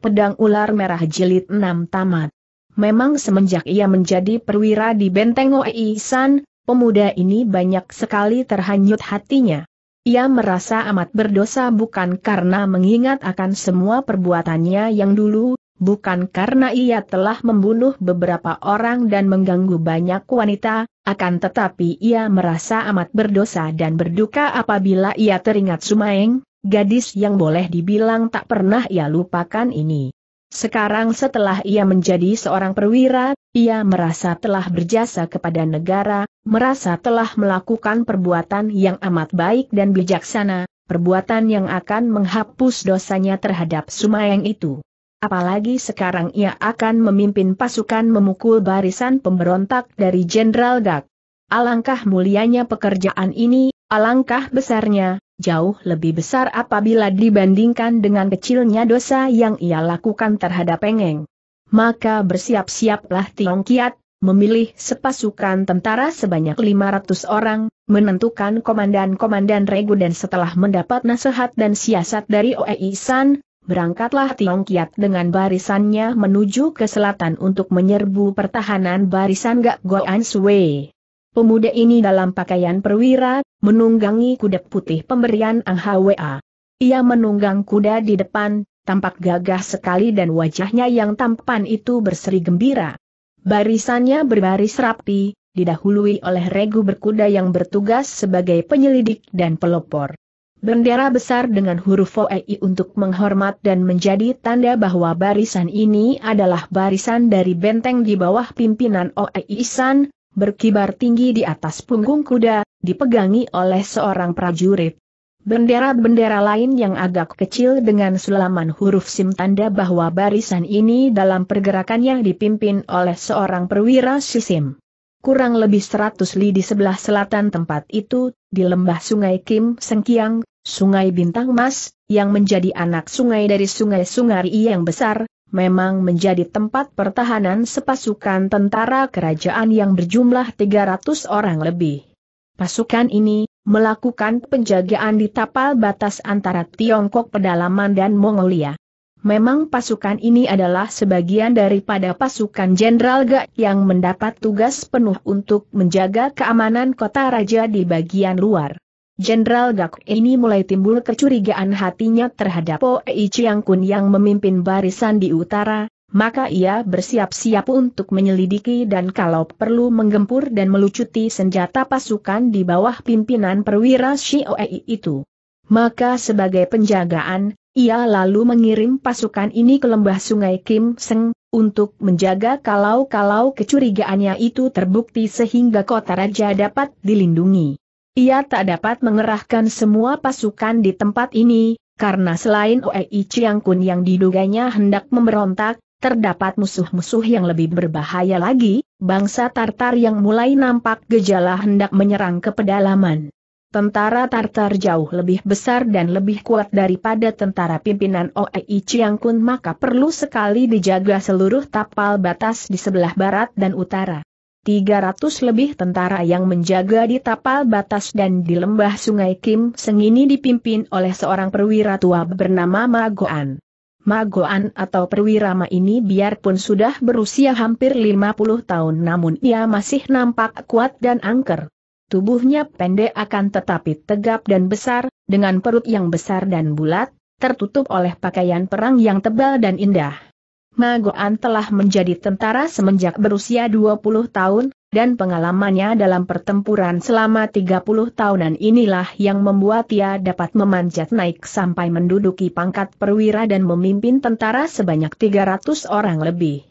Pedang Ular Merah Jelit 6 Tamat. Memang semenjak ia menjadi perwira di Benteng Oei San, pemuda ini banyak sekali terhanyut hatinya. Ia merasa amat berdosa bukan karena mengingat akan semua perbuatannya yang dulu, bukan karena ia telah membunuh beberapa orang dan mengganggu banyak wanita, akan tetapi ia merasa amat berdosa dan berduka apabila ia teringat Sumaeng, gadis yang boleh dibilang tak pernah ia lupakan ini. Sekarang setelah ia menjadi seorang perwira, ia merasa telah berjasa kepada negara, merasa telah melakukan perbuatan yang amat baik dan bijaksana, perbuatan yang akan menghapus dosanya terhadap Sumayang itu. Apalagi sekarang ia akan memimpin pasukan memukul barisan pemberontak dari Jenderal Dak. Alangkah mulianya pekerjaan ini, alangkah besarnya, jauh lebih besar apabila dibandingkan dengan kecilnya dosa yang ia lakukan terhadap Pengeng. Maka bersiap-siaplah Tiong Kiat, memilih sepasukan tentara sebanyak 500 orang, menentukan komandan-komandan regu dan setelah mendapat nasihat dan siasat dari Oei Isan, berangkatlah Tiong Kiat dengan barisannya menuju ke selatan untuk menyerbu pertahanan barisan Gak Goan Sui. Pemuda ini dalam pakaian perwira, menunggangi kuda putih pemberian Ang Hwa. Ia menunggang kuda di depan, tampak gagah sekali dan wajahnya yang tampan itu berseri gembira. Barisannya berbaris rapi, didahului oleh regu berkuda yang bertugas sebagai penyelidik dan pelopor. Bendera besar dengan huruf OEI untuk menghormat dan menjadi tanda bahwa barisan ini adalah barisan dari benteng di bawah pimpinan OEI San, berkibar tinggi di atas punggung kuda, dipegangi oleh seorang prajurit. Bendera-bendera lain yang agak kecil dengan sulaman huruf SIM tanda bahwa barisan ini dalam pergerakan yang dipimpin oleh seorang perwira SISIM. Kurang lebih 100 li di sebelah selatan tempat itu, di lembah sungai Kim Sengkiang, sungai Bintang Mas, yang menjadi anak sungai dari sungai Sungari yang besar, memang menjadi tempat pertahanan sepasukan tentara kerajaan yang berjumlah 300 orang lebih. Pasukan ini, melakukan penjagaan di tapal batas antara Tiongkok pedalaman dan Mongolia. Memang pasukan ini adalah sebagian daripada pasukan Jenderal Gak yang mendapat tugas penuh untuk menjaga keamanan kota raja di bagian luar. Jenderal Gak ini mulai timbul kecurigaan hatinya terhadap Poe Chiang Kun yang memimpin barisan di utara, maka ia bersiap-siap untuk menyelidiki dan kalau perlu menggempur dan melucuti senjata pasukan di bawah pimpinan perwira Shioei itu. Maka sebagai penjagaan, ia lalu mengirim pasukan ini ke lembah sungai Kim Seng, untuk menjaga kalau-kalau kecurigaannya itu terbukti sehingga kota raja dapat dilindungi. Ia tak dapat mengerahkan semua pasukan di tempat ini, karena selain Oei Chiang Kun yang diduganya hendak memberontak, terdapat musuh-musuh yang lebih berbahaya lagi, bangsa Tartar yang mulai nampak gejala hendak menyerang ke pedalaman. Tentara Tartar jauh lebih besar dan lebih kuat daripada tentara pimpinan OEI Chiangkun maka perlu sekali dijaga seluruh tapal batas di sebelah barat dan utara. 300 lebih tentara yang menjaga di tapal batas dan di lembah sungai Kim Seng ini dipimpin oleh seorang perwira tua bernama Magoan. Magoan atau perwirama ini biarpun sudah berusia hampir 50 tahun namun ia masih nampak kuat dan angker. Tubuhnya pendek akan tetapi tegap dan besar, dengan perut yang besar dan bulat, tertutup oleh pakaian perang yang tebal dan indah. Magoan telah menjadi tentara semenjak berusia 20 tahun, dan pengalamannya dalam pertempuran selama 30 tahunan inilah yang membuat ia dapat memanjat naik sampai menduduki pangkat perwira dan memimpin tentara sebanyak 300 orang lebih.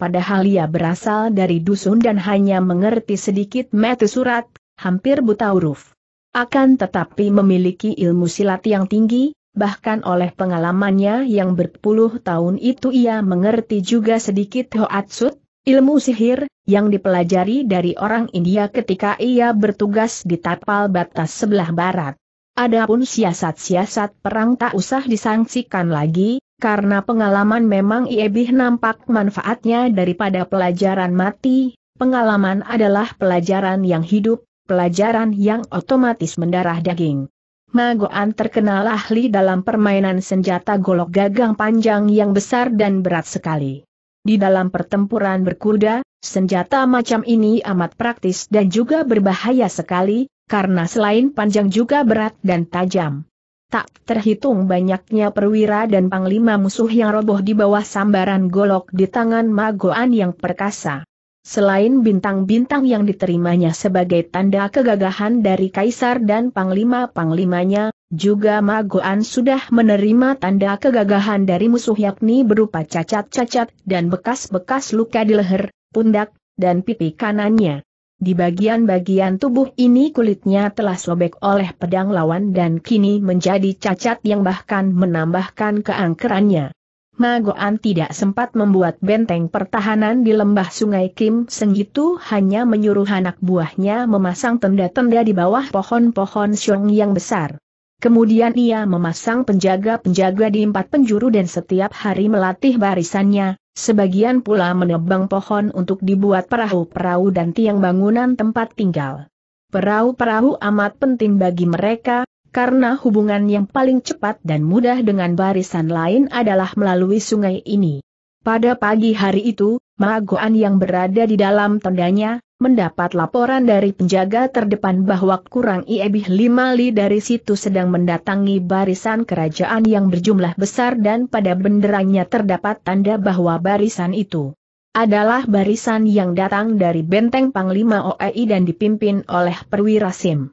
Padahal ia berasal dari dusun dan hanya mengerti sedikit metu surat, hampir buta huruf. Akan tetapi memiliki ilmu silat yang tinggi, bahkan oleh pengalamannya yang berpuluh tahun itu ia mengerti juga sedikit Hoatsut, ilmu sihir, yang dipelajari dari orang India ketika ia bertugas di tapal batas sebelah barat. Adapun siasat-siasat perang tak usah disangsikan lagi, karena pengalaman memang lebih nampak manfaatnya daripada pelajaran mati, pengalaman adalah pelajaran yang hidup, pelajaran yang otomatis mendarah daging. Magoan terkenal ahli dalam permainan senjata golok gagang panjang yang besar dan berat sekali. Di dalam pertempuran berkuda, senjata macam ini amat praktis dan juga berbahaya sekali, karena selain panjang juga berat dan tajam. Tak terhitung banyaknya perwira dan panglima musuh yang roboh di bawah sambaran golok di tangan Magoan yang perkasa. Selain bintang-bintang yang diterimanya sebagai tanda kegagahan dari kaisar dan panglima-panglimanya, juga Magoan sudah menerima tanda kegagahan dari musuh yakni berupa cacat-cacat dan bekas-bekas luka di leher, pundak, dan pipi kanannya. Di bagian-bagian tubuh ini kulitnya telah sobek oleh pedang lawan dan kini menjadi cacat yang bahkan menambahkan keangkerannya. Magoan tidak sempat membuat benteng pertahanan di lembah sungai Kim Seng itu hanya menyuruh anak buahnya memasang tenda-tenda di bawah pohon-pohon siong yang besar. Kemudian ia memasang penjaga-penjaga di empat penjuru dan setiap hari melatih barisannya, sebagian pula menebang pohon untuk dibuat perahu-perahu dan tiang bangunan tempat tinggal. Perahu-perahu amat penting bagi mereka, karena hubungan yang paling cepat dan mudah dengan barisan lain adalah melalui sungai ini. Pada pagi hari itu, Magoan yang berada di dalam tendanya, mendapat laporan dari penjaga terdepan bahwa kurang iebih lima li dari situ sedang mendatangi barisan kerajaan yang berjumlah besar dan pada benderanya terdapat tanda bahwa barisan itu adalah barisan yang datang dari benteng Panglima OEI dan dipimpin oleh Perwira Sim.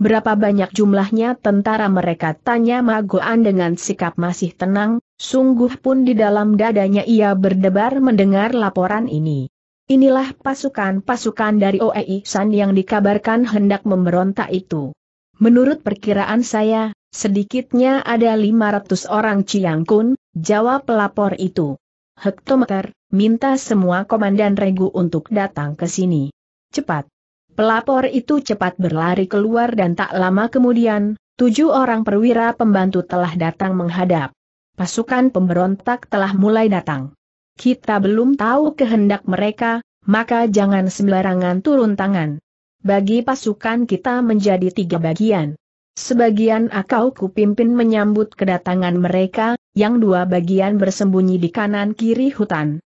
Berapa banyak jumlahnya tentara mereka? Tanya Magoan dengan sikap masih tenang, sungguh pun di dalam dadanya ia berdebar mendengar laporan ini. Inilah pasukan-pasukan dari OEI San yang dikabarkan hendak memberontak itu. Menurut perkiraan saya, sedikitnya ada 500 orang Ciangkun, jawab pelapor itu. Hektometer, minta semua komandan regu untuk datang ke sini. Cepat. Pelapor itu cepat berlari keluar dan tak lama kemudian, tujuh orang perwira pembantu telah datang menghadap. Pasukan pemberontak telah mulai datang. Kita belum tahu kehendak mereka, maka jangan sembarangan turun tangan. Bagi pasukan kita menjadi tiga bagian. Sebagian akau kupimpin menyambut kedatangan mereka, yang dua bagian bersembunyi di kanan kiri hutan.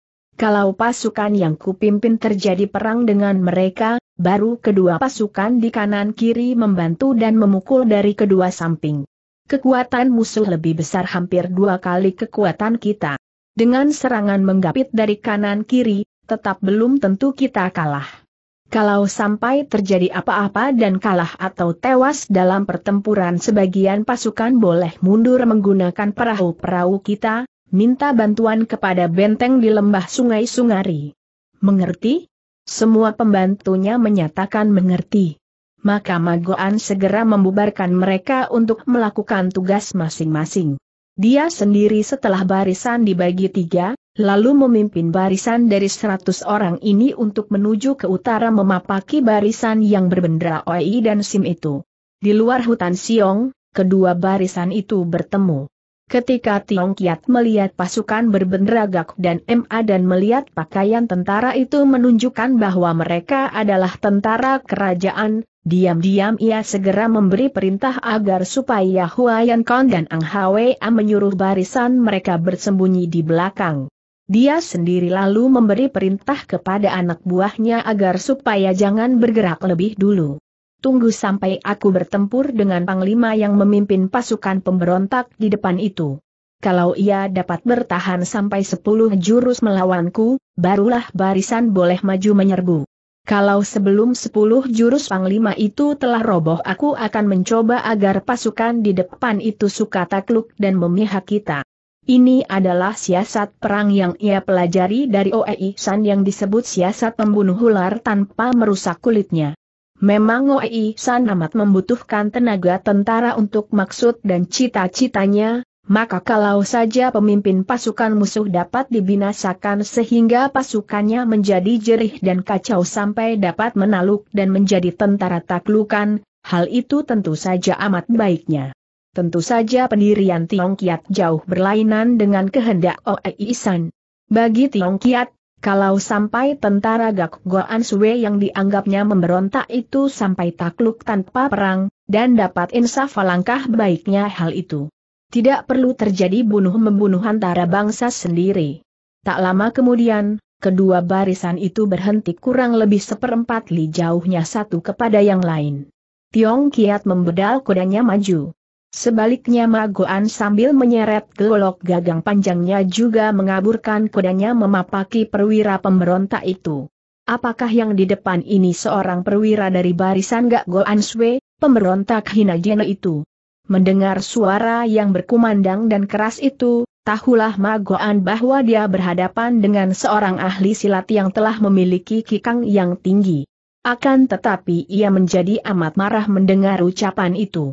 Kalau pasukan yang kupimpin terjadi perang dengan mereka, baru kedua pasukan di kanan kiri membantu dan memukul dari kedua samping. Kekuatan musuh lebih besar hampir dua kali kekuatan kita. Dengan serangan menggapit dari kanan kiri, tetap belum tentu kita kalah. Kalau sampai terjadi apa-apa dan kalah atau tewas dalam pertempuran sebagian pasukan boleh mundur menggunakan perahu-perahu kita, minta bantuan kepada benteng di lembah sungai Sungari. Mengerti? Semua pembantunya menyatakan mengerti. Maka Magoan segera membubarkan mereka untuk melakukan tugas masing-masing. Dia sendiri setelah barisan dibagi tiga, lalu memimpin barisan dari seratus orang ini untuk menuju ke utara memapaki barisan yang berbendera Oi dan Sim itu. Di luar hutan Siong, kedua barisan itu bertemu. Ketika Tiong Kiat melihat pasukan berbendera Gak dan MA dan melihat pakaian tentara itu menunjukkan bahwa mereka adalah tentara kerajaan, diam-diam ia segera memberi perintah agar supaya Huayan Kong dan Ang Hwa menyuruh barisan mereka bersembunyi di belakang. Dia sendiri lalu memberi perintah kepada anak buahnya agar supaya jangan bergerak lebih dulu tunggu sampai aku bertempur dengan Panglima yang memimpin pasukan pemberontak di depan itu. Kalau ia dapat bertahan sampai sepuluh jurus melawanku, barulah barisan boleh maju menyerbu. Kalau sebelum sepuluh jurus Panglima itu telah roboh aku akan mencoba agar pasukan di depan itu suka takluk dan memihak kita. Ini adalah siasat perang yang ia pelajari dari Oei San yang disebut siasat pembunuh ular tanpa merusak kulitnya. Memang Oi San amat membutuhkan tenaga tentara untuk maksud dan cita-citanya, maka kalau saja pemimpin pasukan musuh dapat dibinasakan sehingga pasukannya menjadi jerih dan kacau sampai dapat menaluk dan menjadi tentara taklukan, hal itu tentu saja amat baiknya. Tentu saja pendirian Tiongkiat jauh berlainan dengan kehendak Oi San. Bagi Tiongkiat, kalau sampai tentara Gak Goan Sue yang dianggapnya memberontak itu sampai takluk tanpa perang, dan dapat insaf langkah baiknya hal itu. Tidak perlu terjadi bunuh-membunuh antara bangsa sendiri. Tak lama kemudian, kedua barisan itu berhenti kurang lebih seperempat li jauhnya satu kepada yang lain. Tiong Kiat membedal kodanya maju. Sebaliknya Magoan sambil menyeret golok gagang panjangnya juga mengaburkan kudanya memapaki perwira pemberontak itu. Apakah yang di depan ini seorang perwira dari barisan Gak Goan Swe, pemberontak hina jene itu? Mendengar suara yang berkumandang dan keras itu, tahulah Magoan bahwa dia berhadapan dengan seorang ahli silat yang telah memiliki kikang yang tinggi. Akan tetapi ia menjadi amat marah mendengar ucapan itu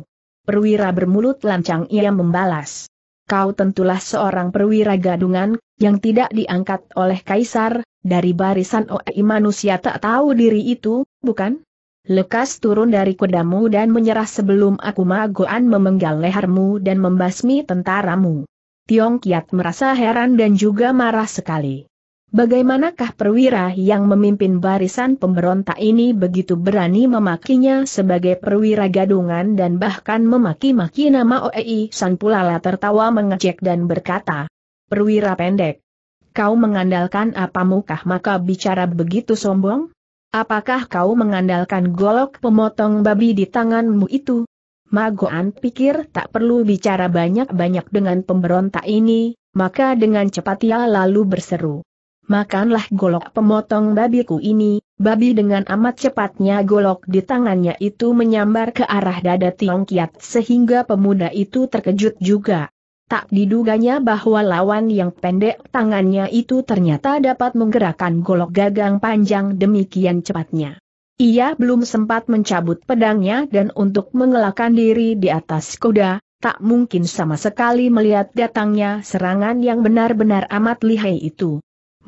perwira bermulut lancang ia membalas. Kau tentulah seorang perwira gadungan, yang tidak diangkat oleh kaisar, dari barisan OEI manusia tak tahu diri itu, bukan? Lekas turun dari kudamu dan menyerah sebelum aku magoan memenggal lehermu dan membasmi tentaramu. Tiong Kiat merasa heran dan juga marah sekali. Bagaimanakah perwira yang memimpin barisan pemberontak ini begitu berani memakinya sebagai perwira gadungan dan bahkan memaki-maki nama OEI San Pulala tertawa mengejek dan berkata, Perwira pendek, kau mengandalkan apa mukah maka bicara begitu sombong? Apakah kau mengandalkan golok pemotong babi di tanganmu itu? Magoan pikir tak perlu bicara banyak-banyak dengan pemberontak ini, maka dengan cepat ia lalu berseru makanlah golok pemotong babiku ini, babi dengan amat cepatnya golok di tangannya itu menyambar ke arah dada Tiong Kiat sehingga pemuda itu terkejut juga. Tak diduganya bahwa lawan yang pendek tangannya itu ternyata dapat menggerakkan golok gagang panjang demikian cepatnya. Ia belum sempat mencabut pedangnya dan untuk mengelakkan diri di atas kuda, tak mungkin sama sekali melihat datangnya serangan yang benar-benar amat lihai itu.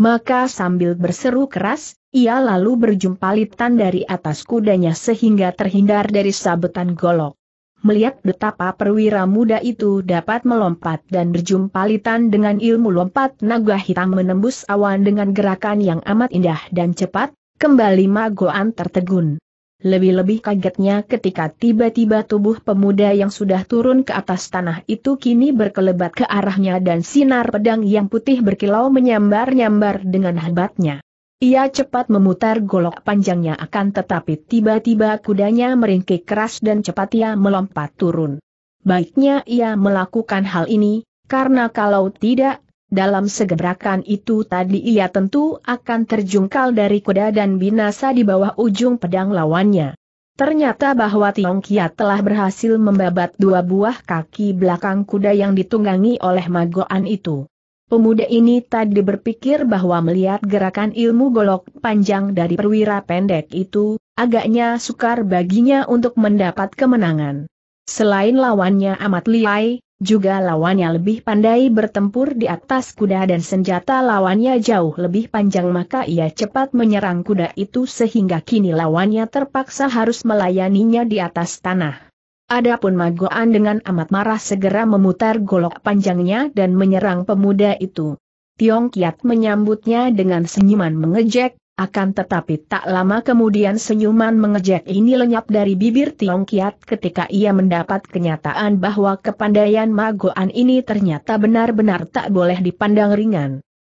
Maka sambil berseru keras, ia lalu berjumpa berjumpalitan dari atas kudanya sehingga terhindar dari sabetan golok. Melihat betapa perwira muda itu dapat melompat dan berjumpa berjumpalitan dengan ilmu lompat naga hitam menembus awan dengan gerakan yang amat indah dan cepat, kembali Magoan tertegun. Lebih-lebih kagetnya ketika tiba-tiba tubuh pemuda yang sudah turun ke atas tanah itu kini berkelebat ke arahnya dan sinar pedang yang putih berkilau menyambar-nyambar dengan hebatnya. Ia cepat memutar golok panjangnya akan tetapi tiba-tiba kudanya meringkik keras dan cepat ia melompat turun. Baiknya ia melakukan hal ini, karena kalau tidak, dalam segebrakan itu tadi ia tentu akan terjungkal dari kuda dan binasa di bawah ujung pedang lawannya. Ternyata bahwa Tiong Kiat telah berhasil membabat dua buah kaki belakang kuda yang ditunggangi oleh Magoan itu. Pemuda ini tadi berpikir bahwa melihat gerakan ilmu golok panjang dari perwira pendek itu, agaknya sukar baginya untuk mendapat kemenangan. Selain lawannya amat liai, juga lawannya lebih pandai bertempur di atas kuda dan senjata lawannya jauh lebih panjang maka ia cepat menyerang kuda itu sehingga kini lawannya terpaksa harus melayaninya di atas tanah. Adapun Magoan dengan amat marah segera memutar golok panjangnya dan menyerang pemuda itu. Tiong Kiat menyambutnya dengan senyuman mengejek, akan tetapi tak lama kemudian senyuman mengejek ini lenyap dari bibir Tiong Kiat ketika ia mendapat kenyataan bahwa kepandaian Magoan ini ternyata benar-benar tak boleh dipandang ringan.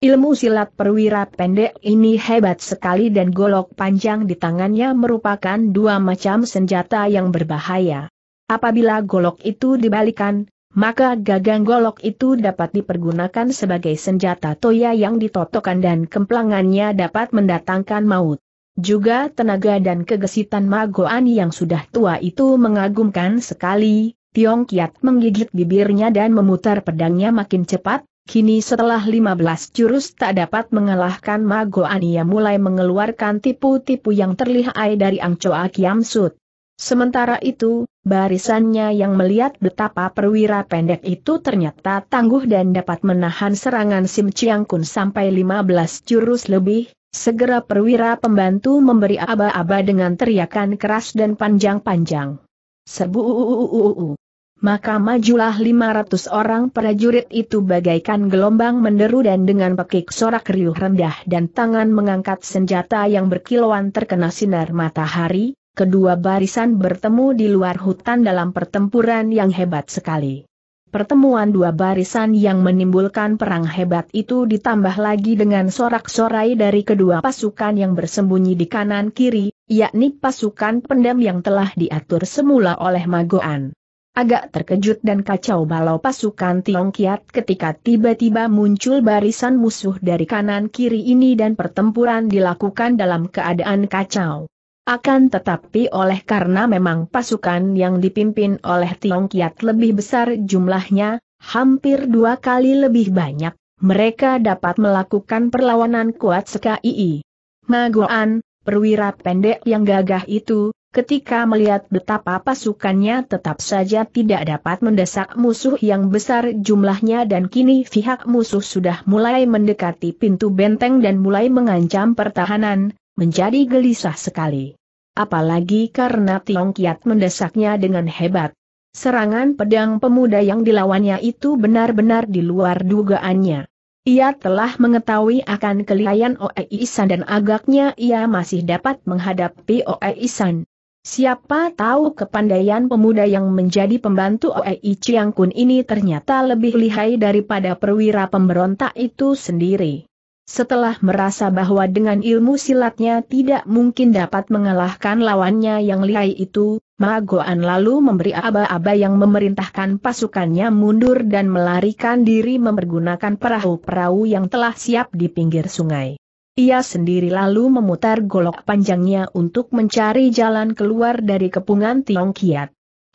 Ilmu silat perwira pendek ini hebat sekali dan golok panjang di tangannya merupakan dua macam senjata yang berbahaya. Apabila golok itu dibalikan, maka gagang golok itu dapat dipergunakan sebagai senjata toya yang ditotokan dan kemplangannya dapat mendatangkan maut. Juga tenaga dan kegesitan Magoan yang sudah tua itu mengagumkan sekali, Tiong Kiat menggigit bibirnya dan memutar pedangnya makin cepat, kini setelah 15 jurus tak dapat mengalahkan Magoan ia mulai mengeluarkan tipu-tipu yang terlihai dari Angcoa Kiamsut. Sementara itu, barisannya yang melihat betapa perwira pendek itu ternyata tangguh dan dapat menahan serangan Sim Chiang Kun sampai 15 jurus lebih, segera perwira pembantu memberi aba-aba dengan teriakan keras dan panjang-panjang. Sebu maka majulah 500 orang prajurit itu bagaikan gelombang menderu dan dengan pekik sorak riuh rendah dan tangan mengangkat senjata yang berkilauan terkena sinar matahari, kedua barisan bertemu di luar hutan dalam pertempuran yang hebat sekali. Pertemuan dua barisan yang menimbulkan perang hebat itu ditambah lagi dengan sorak-sorai dari kedua pasukan yang bersembunyi di kanan kiri, yakni pasukan pendam yang telah diatur semula oleh Magoan. Agak terkejut dan kacau balau pasukan Tiongkiat ketika tiba-tiba muncul barisan musuh dari kanan kiri ini dan pertempuran dilakukan dalam keadaan kacau. Akan tetapi oleh karena memang pasukan yang dipimpin oleh Tiong Kiat lebih besar jumlahnya, hampir dua kali lebih banyak, mereka dapat melakukan perlawanan kuat sekali. Maguan, perwira pendek yang gagah itu, ketika melihat betapa pasukannya tetap saja tidak dapat mendesak musuh yang besar jumlahnya dan kini pihak musuh sudah mulai mendekati pintu benteng dan mulai mengancam pertahanan, menjadi gelisah sekali. Apalagi karena Tiong Kiat mendesaknya dengan hebat. Serangan pedang pemuda yang dilawannya itu benar-benar di luar dugaannya. Ia telah mengetahui akan kelihayan Oe Isan dan agaknya ia masih dapat menghadapi Oe Isan. Siapa tahu kepandaian pemuda yang menjadi pembantu Oe Chiang Kun ini ternyata lebih lihai daripada perwira pemberontak itu sendiri. Setelah merasa bahwa dengan ilmu silatnya tidak mungkin dapat mengalahkan lawannya yang lihai itu, Magoan lalu memberi aba-aba yang memerintahkan pasukannya mundur dan melarikan diri mempergunakan perahu-perahu yang telah siap di pinggir sungai. Ia sendiri lalu memutar golok panjangnya untuk mencari jalan keluar dari kepungan Tiong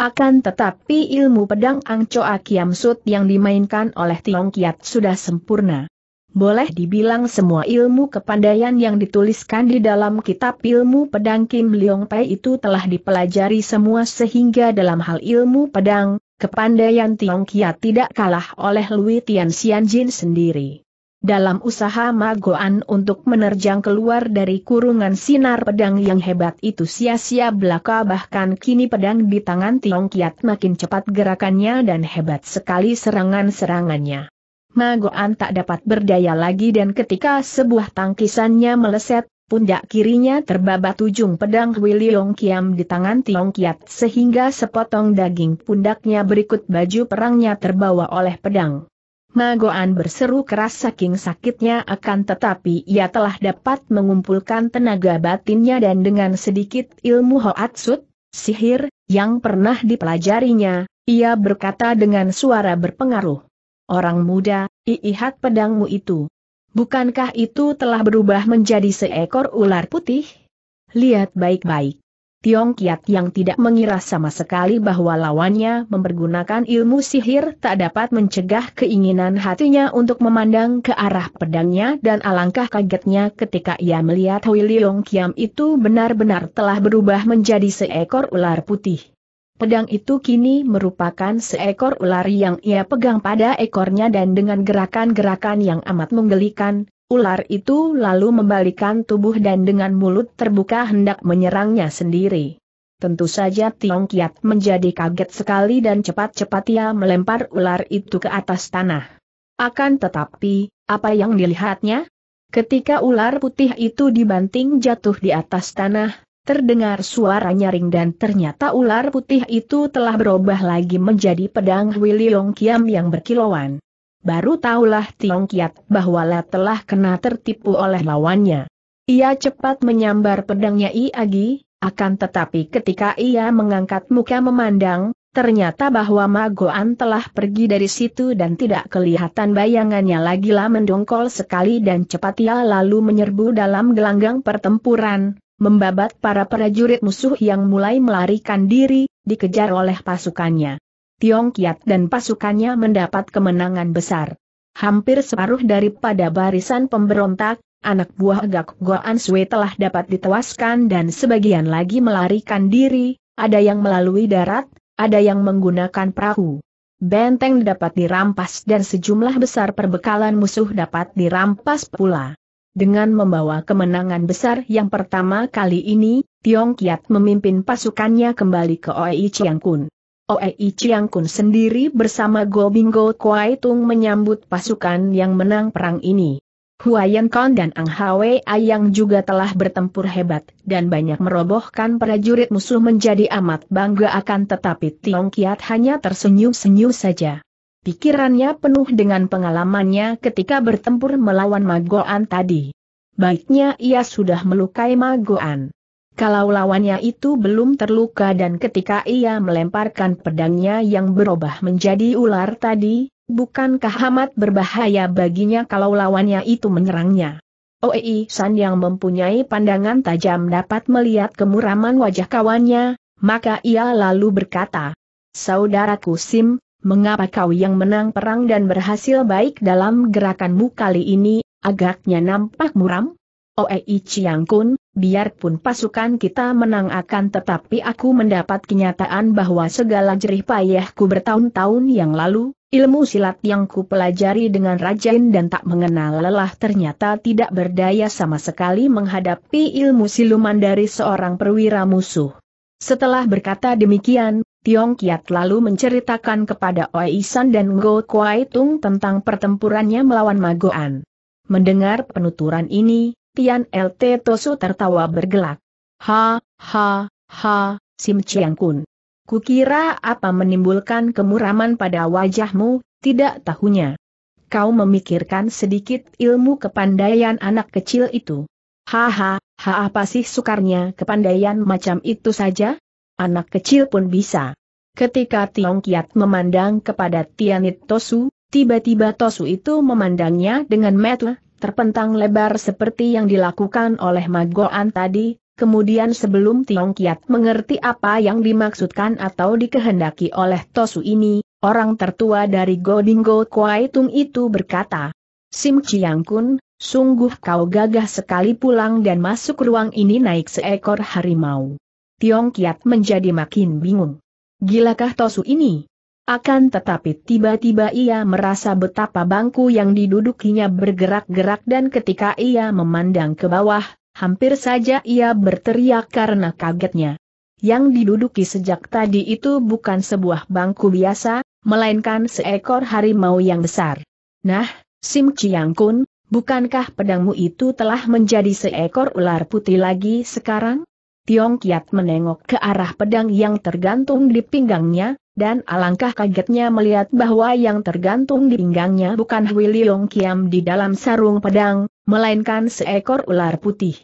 Akan tetapi ilmu pedang Angco Akiam Sut yang dimainkan oleh Tiong sudah sempurna boleh dibilang semua ilmu kepandaian yang dituliskan di dalam kitab ilmu pedang Kim Leong Pei itu telah dipelajari semua sehingga dalam hal ilmu pedang, kepandaian Tiong Kia tidak kalah oleh Lui Tian Jin sendiri. Dalam usaha Magoan untuk menerjang keluar dari kurungan sinar pedang yang hebat itu sia-sia belaka bahkan kini pedang di tangan Tiong Kiat makin cepat gerakannya dan hebat sekali serangan-serangannya. Magoan tak dapat berdaya lagi dan ketika sebuah tangkisannya meleset, pundak kirinya terbabat ujung pedang Wiliong Kiam di tangan Tiong Kiat sehingga sepotong daging pundaknya berikut baju perangnya terbawa oleh pedang. Magoan berseru keras saking sakitnya akan tetapi ia telah dapat mengumpulkan tenaga batinnya dan dengan sedikit ilmu Hoatsut, sihir, yang pernah dipelajarinya, ia berkata dengan suara berpengaruh. Orang muda, iihat pedangmu itu. Bukankah itu telah berubah menjadi seekor ular putih? Lihat baik-baik. Tiong Kiat yang tidak mengira sama sekali bahwa lawannya mempergunakan ilmu sihir tak dapat mencegah keinginan hatinya untuk memandang ke arah pedangnya dan alangkah kagetnya ketika ia melihat Hui Leong Kiam itu benar-benar telah berubah menjadi seekor ular putih. Pedang itu kini merupakan seekor ular yang ia pegang pada ekornya dan dengan gerakan-gerakan yang amat menggelikan, ular itu lalu membalikan tubuh dan dengan mulut terbuka hendak menyerangnya sendiri. Tentu saja Tiong Kiat menjadi kaget sekali dan cepat-cepat ia melempar ular itu ke atas tanah. Akan tetapi, apa yang dilihatnya? Ketika ular putih itu dibanting jatuh di atas tanah, Terdengar suara nyaring dan ternyata ular putih itu telah berubah lagi menjadi pedang Willy Kiam yang berkilauan. Baru tahulah Tiong Kiat bahwa La telah kena tertipu oleh lawannya. Ia cepat menyambar pedangnya I Agi, akan tetapi ketika ia mengangkat muka memandang, ternyata bahwa Magoan telah pergi dari situ dan tidak kelihatan bayangannya lagi lah mendongkol sekali dan cepat ia lalu menyerbu dalam gelanggang pertempuran membabat para prajurit musuh yang mulai melarikan diri, dikejar oleh pasukannya. Tiong Kiat dan pasukannya mendapat kemenangan besar. Hampir separuh daripada barisan pemberontak, anak buah Gak Goan Sui telah dapat ditewaskan dan sebagian lagi melarikan diri, ada yang melalui darat, ada yang menggunakan perahu. Benteng dapat dirampas dan sejumlah besar perbekalan musuh dapat dirampas pula. Dengan membawa kemenangan besar yang pertama kali ini, Tiong Kiat memimpin pasukannya kembali ke Oei Chiang Kun. Oei Chiang Kun sendiri bersama Go Bingo Kuai Tung menyambut pasukan yang menang perang ini. Huayan Kon dan Ang Hwe Ayang juga telah bertempur hebat dan banyak merobohkan prajurit musuh menjadi amat bangga akan tetapi Tiong Kiat hanya tersenyum-senyum saja. Pikirannya penuh dengan pengalamannya ketika bertempur melawan Magoan tadi. Baiknya ia sudah melukai Magoan. Kalau lawannya itu belum terluka dan ketika ia melemparkan pedangnya yang berubah menjadi ular tadi, bukankah amat berbahaya baginya kalau lawannya itu menyerangnya? Oei San yang mempunyai pandangan tajam dapat melihat kemuraman wajah kawannya, maka ia lalu berkata, Saudaraku Sim, mengapa kau yang menang perang dan berhasil baik dalam gerakanmu kali ini, agaknya nampak muram? Oei Chiang Kun, biarpun pasukan kita menang akan tetapi aku mendapat kenyataan bahwa segala jerih payahku bertahun-tahun yang lalu, ilmu silat yang ku pelajari dengan rajin dan tak mengenal lelah ternyata tidak berdaya sama sekali menghadapi ilmu siluman dari seorang perwira musuh. Setelah berkata demikian, Tiong Kiat lalu menceritakan kepada Oisan dan Ngo Kuai Tung tentang pertempurannya melawan Magoan. Mendengar penuturan ini, Tian LT Tosu tertawa bergelak. Ha, ha, ha, Sim Chiang Kun. Kukira apa menimbulkan kemuraman pada wajahmu, tidak tahunya. Kau memikirkan sedikit ilmu kepandaian anak kecil itu. Haha, ha, ha apa sih sukarnya kepandaian macam itu saja? anak kecil pun bisa. Ketika Tiong Kiat memandang kepada Tianit Tosu, tiba-tiba Tosu itu memandangnya dengan mata terpentang lebar seperti yang dilakukan oleh Magoan tadi, kemudian sebelum Tiong Kiat mengerti apa yang dimaksudkan atau dikehendaki oleh Tosu ini, orang tertua dari Godinggo Kuaitung itu berkata, Sim Chiang Kun, sungguh kau gagah sekali pulang dan masuk ruang ini naik seekor harimau. Tiong Kiat menjadi makin bingung. Gilakah Tosu ini? Akan tetapi tiba-tiba ia merasa betapa bangku yang didudukinya bergerak-gerak dan ketika ia memandang ke bawah, hampir saja ia berteriak karena kagetnya. Yang diduduki sejak tadi itu bukan sebuah bangku biasa, melainkan seekor harimau yang besar. Nah, Sim Chiang Kun, bukankah pedangmu itu telah menjadi seekor ular putih lagi sekarang? Tiong Kiat menengok ke arah pedang yang tergantung di pinggangnya, dan alangkah kagetnya melihat bahwa yang tergantung di pinggangnya bukan Hui Long Kiam di dalam sarung pedang, melainkan seekor ular putih.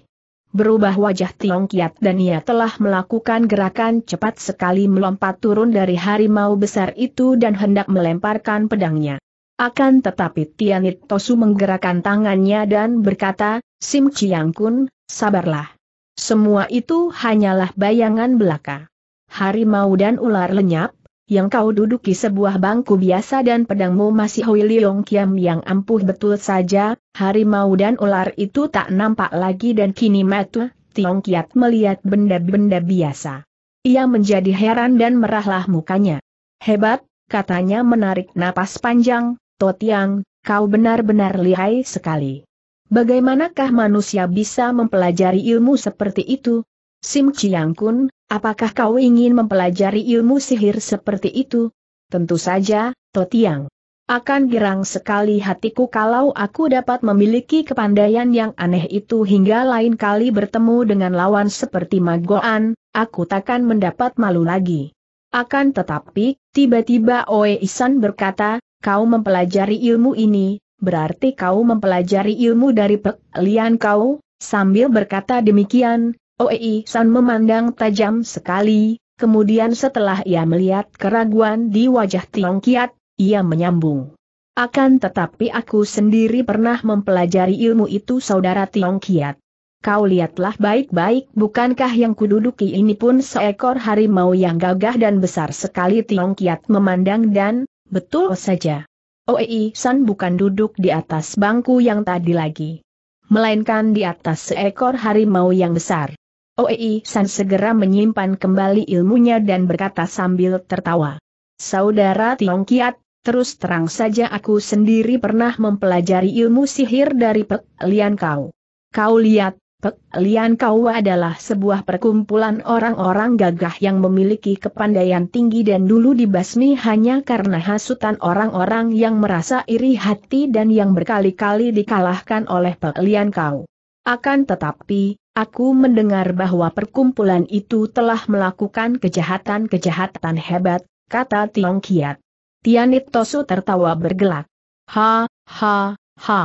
Berubah wajah Tiong Kiat dan ia telah melakukan gerakan cepat sekali melompat turun dari harimau besar itu dan hendak melemparkan pedangnya. Akan tetapi Tianit Tosu menggerakkan tangannya dan berkata, Sim Chiang Kun, sabarlah. Semua itu hanyalah bayangan belaka. Harimau dan ular lenyap, yang kau duduki sebuah bangku biasa dan pedangmu masih Hui Liong Kiam yang ampuh betul saja, harimau dan ular itu tak nampak lagi dan kini mata, Tiong Kiat melihat benda-benda biasa. Ia menjadi heran dan merahlah mukanya. Hebat, katanya menarik napas panjang, Totiang, kau benar-benar lihai sekali. Bagaimanakah manusia bisa mempelajari ilmu seperti itu? Sim Chiang apakah kau ingin mempelajari ilmu sihir seperti itu? Tentu saja, Totiang. Akan girang sekali hatiku kalau aku dapat memiliki kepandaian yang aneh itu hingga lain kali bertemu dengan lawan seperti Magoan, aku takkan mendapat malu lagi. Akan tetapi, tiba-tiba Oe Isan berkata, kau mempelajari ilmu ini, berarti kau mempelajari ilmu dari pelian kau, sambil berkata demikian, Oei San memandang tajam sekali, kemudian setelah ia melihat keraguan di wajah Tiong Kiat, ia menyambung. Akan tetapi aku sendiri pernah mempelajari ilmu itu saudara Tiong Kiat. Kau lihatlah baik-baik bukankah yang kududuki ini pun seekor harimau yang gagah dan besar sekali Tiong Kiat memandang dan, betul saja. Oei San bukan duduk di atas bangku yang tadi lagi. Melainkan di atas seekor harimau yang besar. Oei San segera menyimpan kembali ilmunya dan berkata sambil tertawa. Saudara Tiong Kiat, terus terang saja aku sendiri pernah mempelajari ilmu sihir dari Pek Kau. Kau lihat, Lian kau adalah sebuah perkumpulan orang-orang gagah yang memiliki kepandaian tinggi dan dulu dibasmi hanya karena hasutan orang-orang yang merasa iri hati dan yang berkali-kali dikalahkan oleh Pek Lian Kau. Akan tetapi, aku mendengar bahwa perkumpulan itu telah melakukan kejahatan-kejahatan hebat, kata Tiong Kiat. Tianit Tosu tertawa bergelak. Ha, ha, ha.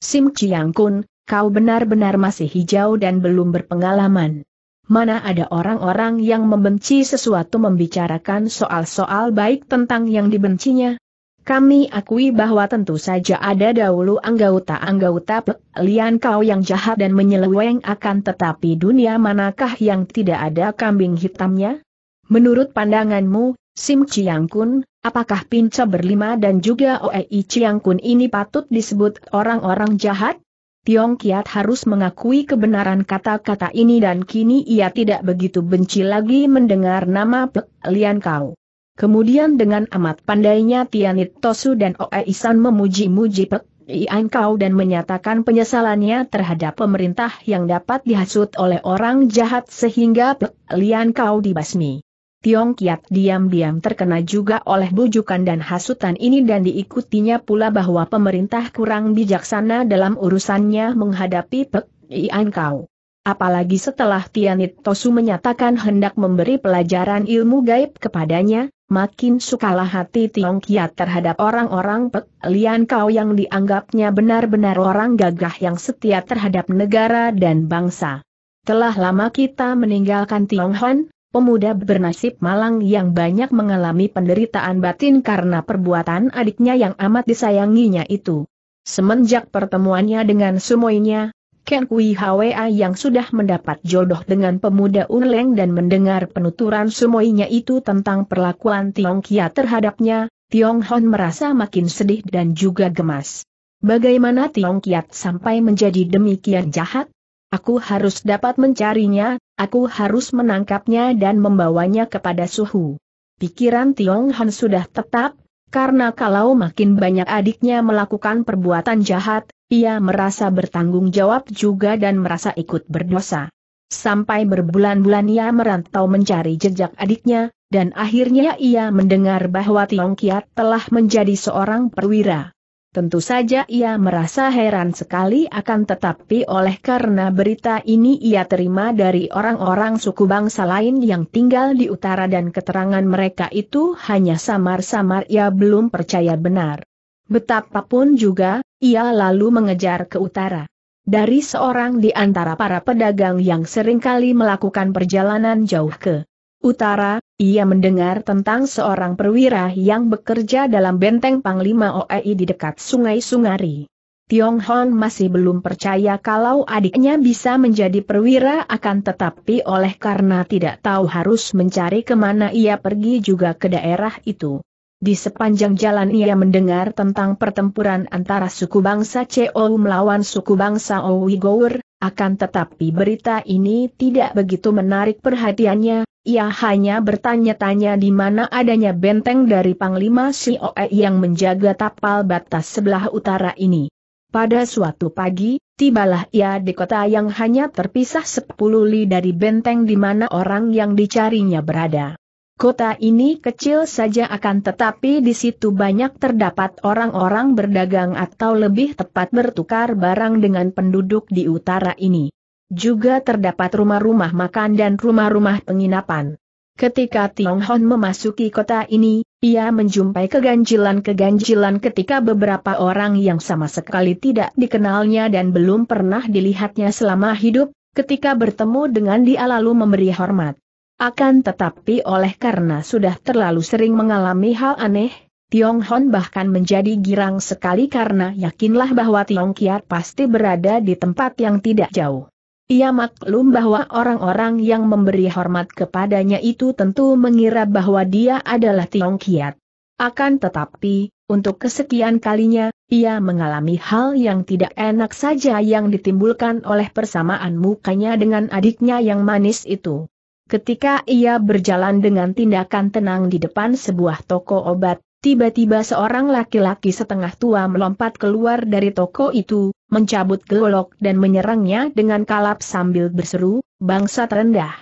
Sim Chiang Kun, Kau benar-benar masih hijau dan belum berpengalaman. Mana ada orang-orang yang membenci sesuatu membicarakan soal-soal baik tentang yang dibencinya? Kami akui bahwa tentu saja ada dahulu anggota-anggota lian kau yang jahat dan menyeleweng akan tetapi dunia manakah yang tidak ada kambing hitamnya? Menurut pandanganmu, Sim Chiang Kun, apakah Pinca Berlima dan juga Oei Chiang Kun ini patut disebut orang-orang jahat? Tiong Kiat harus mengakui kebenaran kata-kata ini dan kini ia tidak begitu benci lagi mendengar nama Pek Lian Kau. Kemudian dengan amat pandainya Tianit Tosu dan Oe Isan memuji-muji Pek Lian Kau dan menyatakan penyesalannya terhadap pemerintah yang dapat dihasut oleh orang jahat sehingga Pek Lian Kau dibasmi. Tiong Kiat diam-diam terkena juga oleh bujukan dan hasutan ini dan diikutinya pula bahwa pemerintah kurang bijaksana dalam urusannya menghadapi Pek Ian Kau. Apalagi setelah Tianit Tosu menyatakan hendak memberi pelajaran ilmu gaib kepadanya, makin sukalah hati Tiong Kiat terhadap orang-orang Pek Lian Kau yang dianggapnya benar-benar orang gagah yang setia terhadap negara dan bangsa. Telah lama kita meninggalkan Tionghoan, pemuda bernasib malang yang banyak mengalami penderitaan batin karena perbuatan adiknya yang amat disayanginya itu. Semenjak pertemuannya dengan sumoinya, Ken Kui Hwa yang sudah mendapat jodoh dengan pemuda Unleng dan mendengar penuturan sumoinya itu tentang perlakuan Tiong Kia terhadapnya, Tiong Hon merasa makin sedih dan juga gemas. Bagaimana Tiong Kiat sampai menjadi demikian jahat? Aku harus dapat mencarinya, aku harus menangkapnya dan membawanya kepada suhu. Pikiran Tiong Han sudah tetap, karena kalau makin banyak adiknya melakukan perbuatan jahat, ia merasa bertanggung jawab juga dan merasa ikut berdosa. Sampai berbulan-bulan ia merantau mencari jejak adiknya, dan akhirnya ia mendengar bahwa Tiong Kiat telah menjadi seorang perwira. Tentu saja ia merasa heran sekali akan tetapi oleh karena berita ini ia terima dari orang-orang suku bangsa lain yang tinggal di utara dan keterangan mereka itu hanya samar-samar ia belum percaya benar. Betapapun juga, ia lalu mengejar ke utara. Dari seorang di antara para pedagang yang seringkali melakukan perjalanan jauh ke utara, ia mendengar tentang seorang perwira yang bekerja dalam benteng Panglima OEI di dekat Sungai Sungari. Tiong Hon masih belum percaya kalau adiknya bisa menjadi perwira akan tetapi oleh karena tidak tahu harus mencari kemana ia pergi juga ke daerah itu. Di sepanjang jalan ia mendengar tentang pertempuran antara suku bangsa Cheol melawan suku bangsa Owigour, akan tetapi berita ini tidak begitu menarik perhatiannya, ia hanya bertanya-tanya di mana adanya benteng dari Panglima Sioe yang menjaga tapal batas sebelah utara ini. Pada suatu pagi, tibalah ia di kota yang hanya terpisah 10 li dari benteng di mana orang yang dicarinya berada. Kota ini kecil saja akan tetapi di situ banyak terdapat orang-orang berdagang atau lebih tepat bertukar barang dengan penduduk di utara ini. Juga terdapat rumah-rumah makan dan rumah-rumah penginapan. Ketika Tiong Hon memasuki kota ini, ia menjumpai keganjilan-keganjilan ketika beberapa orang yang sama sekali tidak dikenalnya dan belum pernah dilihatnya selama hidup, ketika bertemu dengan dia lalu memberi hormat. Akan tetapi oleh karena sudah terlalu sering mengalami hal aneh, Tiong Hon bahkan menjadi girang sekali karena yakinlah bahwa Tiong Kiat pasti berada di tempat yang tidak jauh. Ia maklum bahwa orang-orang yang memberi hormat kepadanya itu tentu mengira bahwa dia adalah Tiong Kiat. Akan tetapi, untuk kesekian kalinya, ia mengalami hal yang tidak enak saja yang ditimbulkan oleh persamaan mukanya dengan adiknya yang manis itu. Ketika ia berjalan dengan tindakan tenang di depan sebuah toko obat, tiba-tiba seorang laki-laki setengah tua melompat keluar dari toko itu, mencabut golok dan menyerangnya dengan kalap sambil berseru, bangsa rendah.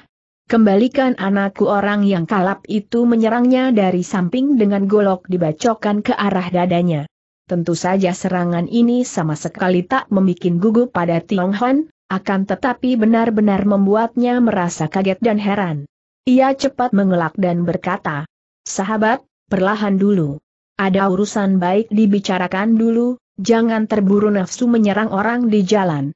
Kembalikan anakku orang yang kalap itu menyerangnya dari samping dengan golok dibacokan ke arah dadanya. Tentu saja serangan ini sama sekali tak membuat gugup pada Tiong Hon, akan tetapi benar-benar membuatnya merasa kaget dan heran. Ia cepat mengelak dan berkata, Sahabat, perlahan dulu. Ada urusan baik dibicarakan dulu, jangan terburu nafsu menyerang orang di jalan.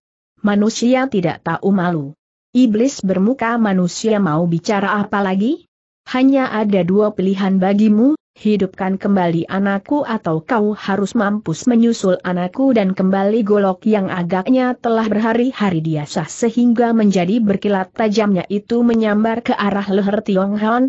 Manusia tidak tahu malu. Iblis bermuka manusia mau bicara apa lagi? Hanya ada dua pilihan bagimu, hidupkan kembali anakku atau kau harus mampus menyusul anakku dan kembali golok yang agaknya telah berhari-hari diasah sehingga menjadi berkilat tajamnya itu menyambar ke arah leher Tiong Hon.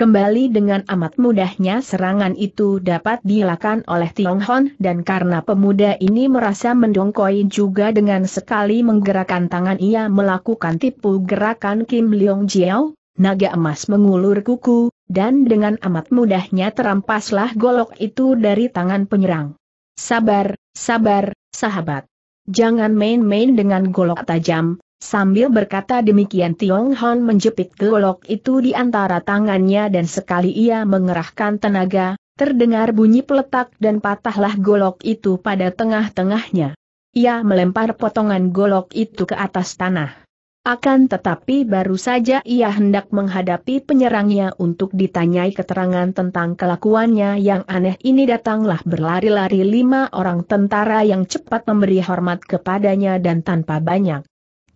Kembali dengan amat mudahnya serangan itu dapat dilakukan oleh Tiong Hon dan karena pemuda ini merasa mendongkoi juga dengan sekali menggerakkan tangan ia melakukan tipu gerakan Kim Leong Jiao, naga emas mengulur kuku, dan dengan amat mudahnya terampaslah golok itu dari tangan penyerang. Sabar, sabar, sahabat. Jangan main-main dengan golok tajam, sambil berkata demikian Tiong Hon menjepit golok itu di antara tangannya dan sekali ia mengerahkan tenaga, terdengar bunyi peletak dan patahlah golok itu pada tengah-tengahnya. Ia melempar potongan golok itu ke atas tanah. Akan tetapi baru saja ia hendak menghadapi penyerangnya untuk ditanyai keterangan tentang kelakuannya yang aneh ini datanglah berlari-lari lima orang tentara yang cepat memberi hormat kepadanya dan tanpa banyak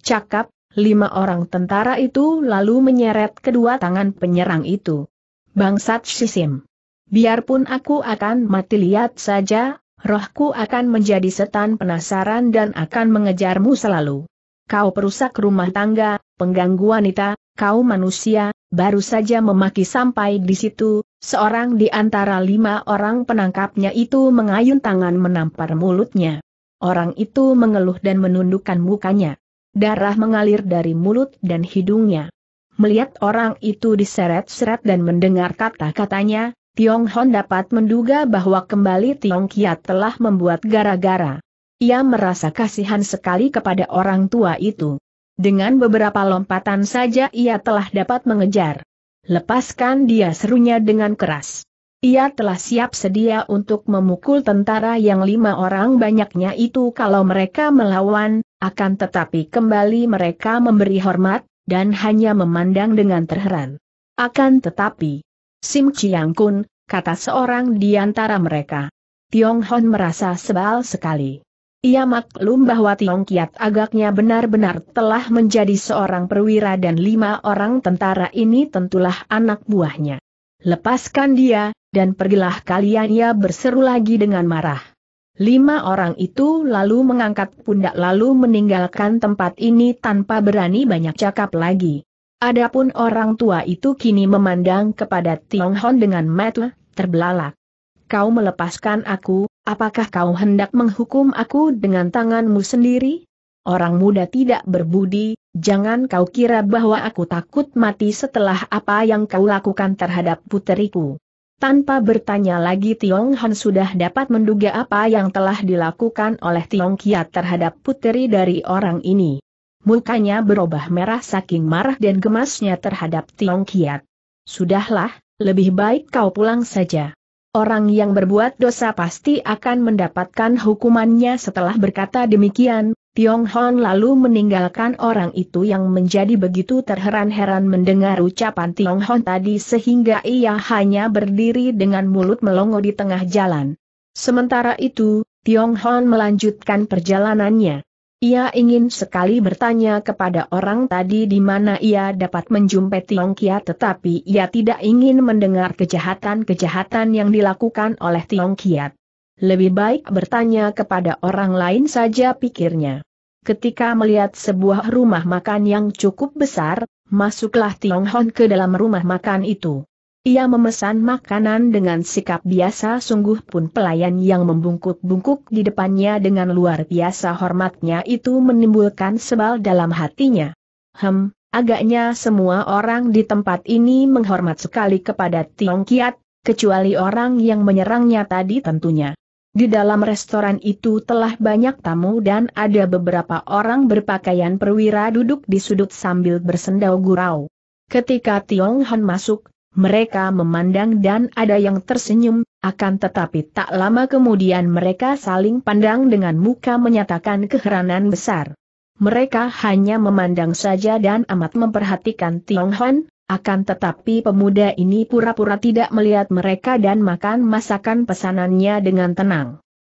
cakap, lima orang tentara itu lalu menyeret kedua tangan penyerang itu. Bangsat sisim. Biarpun aku akan mati lihat saja, rohku akan menjadi setan penasaran dan akan mengejarmu selalu kau perusak rumah tangga, pengganggu wanita, kau manusia, baru saja memaki sampai di situ, seorang di antara lima orang penangkapnya itu mengayun tangan menampar mulutnya. Orang itu mengeluh dan menundukkan mukanya. Darah mengalir dari mulut dan hidungnya. Melihat orang itu diseret-seret dan mendengar kata-katanya, Tiong Hon dapat menduga bahwa kembali Tiong Kiat telah membuat gara-gara. Ia merasa kasihan sekali kepada orang tua itu. Dengan beberapa lompatan saja ia telah dapat mengejar. Lepaskan dia serunya dengan keras. Ia telah siap sedia untuk memukul tentara yang lima orang banyaknya itu kalau mereka melawan, akan tetapi kembali mereka memberi hormat, dan hanya memandang dengan terheran. Akan tetapi, Sim Chiang Kun, kata seorang di antara mereka. Tiong Hon merasa sebal sekali. Ia maklum bahwa Tiong Kiat agaknya benar-benar telah menjadi seorang perwira dan lima orang tentara ini tentulah anak buahnya. Lepaskan dia, dan pergilah kalian ia berseru lagi dengan marah. Lima orang itu lalu mengangkat pundak lalu meninggalkan tempat ini tanpa berani banyak cakap lagi. Adapun orang tua itu kini memandang kepada Tiong Hon dengan mata terbelalak. Kau melepaskan aku, apakah kau hendak menghukum aku dengan tanganmu sendiri? Orang muda tidak berbudi, jangan kau kira bahwa aku takut mati setelah apa yang kau lakukan terhadap puteriku. Tanpa bertanya lagi Tiong Han sudah dapat menduga apa yang telah dilakukan oleh Tiong Kiat terhadap puteri dari orang ini. Mukanya berubah merah saking marah dan gemasnya terhadap Tiong Kiat. Sudahlah, lebih baik kau pulang saja. Orang yang berbuat dosa pasti akan mendapatkan hukumannya setelah berkata demikian, Tiong Hon lalu meninggalkan orang itu yang menjadi begitu terheran-heran mendengar ucapan Tiong Hon tadi sehingga ia hanya berdiri dengan mulut melongo di tengah jalan. Sementara itu, Tiong Hon melanjutkan perjalanannya. Ia ingin sekali bertanya kepada orang tadi di mana ia dapat menjumpai Tiong Kia tetapi ia tidak ingin mendengar kejahatan-kejahatan yang dilakukan oleh Tiong Kiat. Lebih baik bertanya kepada orang lain saja pikirnya. Ketika melihat sebuah rumah makan yang cukup besar, masuklah Tiong Hon ke dalam rumah makan itu. Ia memesan makanan dengan sikap biasa sungguh pun pelayan yang membungkuk-bungkuk di depannya dengan luar biasa hormatnya itu menimbulkan sebal dalam hatinya. Hem, agaknya semua orang di tempat ini menghormat sekali kepada Tiong Kiat, kecuali orang yang menyerangnya tadi tentunya. Di dalam restoran itu telah banyak tamu dan ada beberapa orang berpakaian perwira duduk di sudut sambil bersendau gurau. Ketika Tiong Han masuk, mereka memandang dan ada yang tersenyum, akan tetapi tak lama kemudian mereka saling pandang dengan muka menyatakan keheranan besar. Mereka hanya memandang saja dan amat memperhatikan Tiong Han, akan tetapi pemuda ini pura-pura tidak melihat mereka dan makan masakan pesanannya dengan tenang.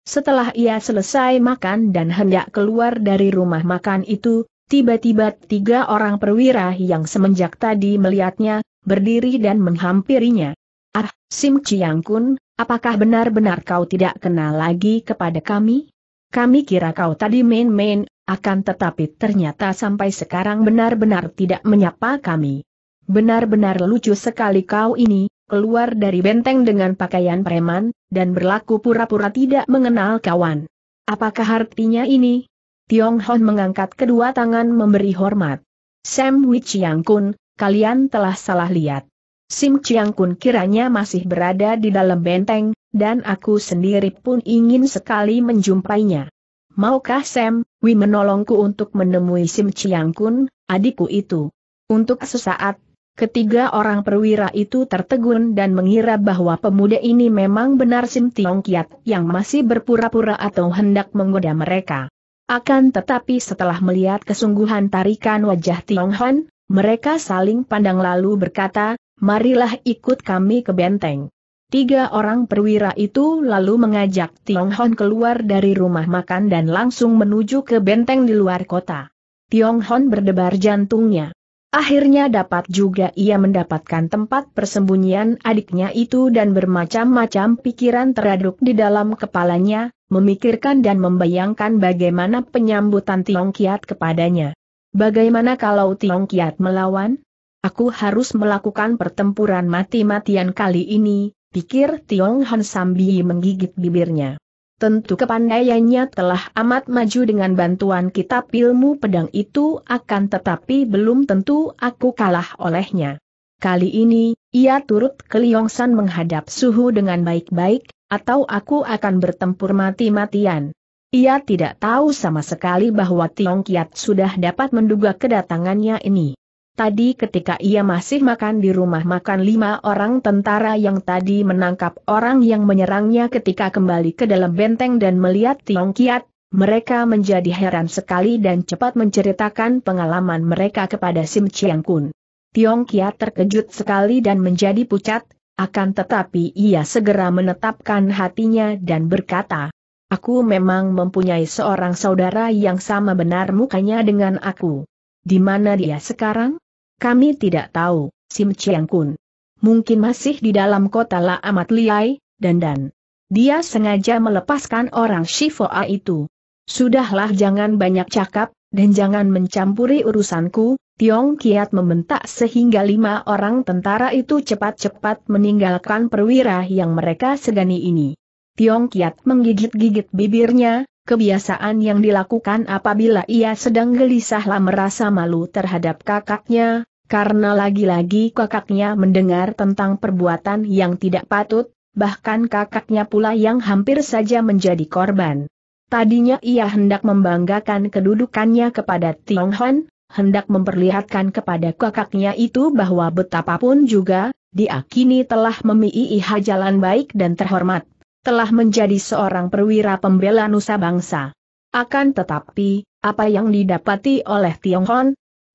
Setelah ia selesai makan dan hendak keluar dari rumah makan itu, Tiba-tiba tiga orang perwira yang semenjak tadi melihatnya, berdiri dan menghampirinya. Ah, Sim Chiang Kun, apakah benar-benar kau tidak kenal lagi kepada kami? Kami kira kau tadi main-main, akan tetapi ternyata sampai sekarang benar-benar tidak menyapa kami. Benar-benar lucu sekali kau ini, keluar dari benteng dengan pakaian preman, dan berlaku pura-pura tidak mengenal kawan. Apakah artinya ini, Tiong Hon mengangkat kedua tangan memberi hormat. Sam Wei Chiang Kun, kalian telah salah lihat. Sim Chiang Kun kiranya masih berada di dalam benteng, dan aku sendiri pun ingin sekali menjumpainya. Maukah Sam, Wei menolongku untuk menemui Sim Chiang Kun, adikku itu? Untuk sesaat, ketiga orang perwira itu tertegun dan mengira bahwa pemuda ini memang benar Sim Tiong Kiat yang masih berpura-pura atau hendak menggoda mereka. Akan tetapi setelah melihat kesungguhan tarikan wajah Tiong Hon, mereka saling pandang lalu berkata, marilah ikut kami ke benteng. Tiga orang perwira itu lalu mengajak Tiong Hon keluar dari rumah makan dan langsung menuju ke benteng di luar kota. Tiong Hon berdebar jantungnya. Akhirnya dapat juga ia mendapatkan tempat persembunyian adiknya itu dan bermacam-macam pikiran teraduk di dalam kepalanya, memikirkan dan membayangkan bagaimana penyambutan Tiong Kiat kepadanya. Bagaimana kalau Tiong Kiat melawan? Aku harus melakukan pertempuran mati-matian kali ini, pikir Tiong Han sambil menggigit bibirnya. Tentu kepandaiannya telah amat maju dengan bantuan kitab ilmu pedang itu akan tetapi belum tentu aku kalah olehnya. Kali ini, ia turut ke menghadap suhu dengan baik-baik, atau aku akan bertempur mati-matian. Ia tidak tahu sama sekali bahwa Tiong Kiat sudah dapat menduga kedatangannya ini. Tadi ketika ia masih makan di rumah makan lima orang tentara yang tadi menangkap orang yang menyerangnya ketika kembali ke dalam benteng dan melihat Tiong Kiat, mereka menjadi heran sekali dan cepat menceritakan pengalaman mereka kepada Sim Chiang Kun. Tiong Kiat terkejut sekali dan menjadi pucat, akan tetapi ia segera menetapkan hatinya dan berkata, Aku memang mempunyai seorang saudara yang sama benar mukanya dengan aku. Di mana dia sekarang? Kami tidak tahu, Sim Chiang Kun. Mungkin masih di dalam kota La Amat Liai, dan dan. Dia sengaja melepaskan orang Shifoa itu. Sudahlah jangan banyak cakap, dan jangan mencampuri urusanku, Tiong Kiat membentak sehingga lima orang tentara itu cepat-cepat meninggalkan perwira yang mereka segani ini. Tiong Kiat menggigit-gigit bibirnya, kebiasaan yang dilakukan apabila ia sedang gelisahlah merasa malu terhadap kakaknya, karena lagi-lagi kakaknya mendengar tentang perbuatan yang tidak patut, bahkan kakaknya pula yang hampir saja menjadi korban. Tadinya ia hendak membanggakan kedudukannya kepada Tiong Han, hendak memperlihatkan kepada kakaknya itu bahwa betapapun juga, diakini telah memilih jalan baik dan terhormat, telah menjadi seorang perwira pembela nusa bangsa. Akan tetapi, apa yang didapati oleh Tiong Han,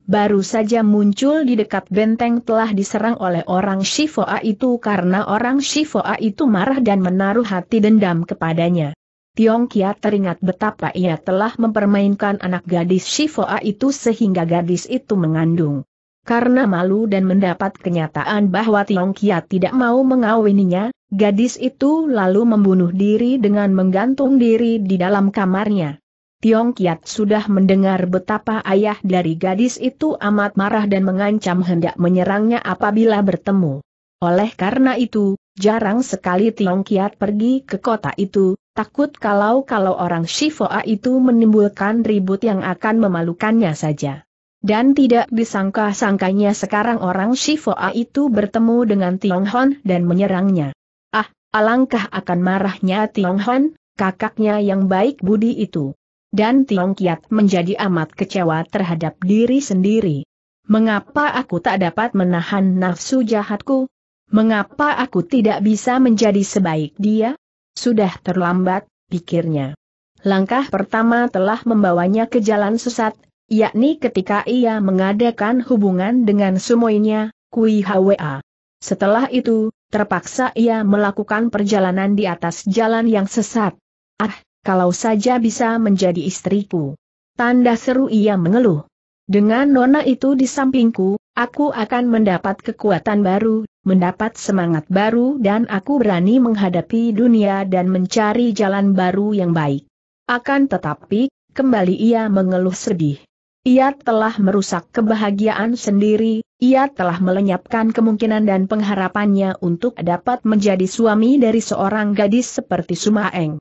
baru saja muncul di dekat benteng telah diserang oleh orang Shifoa itu karena orang Shifoa itu marah dan menaruh hati dendam kepadanya. Tiong Kia teringat betapa ia telah mempermainkan anak gadis Shifoa itu sehingga gadis itu mengandung. Karena malu dan mendapat kenyataan bahwa Tiong Kia tidak mau mengawininya, gadis itu lalu membunuh diri dengan menggantung diri di dalam kamarnya. Tiong Kiat sudah mendengar betapa ayah dari gadis itu amat marah dan mengancam hendak menyerangnya apabila bertemu. Oleh karena itu, jarang sekali Tiong Kiat pergi ke kota itu, takut kalau-kalau orang Shifoa itu menimbulkan ribut yang akan memalukannya saja. Dan tidak disangka-sangkanya sekarang orang Shifoa itu bertemu dengan Tiong Hon dan menyerangnya. Ah, alangkah akan marahnya Tiong Hon, kakaknya yang baik budi itu. Dan Tiong Kiat menjadi amat kecewa terhadap diri sendiri. Mengapa aku tak dapat menahan nafsu jahatku? Mengapa aku tidak bisa menjadi sebaik dia? Sudah terlambat, pikirnya. Langkah pertama telah membawanya ke jalan sesat, yakni ketika ia mengadakan hubungan dengan sumoinya, Kui Hwa. Setelah itu, terpaksa ia melakukan perjalanan di atas jalan yang sesat. Ah, kalau saja bisa menjadi istriku. Tanda seru ia mengeluh. Dengan nona itu di sampingku, aku akan mendapat kekuatan baru, mendapat semangat baru dan aku berani menghadapi dunia dan mencari jalan baru yang baik. Akan tetapi, kembali ia mengeluh sedih. Ia telah merusak kebahagiaan sendiri, ia telah melenyapkan kemungkinan dan pengharapannya untuk dapat menjadi suami dari seorang gadis seperti Sumaeng.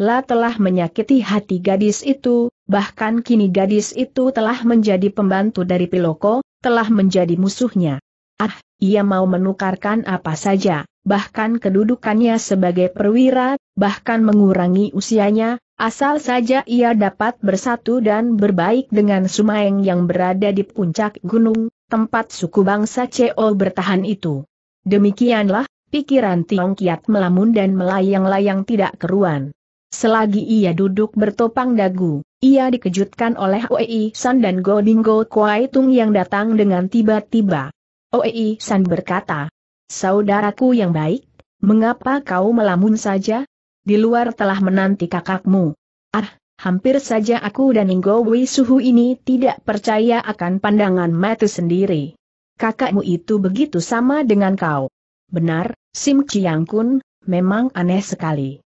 La telah menyakiti hati gadis itu, bahkan kini gadis itu telah menjadi pembantu dari Piloko, telah menjadi musuhnya. Ah, ia mau menukarkan apa saja, bahkan kedudukannya sebagai perwira, bahkan mengurangi usianya, asal saja ia dapat bersatu dan berbaik dengan Sumaeng yang berada di puncak gunung, tempat suku bangsa CO bertahan itu. Demikianlah, pikiran Tiong Kiat melamun dan melayang-layang tidak keruan. Selagi ia duduk bertopang dagu, ia dikejutkan oleh Oei San dan Godingo Kuai Tung yang datang dengan tiba-tiba. Oei San berkata, Saudaraku yang baik, mengapa kau melamun saja? Di luar telah menanti kakakmu. Ah, hampir saja aku dan Inggo Wei Suhu ini tidak percaya akan pandangan mata sendiri. Kakakmu itu begitu sama dengan kau. Benar, Sim Chiang Kun, memang aneh sekali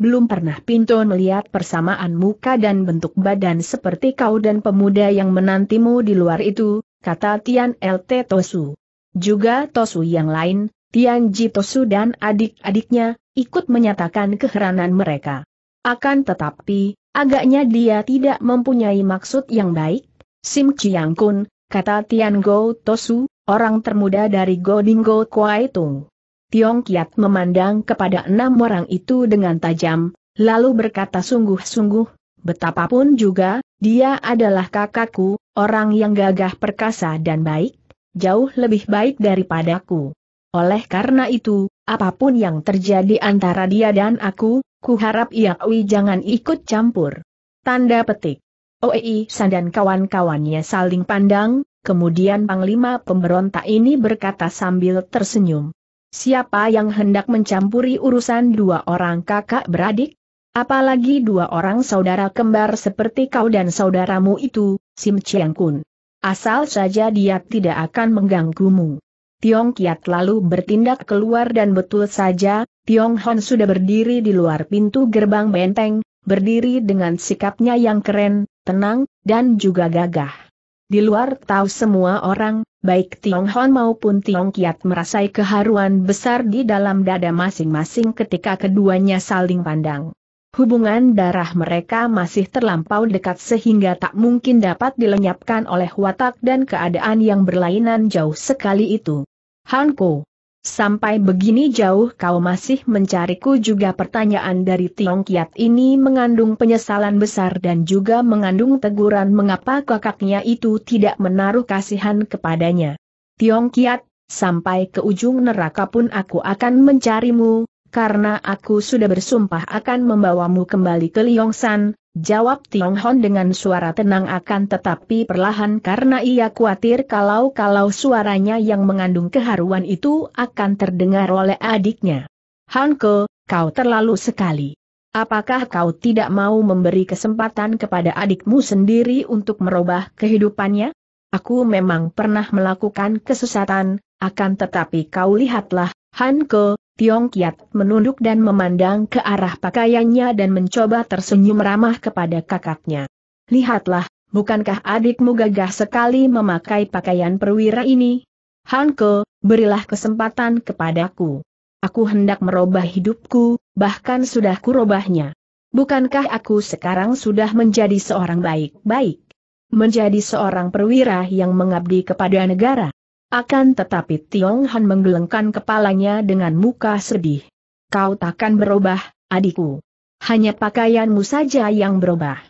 belum pernah Pinto melihat persamaan muka dan bentuk badan seperti kau dan pemuda yang menantimu di luar itu, kata Tian LT Tosu. Juga Tosu yang lain, Tian Ji Tosu dan adik-adiknya, ikut menyatakan keheranan mereka. Akan tetapi, agaknya dia tidak mempunyai maksud yang baik, Sim Chiang Kun, kata Tian Go Tosu, orang termuda dari Godingo Go Kwaitung. Tiong Kiat memandang kepada enam orang itu dengan tajam, lalu berkata sungguh-sungguh, betapapun juga, dia adalah kakakku, orang yang gagah perkasa dan baik, jauh lebih baik daripadaku. Oleh karena itu, apapun yang terjadi antara dia dan aku, ku kuharap Iawi jangan ikut campur. Tanda petik. Oei San dan kawan-kawannya saling pandang, kemudian Panglima pemberontak ini berkata sambil tersenyum. Siapa yang hendak mencampuri urusan dua orang kakak beradik? Apalagi dua orang saudara kembar seperti kau dan saudaramu itu, Sim Chiang Kun. Asal saja dia tidak akan mengganggumu. Tiong Kiat lalu bertindak keluar dan betul saja, Tiong Hon sudah berdiri di luar pintu gerbang benteng, berdiri dengan sikapnya yang keren, tenang, dan juga gagah. Di luar tahu semua orang, baik Tiong Hon maupun Tiong Kiat merasai keharuan besar di dalam dada masing-masing ketika keduanya saling pandang. Hubungan darah mereka masih terlampau dekat sehingga tak mungkin dapat dilenyapkan oleh watak dan keadaan yang berlainan jauh sekali itu. Hanko Sampai begini jauh kau masih mencariku juga pertanyaan dari Tiong Kiat ini mengandung penyesalan besar dan juga mengandung teguran mengapa kakaknya itu tidak menaruh kasihan kepadanya. Tiong Kiat, sampai ke ujung neraka pun aku akan mencarimu, karena aku sudah bersumpah akan membawamu kembali ke San, Jawab Tiong Hon dengan suara tenang akan tetapi perlahan karena ia khawatir kalau-kalau suaranya yang mengandung keharuan itu akan terdengar oleh adiknya. Hanke, kau terlalu sekali. Apakah kau tidak mau memberi kesempatan kepada adikmu sendiri untuk merubah kehidupannya? Aku memang pernah melakukan kesesatan, akan tetapi kau lihatlah, Hanko, Tiong Kiat menunduk dan memandang ke arah pakaiannya dan mencoba tersenyum ramah kepada kakaknya. Lihatlah, bukankah adikmu gagah sekali memakai pakaian perwira ini? Hanko, berilah kesempatan kepadaku. Aku hendak merubah hidupku, bahkan sudah kurubahnya. Bukankah aku sekarang sudah menjadi seorang baik-baik? Menjadi seorang perwira yang mengabdi kepada negara? Akan tetapi Tiong Han menggelengkan kepalanya dengan muka sedih. Kau takkan berubah, adikku. Hanya pakaianmu saja yang berubah.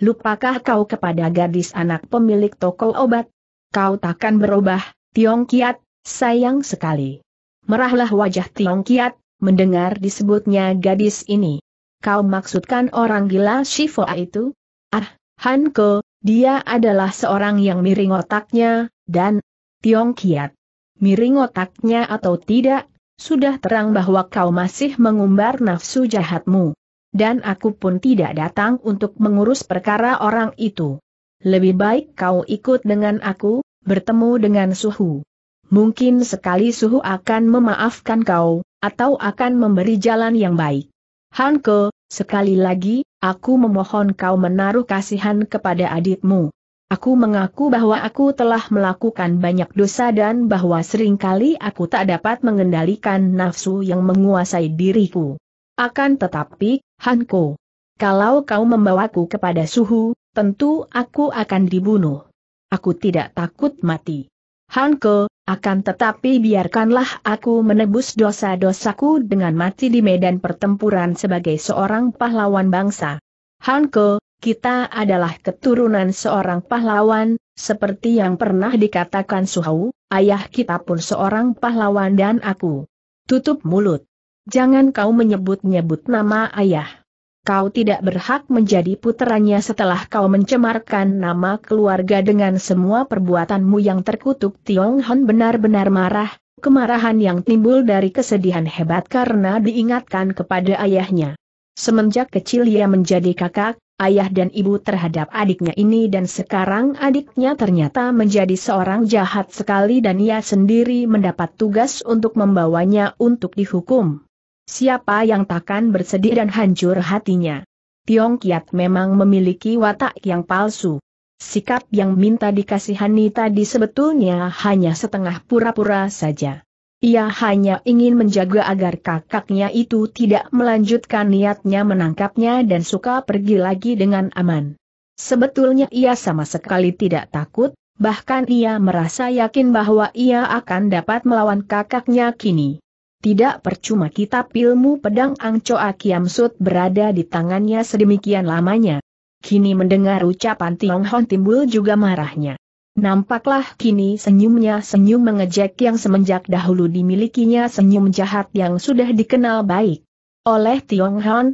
Lupakah kau kepada gadis anak pemilik toko obat? Kau takkan berubah, Tiong Kiat, sayang sekali. Merahlah wajah Tiong Kiat, mendengar disebutnya gadis ini. Kau maksudkan orang gila Shifoa itu? Ah, Hanko, dia adalah seorang yang miring otaknya, dan Tiong Kiat. Miring otaknya atau tidak, sudah terang bahwa kau masih mengumbar nafsu jahatmu. Dan aku pun tidak datang untuk mengurus perkara orang itu. Lebih baik kau ikut dengan aku, bertemu dengan suhu. Mungkin sekali suhu akan memaafkan kau, atau akan memberi jalan yang baik. Hanko, sekali lagi, aku memohon kau menaruh kasihan kepada adikmu. Aku mengaku bahwa aku telah melakukan banyak dosa dan bahwa seringkali aku tak dapat mengendalikan nafsu yang menguasai diriku. Akan tetapi, Hanko, kalau kau membawaku kepada suhu, tentu aku akan dibunuh. Aku tidak takut mati. Hanko, akan tetapi biarkanlah aku menebus dosa-dosaku dengan mati di medan pertempuran sebagai seorang pahlawan bangsa. Hanko, kita adalah keturunan seorang pahlawan, seperti yang pernah dikatakan Suhau, ayah kita pun seorang pahlawan dan aku. Tutup mulut. Jangan kau menyebut-nyebut nama ayah. Kau tidak berhak menjadi puteranya setelah kau mencemarkan nama keluarga dengan semua perbuatanmu yang terkutuk Tiong Hon benar-benar marah, kemarahan yang timbul dari kesedihan hebat karena diingatkan kepada ayahnya. Semenjak kecil ia menjadi kakak, ayah dan ibu terhadap adiknya ini dan sekarang adiknya ternyata menjadi seorang jahat sekali dan ia sendiri mendapat tugas untuk membawanya untuk dihukum. Siapa yang takkan bersedih dan hancur hatinya? Tiong Kiat memang memiliki watak yang palsu. Sikap yang minta dikasihani tadi sebetulnya hanya setengah pura-pura saja. Ia hanya ingin menjaga agar kakaknya itu tidak melanjutkan niatnya menangkapnya dan suka pergi lagi dengan aman. Sebetulnya ia sama sekali tidak takut, bahkan ia merasa yakin bahwa ia akan dapat melawan kakaknya kini. Tidak percuma kitab ilmu pedang Angcoa Kiamsut berada di tangannya sedemikian lamanya. Kini mendengar ucapan Tiong Hon timbul juga marahnya. Nampaklah kini senyumnya senyum mengejek yang semenjak dahulu dimilikinya senyum jahat yang sudah dikenal baik. Oleh Tiong Han,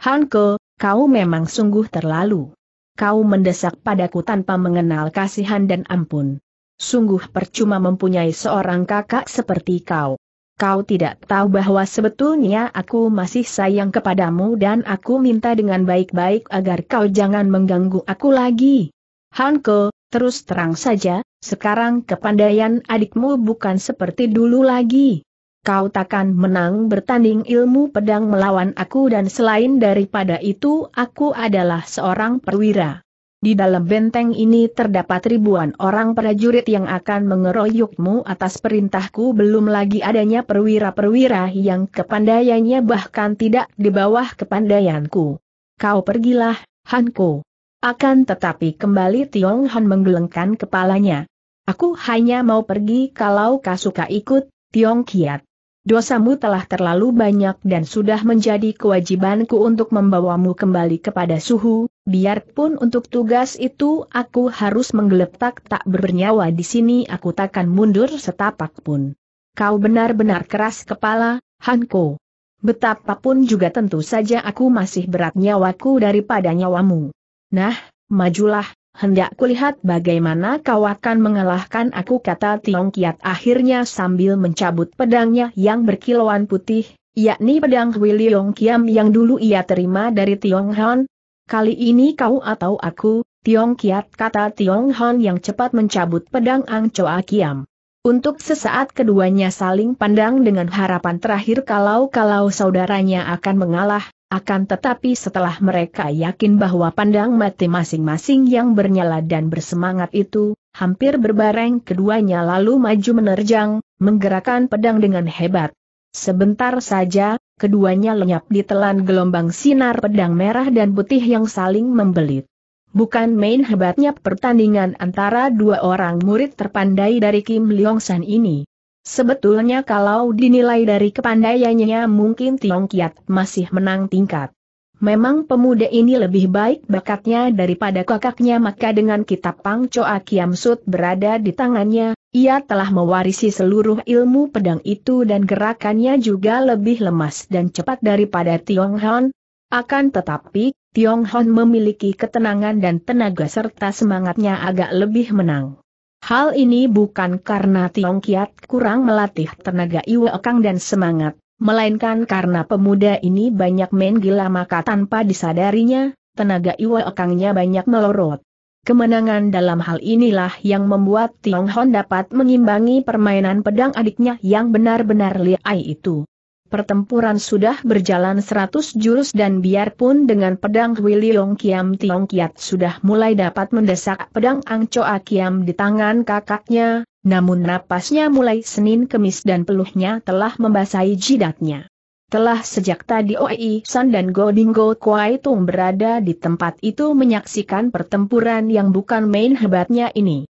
Hanko, kau memang sungguh terlalu. Kau mendesak padaku tanpa mengenal kasihan dan ampun. Sungguh percuma mempunyai seorang kakak seperti kau. Kau tidak tahu bahwa sebetulnya aku masih sayang kepadamu dan aku minta dengan baik-baik agar kau jangan mengganggu aku lagi. Hanko, Terus terang saja, sekarang kepandaian adikmu bukan seperti dulu lagi. Kau takkan menang bertanding ilmu pedang melawan aku dan selain daripada itu aku adalah seorang perwira. Di dalam benteng ini terdapat ribuan orang prajurit yang akan mengeroyokmu atas perintahku belum lagi adanya perwira-perwira yang kepandaiannya bahkan tidak di bawah kepandaianku. Kau pergilah, Hanko. Akan tetapi kembali Tiong Han menggelengkan kepalanya. Aku hanya mau pergi kalau kau suka ikut, Tiong Kiat. Dosamu telah terlalu banyak dan sudah menjadi kewajibanku untuk membawamu kembali kepada suhu, biarpun untuk tugas itu aku harus menggeletak tak bernyawa di sini aku takkan mundur setapak pun. Kau benar-benar keras kepala, Hanko. Betapapun juga tentu saja aku masih berat nyawaku daripada nyawamu. Nah, majulah, hendak kulihat bagaimana kau akan mengalahkan aku kata Tiong Kiat akhirnya sambil mencabut pedangnya yang berkilauan putih, yakni pedang Hui Leong Kiam yang dulu ia terima dari Tiong Han. Kali ini kau atau aku, Tiong Kiat kata Tiong Han yang cepat mencabut pedang Ang Choa Kiam. Untuk sesaat keduanya saling pandang dengan harapan terakhir kalau-kalau saudaranya akan mengalah, akan tetapi setelah mereka yakin bahwa pandang mati masing-masing yang bernyala dan bersemangat itu, hampir berbareng keduanya lalu maju menerjang, menggerakkan pedang dengan hebat. Sebentar saja, keduanya lenyap ditelan gelombang sinar pedang merah dan putih yang saling membelit. Bukan main hebatnya pertandingan antara dua orang murid terpandai dari Kim Leong San ini. Sebetulnya kalau dinilai dari kepandaiannya mungkin Tiong Kiat masih menang tingkat. Memang pemuda ini lebih baik bakatnya daripada kakaknya maka dengan kitab Pang Choa Kiam Sut berada di tangannya, ia telah mewarisi seluruh ilmu pedang itu dan gerakannya juga lebih lemas dan cepat daripada Tiong Hon. Akan tetapi, Tiong Hon memiliki ketenangan dan tenaga serta semangatnya agak lebih menang. Hal ini bukan karena Tiong Kiat kurang melatih tenaga Iwekang dan semangat, melainkan karena pemuda ini banyak main gila maka tanpa disadarinya, tenaga Iwekangnya banyak melorot. Kemenangan dalam hal inilah yang membuat Tiong Hon dapat mengimbangi permainan pedang adiknya yang benar-benar liai itu pertempuran sudah berjalan seratus jurus dan biarpun dengan pedang Willy Long Kiam Tiong Kiat sudah mulai dapat mendesak pedang Ang Choa Kiam di tangan kakaknya, namun napasnya mulai Senin Kemis dan peluhnya telah membasahi jidatnya. Telah sejak tadi Oi San dan Godingo Kuai Tung berada di tempat itu menyaksikan pertempuran yang bukan main hebatnya ini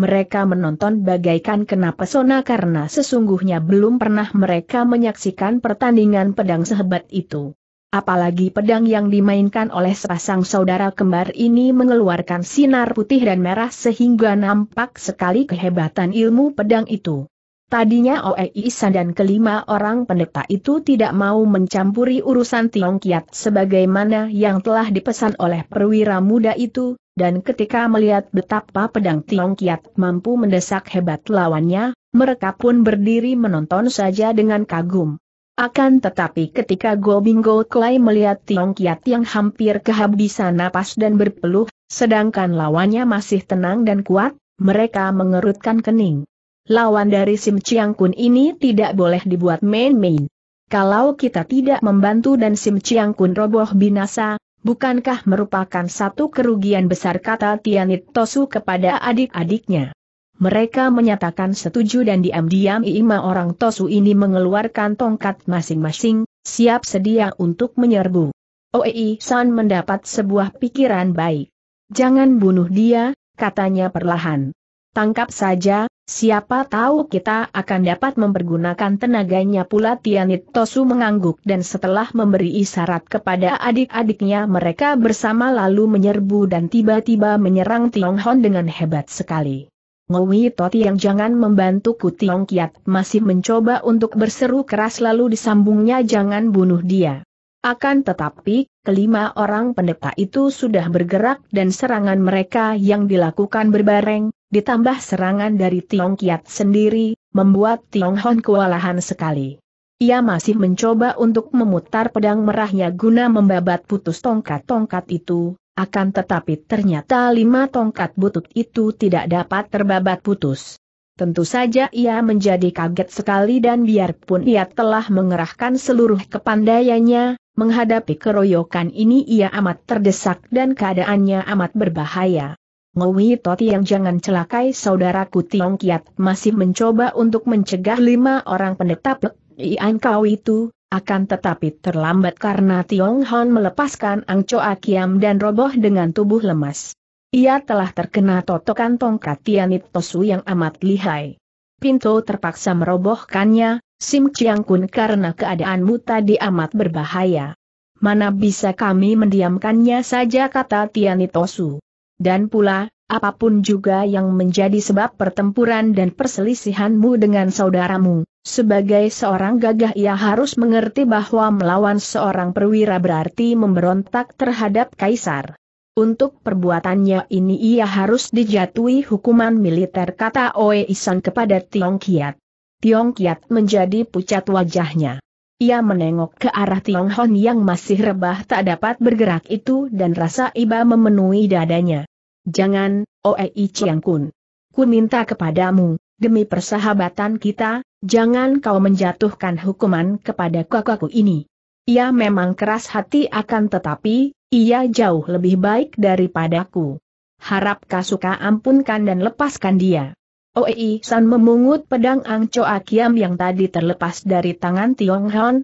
mereka menonton bagaikan kena pesona karena sesungguhnya belum pernah mereka menyaksikan pertandingan pedang sehebat itu. Apalagi pedang yang dimainkan oleh sepasang saudara kembar ini mengeluarkan sinar putih dan merah sehingga nampak sekali kehebatan ilmu pedang itu. Tadinya Oei Isan dan kelima orang pendeta itu tidak mau mencampuri urusan Tiongkiat sebagaimana yang telah dipesan oleh perwira muda itu, dan ketika melihat betapa pedang Tiong Kiat mampu mendesak hebat lawannya, mereka pun berdiri menonton saja dengan kagum. Akan tetapi ketika Go Bingo Klai melihat Tiong Kiat yang hampir kehabisan napas dan berpeluh, sedangkan lawannya masih tenang dan kuat, mereka mengerutkan kening. Lawan dari Sim Chiang Kun ini tidak boleh dibuat main-main. Kalau kita tidak membantu dan Sim Chiang Kun roboh binasa, bukankah merupakan satu kerugian besar kata Tianit Tosu kepada adik-adiknya. Mereka menyatakan setuju dan diam-diam lima orang Tosu ini mengeluarkan tongkat masing-masing, siap sedia untuk menyerbu. Oei San mendapat sebuah pikiran baik. Jangan bunuh dia, katanya perlahan. Tangkap saja, siapa tahu kita akan dapat mempergunakan tenaganya pula Tianit Tosu mengangguk dan setelah memberi isyarat kepada adik-adiknya mereka bersama lalu menyerbu dan tiba-tiba menyerang Tiong Hon dengan hebat sekali. Ngui Toti yang jangan membantuku Tiong Kiat masih mencoba untuk berseru keras lalu disambungnya jangan bunuh dia. Akan tetapi, kelima orang pendeta itu sudah bergerak dan serangan mereka yang dilakukan berbareng, ditambah serangan dari Tiong Kiat sendiri, membuat Tiong Hon kewalahan sekali. Ia masih mencoba untuk memutar pedang merahnya guna membabat putus tongkat-tongkat itu, akan tetapi ternyata lima tongkat butut itu tidak dapat terbabat putus. Tentu saja ia menjadi kaget sekali dan biarpun ia telah mengerahkan seluruh kepandaiannya, menghadapi keroyokan ini ia amat terdesak dan keadaannya amat berbahaya. Ngui Toti yang jangan celakai saudaraku Tiong Kiat masih mencoba untuk mencegah lima orang pendeta Pek Ian kau itu, akan tetapi terlambat karena Tiong Hon melepaskan Ang Choa Kiam dan roboh dengan tubuh lemas. Ia telah terkena totokan tongkat Tianit Tosu yang amat lihai. Pinto terpaksa merobohkannya, Sim Chiang Kun karena keadaanmu tadi amat berbahaya. Mana bisa kami mendiamkannya saja kata Tianit Tosu. Dan pula, apapun juga yang menjadi sebab pertempuran dan perselisihanmu dengan saudaramu, sebagai seorang gagah ia harus mengerti bahwa melawan seorang perwira berarti memberontak terhadap kaisar. Untuk perbuatannya ini ia harus dijatuhi hukuman militer kata Oe Isan kepada Tiong Kiat. Tiong Kiat menjadi pucat wajahnya. Ia menengok ke arah Tiong Hon yang masih rebah tak dapat bergerak itu dan rasa iba memenuhi dadanya. Jangan, Oei Chiang Kun. Ku minta kepadamu, demi persahabatan kita, jangan kau menjatuhkan hukuman kepada kakakku ini. Ia memang keras hati akan tetapi, ia jauh lebih baik daripadaku. Harap Kasuka ampunkan dan lepaskan dia. Oei San memungut pedang Angco Akiam yang tadi terlepas dari tangan Tiong Hon.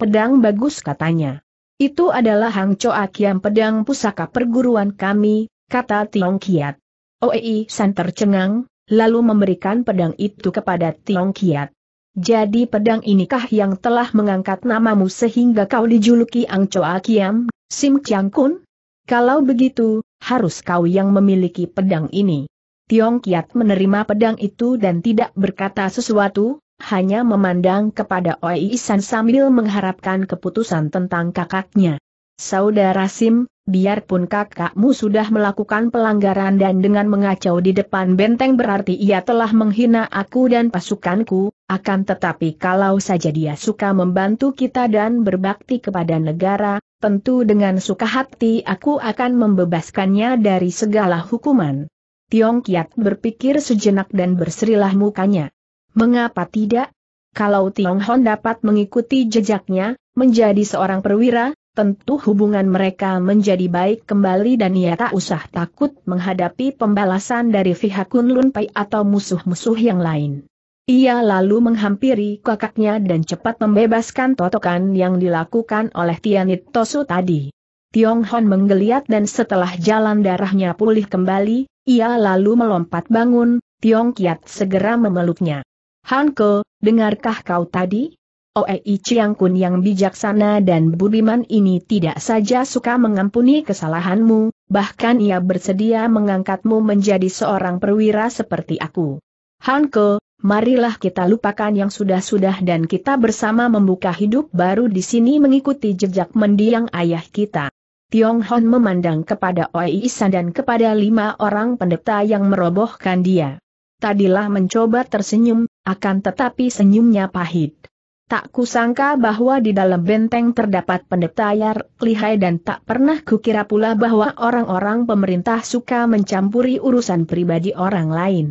Pedang bagus katanya. Itu adalah Hang Cho Akiam pedang pusaka perguruan kami, kata Tiong Kiat. Oei San tercengang, lalu memberikan pedang itu kepada Tiong Kiat. Jadi pedang inikah yang telah mengangkat namamu sehingga kau dijuluki Angcoa Kiam, Sim Chiang Kun? Kalau begitu, harus kau yang memiliki pedang ini. Tiong Kiat menerima pedang itu dan tidak berkata sesuatu, hanya memandang kepada Oei San sambil mengharapkan keputusan tentang kakaknya. Saudara Sim, biarpun kakakmu sudah melakukan pelanggaran dan dengan mengacau di depan benteng berarti ia telah menghina aku dan pasukanku, akan tetapi kalau saja dia suka membantu kita dan berbakti kepada negara, tentu dengan suka hati aku akan membebaskannya dari segala hukuman. Tiong Kiat berpikir sejenak dan berserilah mukanya. Mengapa tidak? Kalau Tiong Hon dapat mengikuti jejaknya, menjadi seorang perwira, tentu hubungan mereka menjadi baik kembali dan ia tak usah takut menghadapi pembalasan dari pihak Kunlun Pai atau musuh-musuh yang lain. Ia lalu menghampiri kakaknya dan cepat membebaskan totokan yang dilakukan oleh Tianit Tosu tadi. Tiong Hon menggeliat dan setelah jalan darahnya pulih kembali, ia lalu melompat bangun, Tiong Kiat segera memeluknya. Hanko, dengarkah kau tadi? Oei oh, eh, Chiang Kun yang bijaksana dan budiman ini tidak saja suka mengampuni kesalahanmu, bahkan ia bersedia mengangkatmu menjadi seorang perwira seperti aku. Hanko, marilah kita lupakan yang sudah-sudah dan kita bersama membuka hidup baru di sini mengikuti jejak mendiang ayah kita. Tiong Hon memandang kepada Oei Isan dan kepada lima orang pendeta yang merobohkan dia. Tadilah mencoba tersenyum, akan tetapi senyumnya pahit. Tak kusangka bahwa di dalam benteng terdapat pendeta pendetayar lihai dan tak pernah kukira pula bahwa orang-orang pemerintah suka mencampuri urusan pribadi orang lain.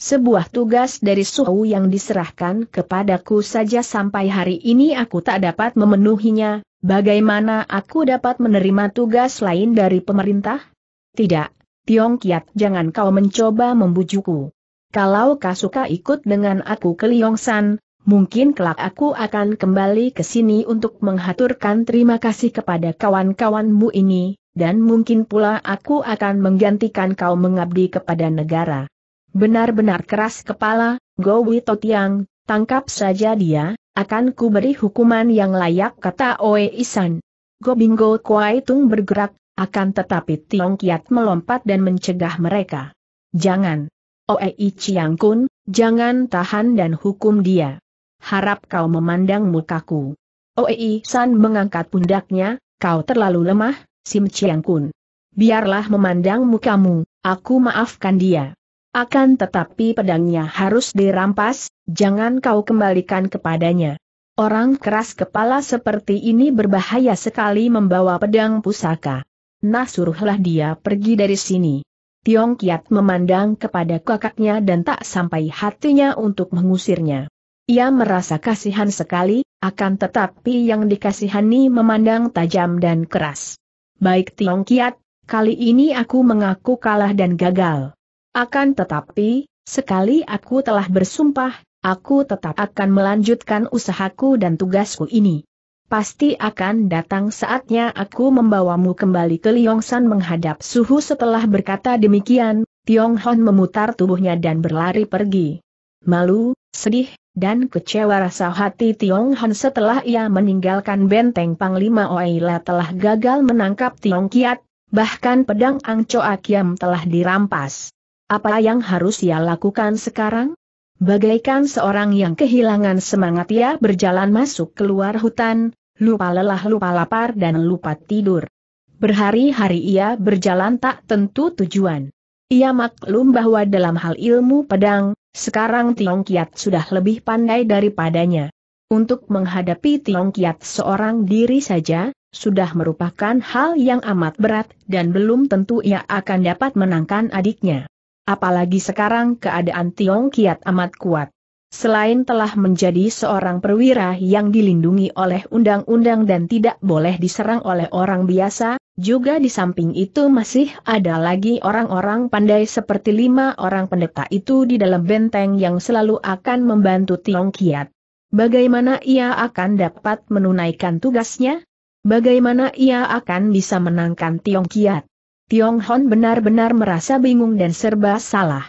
Sebuah tugas dari Suhu yang diserahkan kepadaku saja sampai hari ini aku tak dapat memenuhinya, bagaimana aku dapat menerima tugas lain dari pemerintah? Tidak, Tiong Kiat jangan kau mencoba membujuku. Kalau kau suka ikut dengan aku ke San, Mungkin kelak aku akan kembali ke sini untuk menghaturkan terima kasih kepada kawan-kawanmu ini, dan mungkin pula aku akan menggantikan kau mengabdi kepada negara. Benar-benar keras kepala, Gowi Totiang, tangkap saja dia, akan ku beri hukuman yang layak kata Oe Isan. Gobingo Kuaitung bergerak, akan tetapi Tiong Kiat melompat dan mencegah mereka. Jangan. Oe Ichiang Kun, jangan tahan dan hukum dia harap kau memandang mukaku. Oei San mengangkat pundaknya, kau terlalu lemah, Sim Chiang Kun. Biarlah memandang mukamu, aku maafkan dia. Akan tetapi pedangnya harus dirampas, jangan kau kembalikan kepadanya. Orang keras kepala seperti ini berbahaya sekali membawa pedang pusaka. Nah suruhlah dia pergi dari sini. Tiong Kiat memandang kepada kakaknya dan tak sampai hatinya untuk mengusirnya. Ia merasa kasihan sekali, akan tetapi yang dikasihani memandang tajam dan keras. Baik Tiong Kiat, kali ini aku mengaku kalah dan gagal. Akan tetapi, sekali aku telah bersumpah, aku tetap akan melanjutkan usahaku dan tugasku ini. Pasti akan datang saatnya aku membawamu kembali ke Liongsan menghadap suhu setelah berkata demikian, Tiong Hon memutar tubuhnya dan berlari pergi. Malu, sedih, dan kecewa rasa hati Tiong Han setelah ia meninggalkan benteng Panglima Oila telah gagal menangkap Tiong Kiat, bahkan pedang Angco Akiam telah dirampas. Apa yang harus ia lakukan sekarang? Bagaikan seorang yang kehilangan semangat ia berjalan masuk keluar hutan, lupa lelah lupa lapar dan lupa tidur. Berhari-hari ia berjalan tak tentu tujuan. Ia maklum bahwa dalam hal ilmu pedang, sekarang Tiong Kiat sudah lebih pandai daripadanya. Untuk menghadapi Tiong Kiat seorang diri saja, sudah merupakan hal yang amat berat dan belum tentu ia akan dapat menangkan adiknya. Apalagi sekarang keadaan Tiong Kiat amat kuat. Selain telah menjadi seorang perwira yang dilindungi oleh undang-undang dan tidak boleh diserang oleh orang biasa, juga di samping itu masih ada lagi orang-orang pandai seperti lima orang pendeta itu di dalam benteng yang selalu akan membantu Tiong Kiat. Bagaimana ia akan dapat menunaikan tugasnya? Bagaimana ia akan bisa menangkan Tiong Kiat? Tiong Hon benar-benar merasa bingung dan serba salah.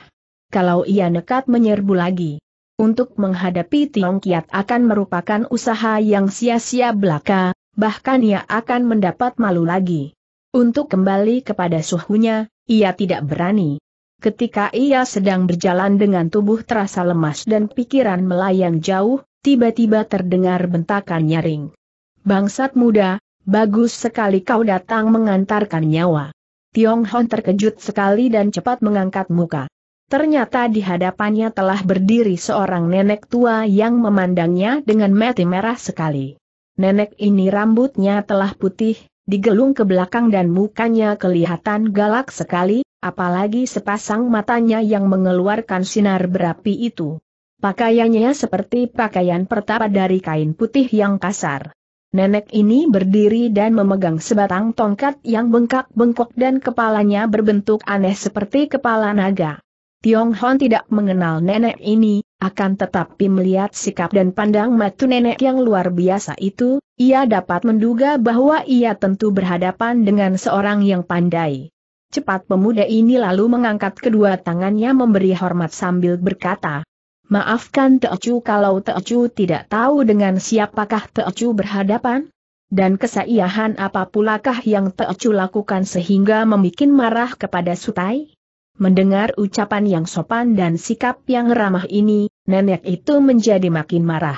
Kalau ia nekat menyerbu lagi, untuk menghadapi Tiong Kiat akan merupakan usaha yang sia-sia belaka, bahkan ia akan mendapat malu lagi. Untuk kembali kepada suhunya, ia tidak berani. Ketika ia sedang berjalan dengan tubuh terasa lemas dan pikiran melayang jauh, tiba-tiba terdengar bentakan nyaring. Bangsat muda, bagus sekali kau datang mengantarkan nyawa. Tiong Hon terkejut sekali dan cepat mengangkat muka. Ternyata di hadapannya telah berdiri seorang nenek tua yang memandangnya dengan mati merah sekali. Nenek ini rambutnya telah putih, digelung ke belakang dan mukanya kelihatan galak sekali, apalagi sepasang matanya yang mengeluarkan sinar berapi itu. Pakaiannya seperti pakaian pertapa dari kain putih yang kasar. Nenek ini berdiri dan memegang sebatang tongkat yang bengkak-bengkok dan kepalanya berbentuk aneh seperti kepala naga. Tiong Hon tidak mengenal nenek ini, akan tetapi melihat sikap dan pandang matu nenek yang luar biasa itu, ia dapat menduga bahwa ia tentu berhadapan dengan seorang yang pandai. Cepat pemuda ini lalu mengangkat kedua tangannya memberi hormat sambil berkata, Maafkan Teocu kalau Teocu tidak tahu dengan siapakah Teocu berhadapan? Dan kesaiahan apa pulakah yang Teocu lakukan sehingga membuat marah kepada Sutai? Mendengar ucapan yang sopan dan sikap yang ramah ini, nenek itu menjadi makin marah.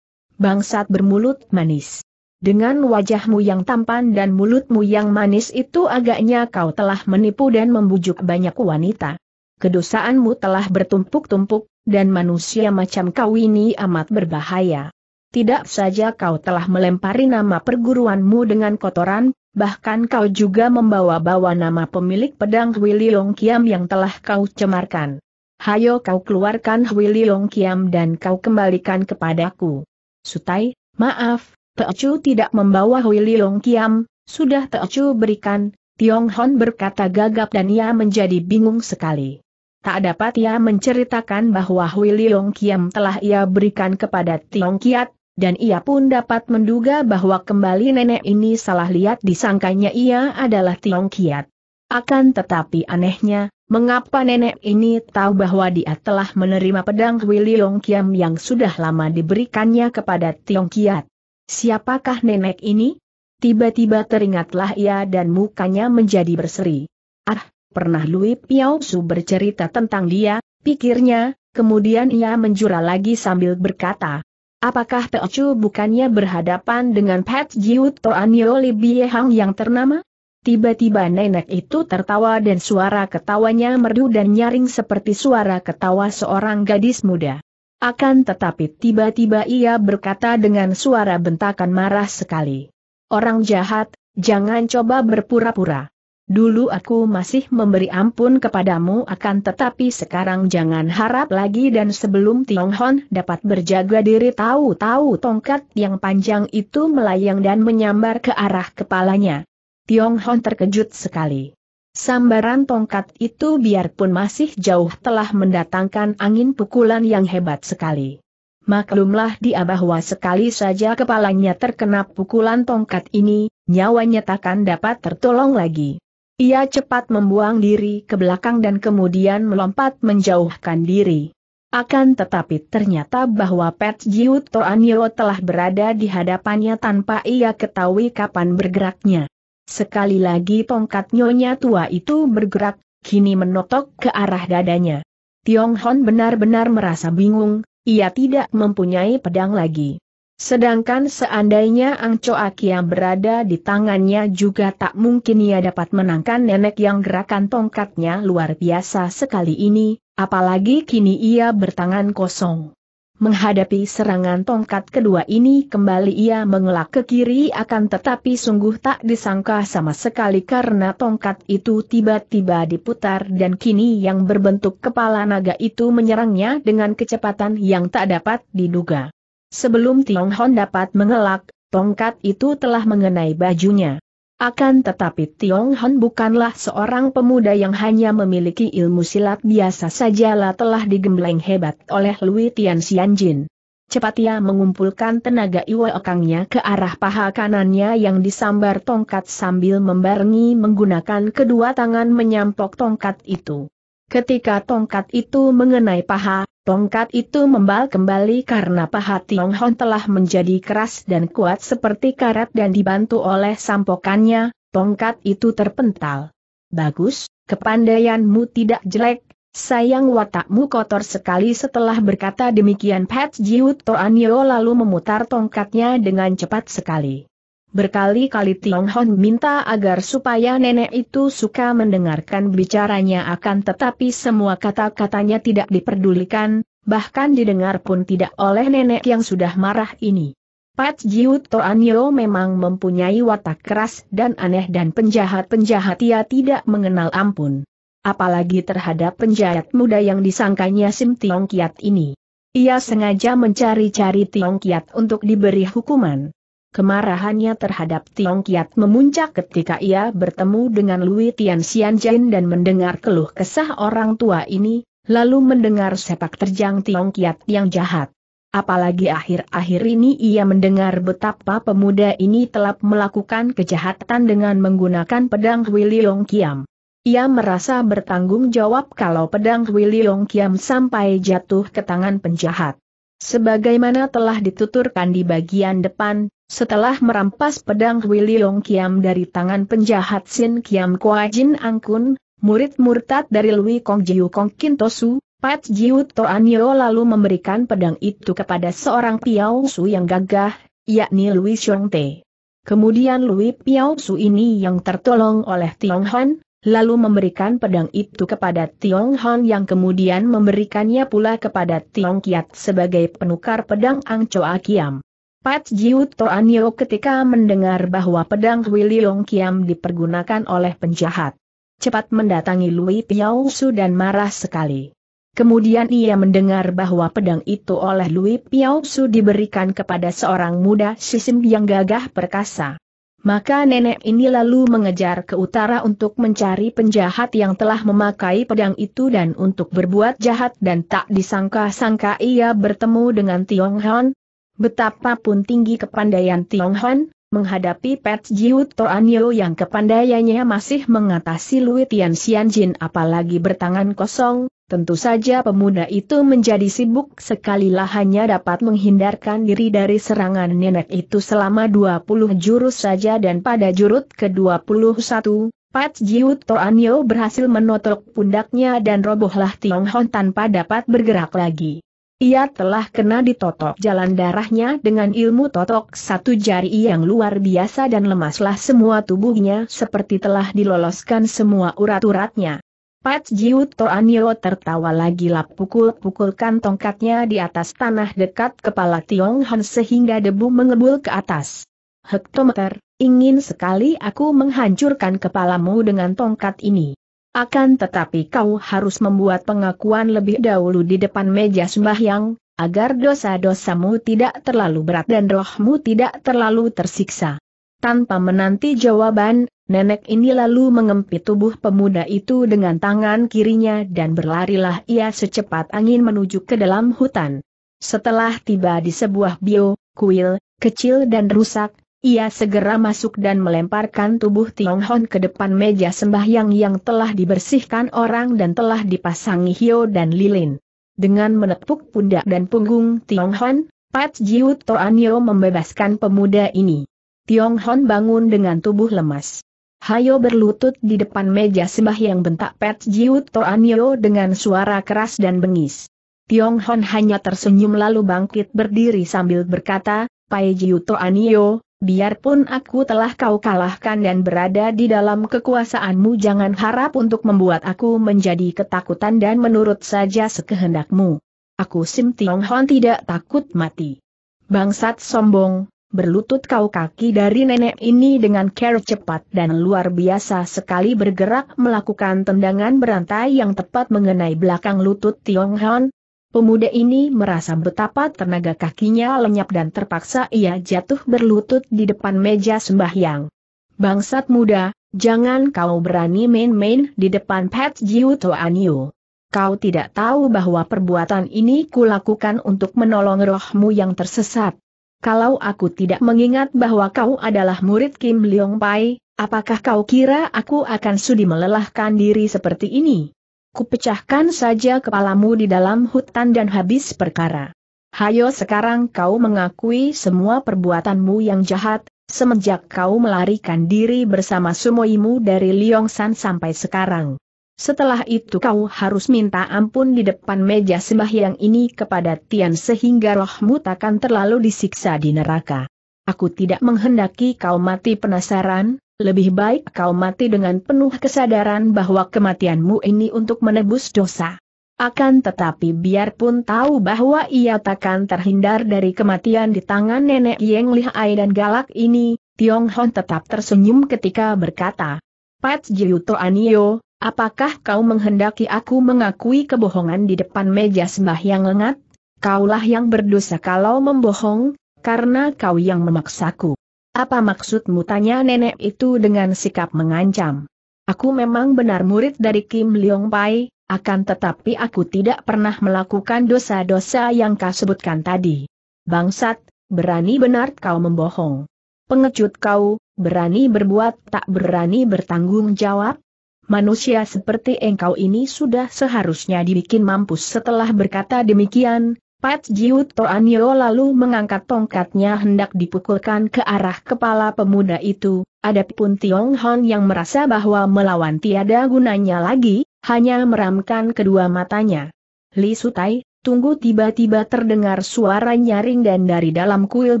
Bangsat bermulut manis. Dengan wajahmu yang tampan dan mulutmu yang manis itu agaknya kau telah menipu dan membujuk banyak wanita. Kedosaanmu telah bertumpuk-tumpuk, dan manusia macam kau ini amat berbahaya. Tidak saja kau telah melempari nama perguruanmu dengan kotoran, bahkan kau juga membawa-bawa nama pemilik pedang Willy Long Kiam yang telah kau cemarkan. Hayo kau keluarkan Willy Long Kiam dan kau kembalikan kepadaku. Sutai, maaf, Teocu tidak membawa Willy Long Kiam, sudah Teocu berikan, Tiong Hon berkata gagap dan ia menjadi bingung sekali. Tak dapat ia menceritakan bahwa Willy Long Kiam telah ia berikan kepada Tiong Kiat, dan ia pun dapat menduga bahwa kembali nenek ini salah lihat disangkanya ia adalah Tiong Kiat. Akan tetapi anehnya, mengapa nenek ini tahu bahwa dia telah menerima pedang Wiliong Kiam yang sudah lama diberikannya kepada Tiong Kiat? Siapakah nenek ini? Tiba-tiba teringatlah ia dan mukanya menjadi berseri. Ah, pernah Lui Piao Su bercerita tentang dia, pikirnya, kemudian ia menjura lagi sambil berkata, Apakah Chu bukannya berhadapan dengan Pat Jiut Toanyo Libie Hang yang ternama? Tiba-tiba nenek itu tertawa dan suara ketawanya merdu dan nyaring seperti suara ketawa seorang gadis muda. Akan tetapi tiba-tiba ia berkata dengan suara bentakan marah sekali. Orang jahat, jangan coba berpura-pura. Dulu aku masih memberi ampun kepadamu akan tetapi sekarang jangan harap lagi dan sebelum Tiong Hon dapat berjaga diri tahu-tahu tongkat yang panjang itu melayang dan menyambar ke arah kepalanya. Tiong Hon terkejut sekali. Sambaran tongkat itu biarpun masih jauh telah mendatangkan angin pukulan yang hebat sekali. Maklumlah dia bahwa sekali saja kepalanya terkena pukulan tongkat ini, nyawanya takkan dapat tertolong lagi. Ia cepat membuang diri ke belakang dan kemudian melompat menjauhkan diri. Akan tetapi ternyata bahwa Pet Jiu Toanyo telah berada di hadapannya tanpa ia ketahui kapan bergeraknya. Sekali lagi tongkat nyonya tua itu bergerak, kini menotok ke arah dadanya. Tiong Hon benar-benar merasa bingung, ia tidak mempunyai pedang lagi. Sedangkan seandainya Angcoak yang berada di tangannya juga tak mungkin ia dapat menangkan nenek yang gerakan tongkatnya luar biasa sekali ini, apalagi kini ia bertangan kosong. Menghadapi serangan tongkat kedua ini kembali ia mengelak ke kiri akan tetapi sungguh tak disangka sama sekali karena tongkat itu tiba-tiba diputar dan kini yang berbentuk kepala naga itu menyerangnya dengan kecepatan yang tak dapat diduga. Sebelum Tiong Hon dapat mengelak, tongkat itu telah mengenai bajunya. Akan tetapi Tiong Hon bukanlah seorang pemuda yang hanya memiliki ilmu silat biasa sajalah telah digembleng hebat oleh Lui Tian Xianjin. Cepat ia mengumpulkan tenaga okangnya ke arah paha kanannya yang disambar tongkat sambil membarengi menggunakan kedua tangan menyampok tongkat itu. Ketika tongkat itu mengenai paha, Tongkat itu membal kembali karena paha Tiong Hon telah menjadi keras dan kuat seperti karet dan dibantu oleh sampokannya, tongkat itu terpental. Bagus, kepandaianmu tidak jelek, sayang watakmu kotor sekali setelah berkata demikian Pat Jiu Yeo lalu memutar tongkatnya dengan cepat sekali. Berkali-kali Tiong Hon minta agar supaya nenek itu suka mendengarkan bicaranya akan tetapi semua kata-katanya tidak diperdulikan, bahkan didengar pun tidak oleh nenek yang sudah marah ini. Pat Jiu Toanyo memang mempunyai watak keras dan aneh dan penjahat-penjahat ia tidak mengenal ampun. Apalagi terhadap penjahat muda yang disangkanya Sim Tiong Kiat ini. Ia sengaja mencari-cari Tiong Kiat untuk diberi hukuman. Kemarahannya terhadap Tiong Kiat memuncak ketika ia bertemu dengan Lui Tian Xian Jin dan mendengar keluh kesah orang tua ini, lalu mendengar sepak terjang Tiong Kiat yang jahat. Apalagi akhir-akhir ini ia mendengar betapa pemuda ini telah melakukan kejahatan dengan menggunakan pedang Hui Leong Kiam. Ia merasa bertanggung jawab kalau pedang Hui Leong Kiam sampai jatuh ke tangan penjahat. Sebagaimana telah dituturkan di bagian depan, setelah merampas pedang Hui Leong Kiam dari tangan penjahat Sin Kiam Kua Jin Angkun, murid murtad dari Lui Kong Jiu Kong Kintosu, Pat Jiu Toanyo lalu memberikan pedang itu kepada seorang Piao Su yang gagah, yakni Lui Xiong Te. Kemudian Lui Piao Su ini yang tertolong oleh Tiong Han, lalu memberikan pedang itu kepada Tiong Han yang kemudian memberikannya pula kepada Tiong Kiat sebagai penukar pedang Ang Choa Kiam. Pat Jiu Toanio ketika mendengar bahwa pedang Willy Longkiam Kiam dipergunakan oleh penjahat. Cepat mendatangi Lui Piao Su dan marah sekali. Kemudian ia mendengar bahwa pedang itu oleh Lui Piao Su diberikan kepada seorang muda sisim yang gagah perkasa. Maka nenek ini lalu mengejar ke utara untuk mencari penjahat yang telah memakai pedang itu dan untuk berbuat jahat dan tak disangka-sangka ia bertemu dengan Tiong Hon, Betapapun tinggi kepandaian Tiong Han, menghadapi Pet Jiu Toanyo yang kepandaiannya masih mengatasi Lui Tian Jin apalagi bertangan kosong, tentu saja pemuda itu menjadi sibuk sekali hanya dapat menghindarkan diri dari serangan nenek itu selama 20 jurus saja dan pada jurut ke-21, Pat Jiu Toanyo berhasil menotok pundaknya dan robohlah Tiong Hon tanpa dapat bergerak lagi. Ia telah kena ditotok jalan darahnya dengan ilmu totok satu jari yang luar biasa dan lemaslah semua tubuhnya seperti telah diloloskan semua urat-uratnya. Pat Jiu Toanio tertawa lagi lap pukul-pukulkan tongkatnya di atas tanah dekat kepala Tiong Han sehingga debu mengebul ke atas. Hektometer, ingin sekali aku menghancurkan kepalamu dengan tongkat ini. Akan tetapi kau harus membuat pengakuan lebih dahulu di depan meja sembahyang, agar dosa-dosamu tidak terlalu berat dan rohmu tidak terlalu tersiksa. Tanpa menanti jawaban, nenek ini lalu mengempit tubuh pemuda itu dengan tangan kirinya dan berlarilah ia secepat angin menuju ke dalam hutan. Setelah tiba di sebuah bio, kuil, kecil dan rusak, ia segera masuk dan melemparkan tubuh Tiong Hon ke depan meja sembahyang yang telah dibersihkan orang dan telah dipasangi hio dan lilin. Dengan menepuk pundak dan punggung Tiong Hon, Pat Jiu Toanyo membebaskan pemuda ini. Tiong Hon bangun dengan tubuh lemas. Hayo berlutut di depan meja sembahyang bentak Pat Jiu Toanyo dengan suara keras dan bengis. Tiong Hon hanya tersenyum lalu bangkit berdiri sambil berkata, Pai Jiu Toanyo, biarpun aku telah kau kalahkan dan berada di dalam kekuasaanmu jangan harap untuk membuat aku menjadi ketakutan dan menurut saja sekehendakmu. Aku Sim Tiong Hon tidak takut mati. Bangsat sombong, berlutut kau kaki dari nenek ini dengan care cepat dan luar biasa sekali bergerak melakukan tendangan berantai yang tepat mengenai belakang lutut Tiong Hon, Pemuda ini merasa betapa tenaga kakinya lenyap dan terpaksa ia jatuh berlutut di depan meja sembahyang. Bangsat muda, jangan kau berani main-main di depan Pat Jiu Toan Yu. Kau tidak tahu bahwa perbuatan ini kulakukan untuk menolong rohmu yang tersesat. Kalau aku tidak mengingat bahwa kau adalah murid Kim Leong Pai, apakah kau kira aku akan sudi melelahkan diri seperti ini? kupecahkan saja kepalamu di dalam hutan dan habis perkara. Hayo sekarang kau mengakui semua perbuatanmu yang jahat, semenjak kau melarikan diri bersama sumoimu dari Liongsan sampai sekarang. Setelah itu kau harus minta ampun di depan meja sembahyang ini kepada Tian sehingga rohmu takkan terlalu disiksa di neraka. Aku tidak menghendaki kau mati penasaran, lebih baik kau mati dengan penuh kesadaran bahwa kematianmu ini untuk menebus dosa. Akan tetapi biarpun tahu bahwa ia takkan terhindar dari kematian di tangan nenek Yeng Lihai dan galak ini, Tiong Hon tetap tersenyum ketika berkata, Pat Jiuto Anio, apakah kau menghendaki aku mengakui kebohongan di depan meja sembah yang lengat? Kaulah yang berdosa kalau membohong, karena kau yang memaksaku. Apa maksudmu tanya nenek itu dengan sikap mengancam? Aku memang benar murid dari Kim Leong Pai, akan tetapi aku tidak pernah melakukan dosa-dosa yang kau sebutkan tadi. Bangsat, berani benar kau membohong. Pengecut kau, berani berbuat tak berani bertanggung jawab? Manusia seperti engkau ini sudah seharusnya dibikin mampus setelah berkata demikian, Pat Jiu Toanio lalu mengangkat tongkatnya hendak dipukulkan ke arah kepala pemuda itu, adapun Tiong Hon yang merasa bahwa melawan tiada gunanya lagi, hanya meramkan kedua matanya. Li Sutai, tunggu tiba-tiba terdengar suara nyaring dan dari dalam kuil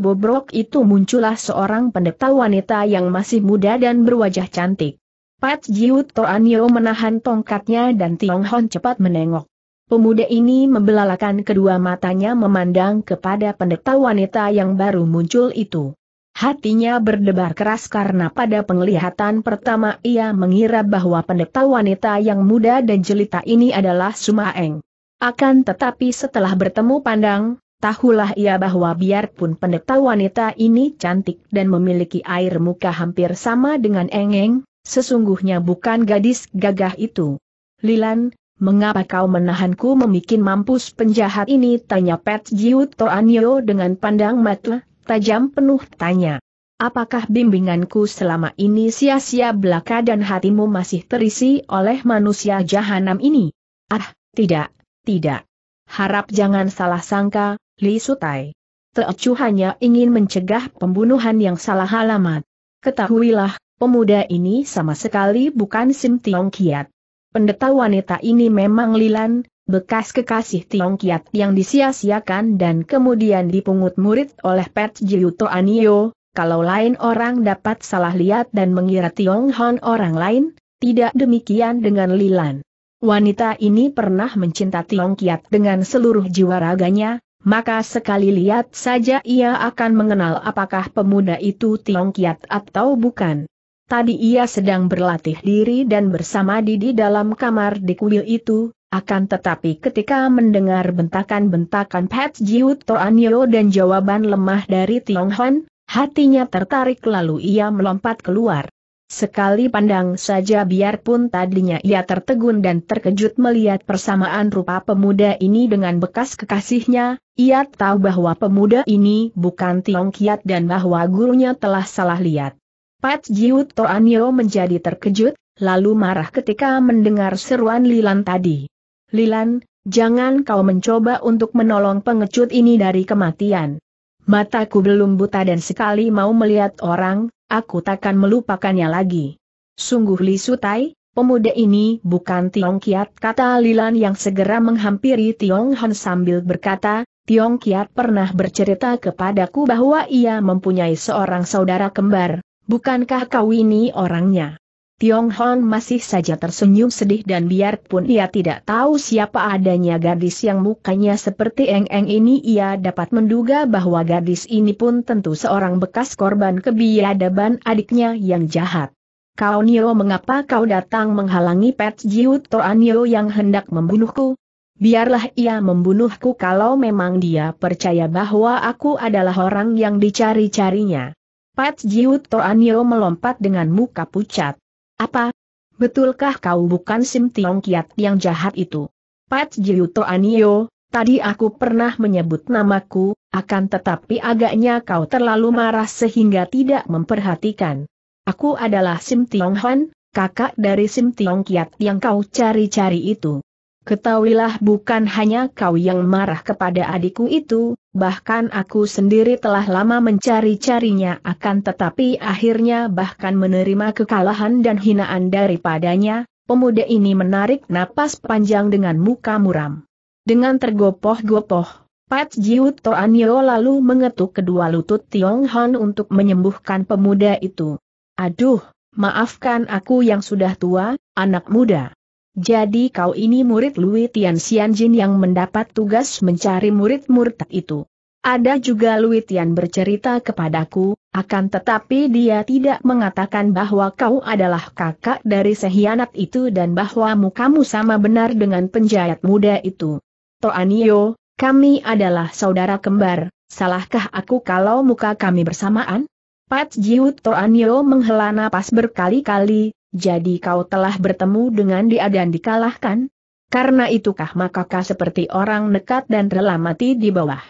bobrok itu muncullah seorang pendeta wanita yang masih muda dan berwajah cantik. Pat Jiu Toanio menahan tongkatnya dan Tiong Hon cepat menengok. Pemuda ini membelalakan kedua matanya memandang kepada pendeta wanita yang baru muncul itu. Hatinya berdebar keras karena pada penglihatan pertama ia mengira bahwa pendeta wanita yang muda dan jelita ini adalah Sumaeng. Akan tetapi setelah bertemu pandang, tahulah ia bahwa biarpun pendeta wanita ini cantik dan memiliki air muka hampir sama dengan Engeng, sesungguhnya bukan gadis gagah itu. Lilan, Mengapa kau menahanku Memikin mampus penjahat ini? Tanya Pet Jiut Toanyo dengan pandang mata, tajam penuh tanya. Apakah bimbinganku selama ini sia-sia belaka dan hatimu masih terisi oleh manusia jahanam ini? Ah, tidak, tidak. Harap jangan salah sangka, Li Sutai. Teocu hanya ingin mencegah pembunuhan yang salah alamat. Ketahuilah, pemuda ini sama sekali bukan Sim Tiong Kiat. Pendeta wanita ini memang Lilan, bekas kekasih Tiong Kiat yang disia-siakan dan kemudian dipungut murid oleh Pet Jiuto Anio, kalau lain orang dapat salah lihat dan mengira Tiong Hon orang lain, tidak demikian dengan Lilan. Wanita ini pernah mencinta Tiong Kiat dengan seluruh jiwa raganya, maka sekali lihat saja ia akan mengenal apakah pemuda itu Tiong Kiat atau bukan. Tadi ia sedang berlatih diri dan bersama Didi dalam kamar di kuil itu, akan tetapi ketika mendengar bentakan-bentakan Pat Jiut Toanyo dan jawaban lemah dari Tionghoan, hatinya tertarik lalu ia melompat keluar. Sekali pandang saja biarpun tadinya ia tertegun dan terkejut melihat persamaan rupa pemuda ini dengan bekas kekasihnya, ia tahu bahwa pemuda ini bukan Tiong Kiat dan bahwa gurunya telah salah lihat. Pat Jiu Toanio menjadi terkejut, lalu marah ketika mendengar seruan Lilan tadi. Lilan, jangan kau mencoba untuk menolong pengecut ini dari kematian. Mataku belum buta dan sekali mau melihat orang, aku takkan melupakannya lagi. Sungguh Li Sutai, pemuda ini bukan Tiong Kiat kata Lilan yang segera menghampiri Tiong Han sambil berkata, Tiong Kiat pernah bercerita kepadaku bahwa ia mempunyai seorang saudara kembar, Bukankah kau ini orangnya? Tiong Hon masih saja tersenyum sedih dan biarpun ia tidak tahu siapa adanya gadis yang mukanya seperti Eng Eng ini ia dapat menduga bahwa gadis ini pun tentu seorang bekas korban kebiadaban adiknya yang jahat. Kau Nio mengapa kau datang menghalangi Pet Jiut Toanio yang hendak membunuhku? Biarlah ia membunuhku kalau memang dia percaya bahwa aku adalah orang yang dicari-carinya. Pat Jiut Toanio melompat dengan muka pucat. Apa? Betulkah kau bukan Sim Tiong Kiat yang jahat itu? Pat Jiut Toanio, tadi aku pernah menyebut namaku, akan tetapi agaknya kau terlalu marah sehingga tidak memperhatikan. Aku adalah Sim Tiong Han, kakak dari Sim Tiong Kiat yang kau cari-cari itu. Ketahuilah bukan hanya kau yang marah kepada adikku itu, bahkan aku sendiri telah lama mencari-carinya akan tetapi akhirnya bahkan menerima kekalahan dan hinaan daripadanya, pemuda ini menarik napas panjang dengan muka muram. Dengan tergopoh-gopoh, Pat Jiut Toanyo lalu mengetuk kedua lutut Tiong Han untuk menyembuhkan pemuda itu. Aduh, maafkan aku yang sudah tua, anak muda. Jadi kau ini murid Lui Tian Xianjin yang mendapat tugas mencari murid murtad itu. Ada juga Lui Tian bercerita kepadaku, akan tetapi dia tidak mengatakan bahwa kau adalah kakak dari sehianat itu dan bahwa mukamu sama benar dengan penjahat muda itu. Toanio, kami adalah saudara kembar, salahkah aku kalau muka kami bersamaan? Pat Jiut Toanyo menghela napas berkali-kali, jadi kau telah bertemu dengan dia dan dikalahkan? Karena itukah maka kau seperti orang nekat dan rela mati di bawah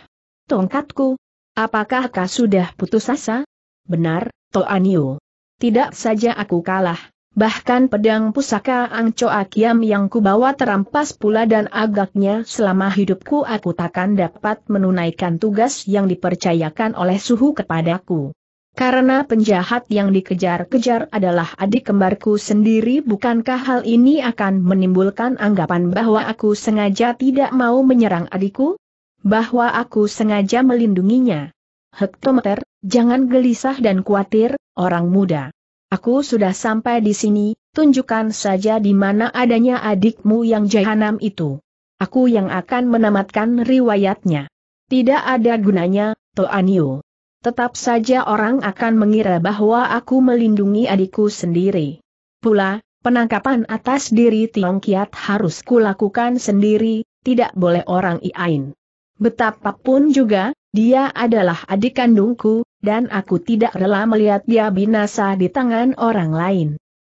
tongkatku? Apakah kau sudah putus asa? Benar, Toanyo. Tidak saja aku kalah, bahkan pedang pusaka Angco Akiam yang kubawa terampas pula dan agaknya selama hidupku aku takkan dapat menunaikan tugas yang dipercayakan oleh suhu kepadaku. Karena penjahat yang dikejar-kejar adalah adik kembarku sendiri bukankah hal ini akan menimbulkan anggapan bahwa aku sengaja tidak mau menyerang adikku? Bahwa aku sengaja melindunginya. Hektometer, jangan gelisah dan khawatir, orang muda. Aku sudah sampai di sini, tunjukkan saja di mana adanya adikmu yang jahanam itu. Aku yang akan menamatkan riwayatnya. Tidak ada gunanya, Toanio. Tetap saja orang akan mengira bahwa aku melindungi adikku sendiri. Pula, penangkapan atas diri Tiong Kiat harus kulakukan sendiri, tidak boleh orang iain. Betapapun juga, dia adalah adik kandungku, dan aku tidak rela melihat dia binasa di tangan orang lain.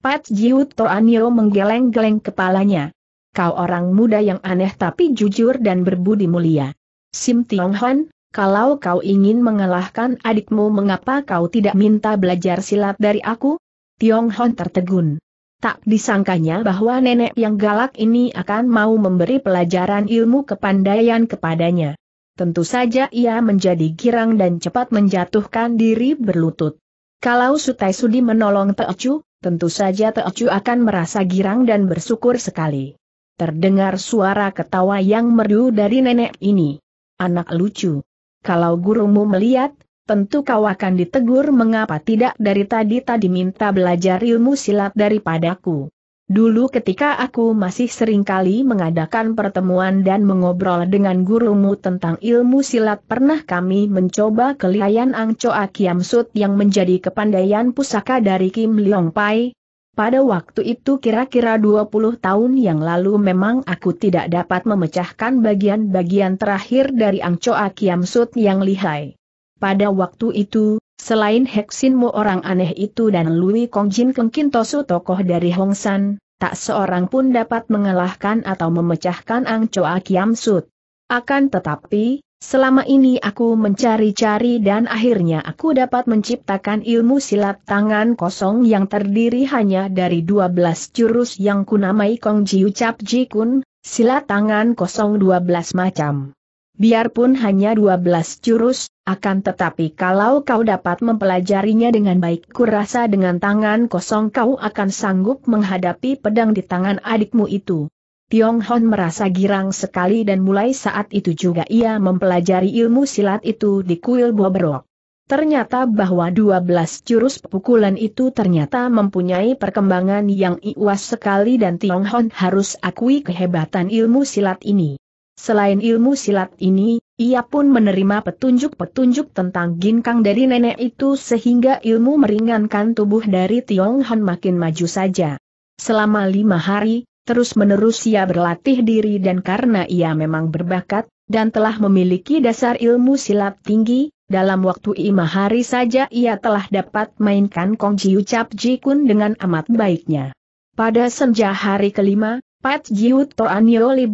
Pat Jiu Toanio menggeleng-geleng kepalanya. Kau orang muda yang aneh tapi jujur dan berbudi mulia. Sim Tiong Hon, kalau kau ingin mengalahkan adikmu mengapa kau tidak minta belajar silat dari aku? Tiong Hon tertegun. Tak disangkanya bahwa nenek yang galak ini akan mau memberi pelajaran ilmu kepandaian kepadanya. Tentu saja ia menjadi girang dan cepat menjatuhkan diri berlutut. Kalau Sutai Sudi menolong Teocu, tentu saja Teocu akan merasa girang dan bersyukur sekali. Terdengar suara ketawa yang merdu dari nenek ini. Anak lucu kalau gurumu melihat, tentu kau akan ditegur mengapa tidak dari tadi-tadi minta belajar ilmu silat daripadaku. Dulu ketika aku masih seringkali mengadakan pertemuan dan mengobrol dengan gurumu tentang ilmu silat pernah kami mencoba kelihayan Angco Akiamsut yang menjadi kepandaian pusaka dari Kim Leong Pai, pada waktu itu kira-kira 20 tahun yang lalu memang aku tidak dapat memecahkan bagian-bagian terakhir dari Choa Kiam Sut yang lihai. Pada waktu itu, selain Heksin Mo orang aneh itu dan Lui Kongjin Kengkin Tosu tokoh dari Hong San, tak seorang pun dapat mengalahkan atau memecahkan Choa Kiam Sut. Akan tetapi, Selama ini aku mencari-cari dan akhirnya aku dapat menciptakan ilmu silat tangan kosong yang terdiri hanya dari 12 jurus yang kunamai Kong Jiu Cap Ji Kun, silat tangan kosong 12 macam. Biarpun hanya 12 jurus, akan tetapi kalau kau dapat mempelajarinya dengan baik kurasa dengan tangan kosong kau akan sanggup menghadapi pedang di tangan adikmu itu. Tiong Hon merasa girang sekali dan mulai saat itu juga ia mempelajari ilmu silat itu di kuil Boberok. Ternyata bahwa 12 jurus pukulan itu ternyata mempunyai perkembangan yang iwas sekali dan Tiong Hon harus akui kehebatan ilmu silat ini. Selain ilmu silat ini, ia pun menerima petunjuk-petunjuk tentang ginkang dari nenek itu sehingga ilmu meringankan tubuh dari Tiong Hon makin maju saja. Selama lima hari, Terus-menerus ia berlatih diri dan karena ia memang berbakat, dan telah memiliki dasar ilmu silat tinggi, dalam waktu lima hari saja ia telah dapat mainkan Kong Jiu Cap Ji Kun dengan amat baiknya. Pada senja hari kelima, Pat Jiu Toan Yo Li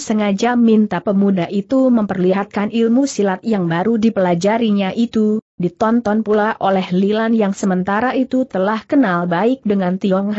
sengaja minta pemuda itu memperlihatkan ilmu silat yang baru dipelajarinya itu, ditonton pula oleh Lilan yang sementara itu telah kenal baik dengan Tiong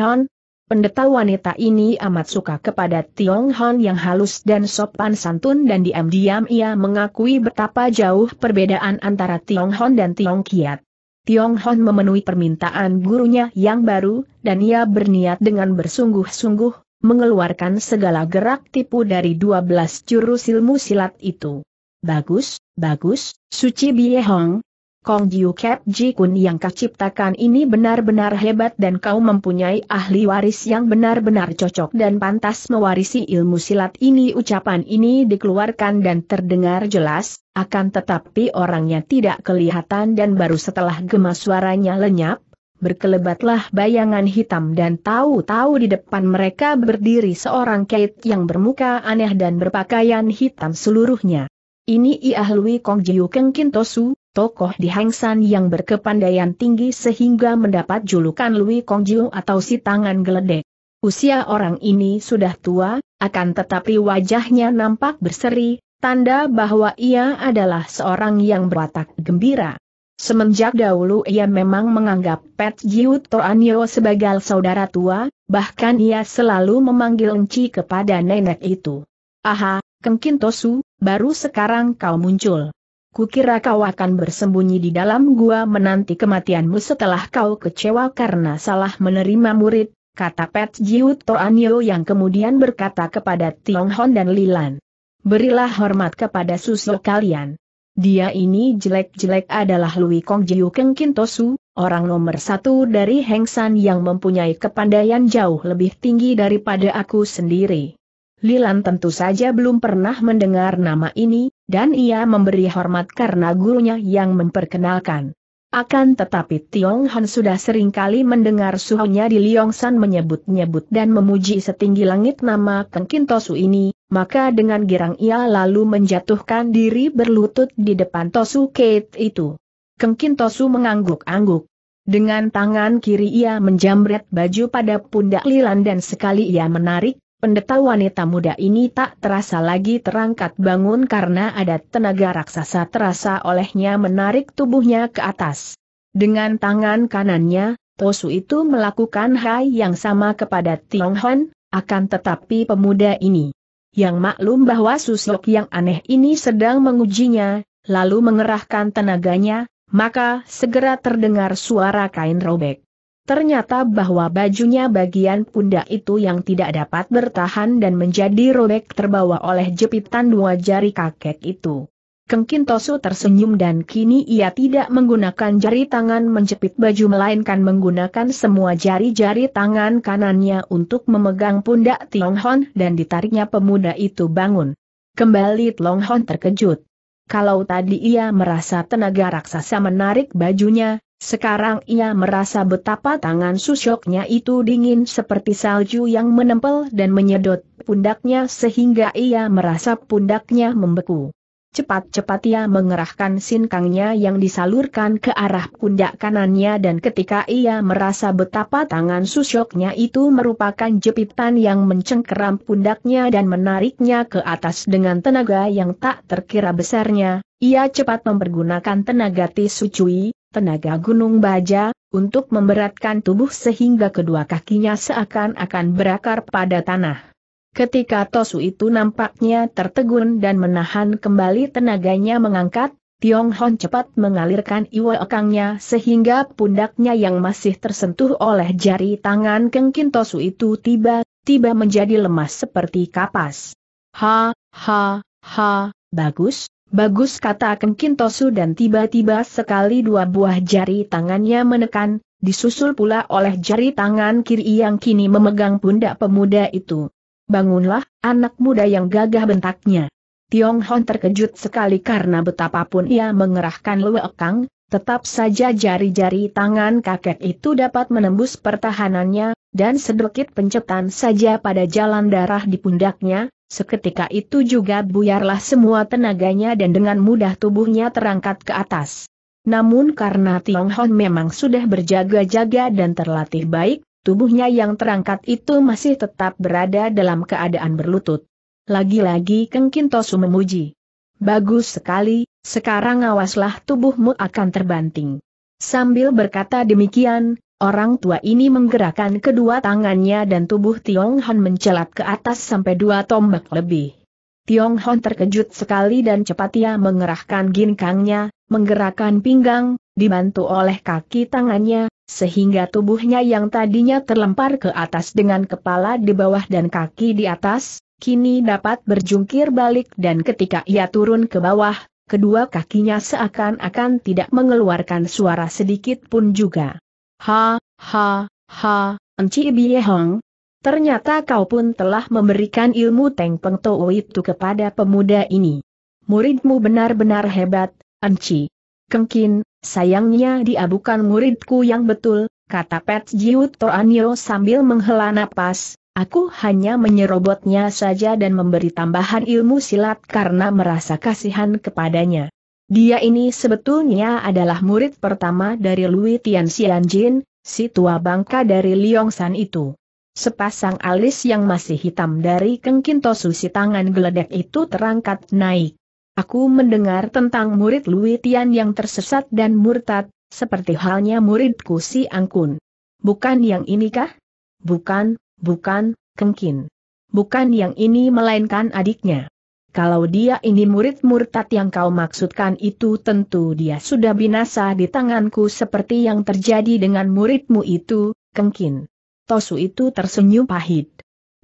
Pendeta wanita ini amat suka kepada Tiong Han yang halus dan sopan santun dan diam-diam ia mengakui betapa jauh perbedaan antara Tiong Han dan Tiong Kiat. Tiong Han memenuhi permintaan gurunya yang baru, dan ia berniat dengan bersungguh-sungguh, mengeluarkan segala gerak tipu dari 12 jurus ilmu silat itu. Bagus, bagus, Suci Bie Hong. Kong Jiu Kep Ji Kun yang kau ciptakan ini benar-benar hebat dan kau mempunyai ahli waris yang benar-benar cocok dan pantas mewarisi ilmu silat ini ucapan ini dikeluarkan dan terdengar jelas, akan tetapi orangnya tidak kelihatan dan baru setelah gemas suaranya lenyap, berkelebatlah bayangan hitam dan tahu-tahu di depan mereka berdiri seorang kait yang bermuka aneh dan berpakaian hitam seluruhnya. Ini Iahlui ahli Kong Jiu Keng Kintosu, tokoh di Hangsan yang berkepandaian tinggi sehingga mendapat julukan Lui Kongju atau si tangan geledek. Usia orang ini sudah tua, akan tetapi wajahnya nampak berseri, tanda bahwa ia adalah seorang yang berwatak gembira. Semenjak dahulu ia memang menganggap Pet Jiu Toanyo sebagai saudara tua, bahkan ia selalu memanggil Enci kepada nenek itu. Aha, Kengkin Tosu, baru sekarang kau muncul. Kukira kau akan bersembunyi di dalam gua menanti kematianmu setelah kau kecewa karena salah menerima murid, kata Pet Jiut Toanyo yang kemudian berkata kepada Tiong Hon dan Lilan. Berilah hormat kepada susu kalian. Dia ini jelek-jelek adalah Lui Kong Jiu Keng Kintosu, orang nomor satu dari Heng San yang mempunyai kepandaian jauh lebih tinggi daripada aku sendiri. Lilan tentu saja belum pernah mendengar nama ini, dan ia memberi hormat karena gurunya yang memperkenalkan. Akan tetapi Tiong Han sudah sering kali mendengar suhunya di San menyebut-nyebut dan memuji setinggi langit nama Keng Kintosu ini, maka dengan girang ia lalu menjatuhkan diri berlutut di depan Tosu Kate itu. Keng Kintosu mengangguk-angguk. Dengan tangan kiri ia menjamret baju pada pundak Lilan dan sekali ia menarik, Pendeta wanita muda ini tak terasa lagi terangkat bangun karena ada tenaga raksasa terasa olehnya menarik tubuhnya ke atas. Dengan tangan kanannya, Tosu itu melakukan hal yang sama kepada Tiong Hon, akan tetapi pemuda ini yang maklum bahwa susuk yang aneh ini sedang mengujinya, lalu mengerahkan tenaganya, maka segera terdengar suara kain robek. Ternyata bahwa bajunya bagian pundak itu yang tidak dapat bertahan dan menjadi robek terbawa oleh jepitan dua jari kakek itu. Keng Tosu tersenyum dan kini ia tidak menggunakan jari tangan menjepit baju melainkan menggunakan semua jari-jari tangan kanannya untuk memegang pundak Tionghon dan ditariknya pemuda itu bangun. Kembali Tionghon terkejut. Kalau tadi ia merasa tenaga raksasa menarik bajunya, sekarang ia merasa betapa tangan susyoknya itu dingin seperti salju yang menempel dan menyedot pundaknya sehingga ia merasa pundaknya membeku. Cepat-cepat ia mengerahkan sinkangnya yang disalurkan ke arah pundak kanannya dan ketika ia merasa betapa tangan susyoknya itu merupakan jepitan yang mencengkeram pundaknya dan menariknya ke atas dengan tenaga yang tak terkira besarnya, ia cepat mempergunakan tenaga tisu cuy, tenaga gunung baja, untuk memberatkan tubuh sehingga kedua kakinya seakan-akan berakar pada tanah. Ketika Tosu itu nampaknya tertegun dan menahan kembali tenaganya mengangkat, Tiong Hon cepat mengalirkan iwa ekangnya sehingga pundaknya yang masih tersentuh oleh jari tangan Kengkin Tosu itu tiba-tiba menjadi lemas seperti kapas. Ha, ha, ha, bagus, Bagus kata Kintosu dan tiba-tiba sekali dua buah jari tangannya menekan, disusul pula oleh jari tangan kiri yang kini memegang pundak pemuda itu. Bangunlah, anak muda yang gagah bentaknya. Tiong Hon terkejut sekali karena betapapun ia mengerahkan luekang, tetap saja jari-jari tangan kakek itu dapat menembus pertahanannya, dan sedikit pencetan saja pada jalan darah di pundaknya, Seketika itu juga buyarlah semua tenaganya dan dengan mudah tubuhnya terangkat ke atas. Namun karena Tiong Hon memang sudah berjaga-jaga dan terlatih baik, tubuhnya yang terangkat itu masih tetap berada dalam keadaan berlutut. Lagi-lagi Keng Kintosu memuji. Bagus sekali, sekarang awaslah tubuhmu akan terbanting. Sambil berkata demikian, Orang tua ini menggerakkan kedua tangannya dan tubuh Tiong Han mencelat ke atas sampai dua tombak lebih. Tiong Han terkejut sekali dan cepat ia mengerahkan ginkangnya, menggerakkan pinggang, dibantu oleh kaki tangannya, sehingga tubuhnya yang tadinya terlempar ke atas dengan kepala di bawah dan kaki di atas, kini dapat berjungkir balik dan ketika ia turun ke bawah, kedua kakinya seakan-akan tidak mengeluarkan suara sedikit pun juga. Ha, ha, ha, Enci Bie Hong. Ternyata kau pun telah memberikan ilmu Teng Peng Tau itu kepada pemuda ini. Muridmu benar-benar hebat, Enci. Kengkin, sayangnya dia bukan muridku yang betul, kata Pet Jiut Toanyo sambil menghela napas, Aku hanya menyerobotnya saja dan memberi tambahan ilmu silat karena merasa kasihan kepadanya. Dia ini sebetulnya adalah murid pertama dari Lui Tian Xian Jin, si tua bangka dari San itu. Sepasang alis yang masih hitam dari Kengkin Tosu si tangan geledek itu terangkat naik. Aku mendengar tentang murid Lui Tian yang tersesat dan murtad, seperti halnya muridku si Angkun. Bukan yang inikah? Bukan, bukan, Kengkin. Bukan yang ini melainkan adiknya. Kalau dia ini murid murtad yang kau maksudkan itu tentu dia sudah binasa di tanganku seperti yang terjadi dengan muridmu itu, Kengkin. Tosu itu tersenyum pahit.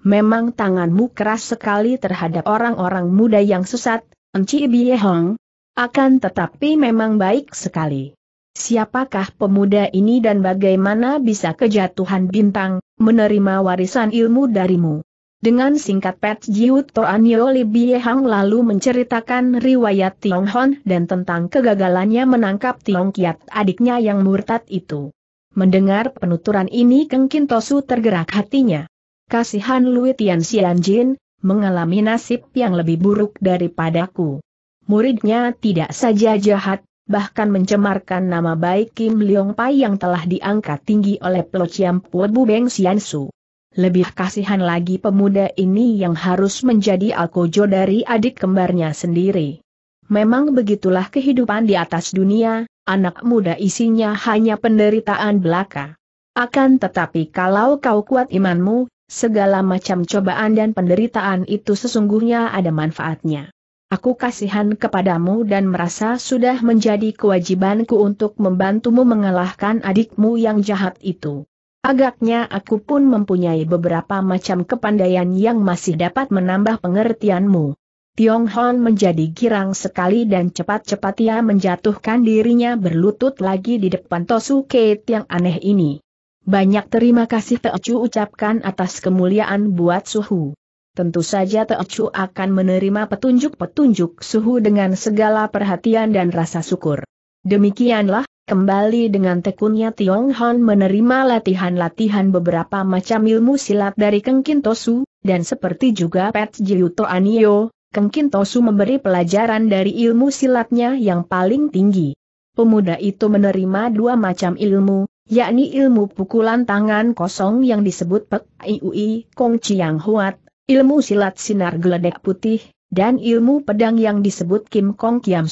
Memang tanganmu keras sekali terhadap orang-orang muda yang sesat, Enci Hong. Akan tetapi memang baik sekali. Siapakah pemuda ini dan bagaimana bisa kejatuhan bintang, menerima warisan ilmu darimu? Dengan singkat Pet Jiu Toan Yoli Biehang lalu menceritakan riwayat Tiong Hon dan tentang kegagalannya menangkap Tiong Kiat adiknya yang murtad itu. Mendengar penuturan ini Keng Kintosu tergerak hatinya. Kasihan Lui Tian Jin, mengalami nasib yang lebih buruk daripadaku. Muridnya tidak saja jahat, bahkan mencemarkan nama baik Kim Leong Pai yang telah diangkat tinggi oleh Plo Chiam Pue Bu Beng Su. Lebih kasihan lagi pemuda ini yang harus menjadi alkojo dari adik kembarnya sendiri. Memang begitulah kehidupan di atas dunia, anak muda isinya hanya penderitaan belaka. Akan tetapi kalau kau kuat imanmu, segala macam cobaan dan penderitaan itu sesungguhnya ada manfaatnya. Aku kasihan kepadamu dan merasa sudah menjadi kewajibanku untuk membantumu mengalahkan adikmu yang jahat itu. Agaknya aku pun mempunyai beberapa macam kepandaian yang masih dapat menambah pengertianmu. Tiong Hon menjadi girang sekali dan cepat-cepat ia menjatuhkan dirinya berlutut lagi di depan Tosu Kate yang aneh ini. Banyak terima kasih Teocu ucapkan atas kemuliaan buat Suhu. Tentu saja Teocu akan menerima petunjuk-petunjuk Suhu dengan segala perhatian dan rasa syukur. Demikianlah Kembali dengan tekunnya Tiong Hon menerima latihan-latihan beberapa macam ilmu silat dari Kengkin Tosu, dan seperti juga Pet Jiuto Anio, Kengkin Tosu memberi pelajaran dari ilmu silatnya yang paling tinggi. Pemuda itu menerima dua macam ilmu, yakni ilmu pukulan tangan kosong yang disebut Pek Iui Kong Chiang Huat, ilmu silat sinar geledek putih, dan ilmu pedang yang disebut Kim Kong Kiam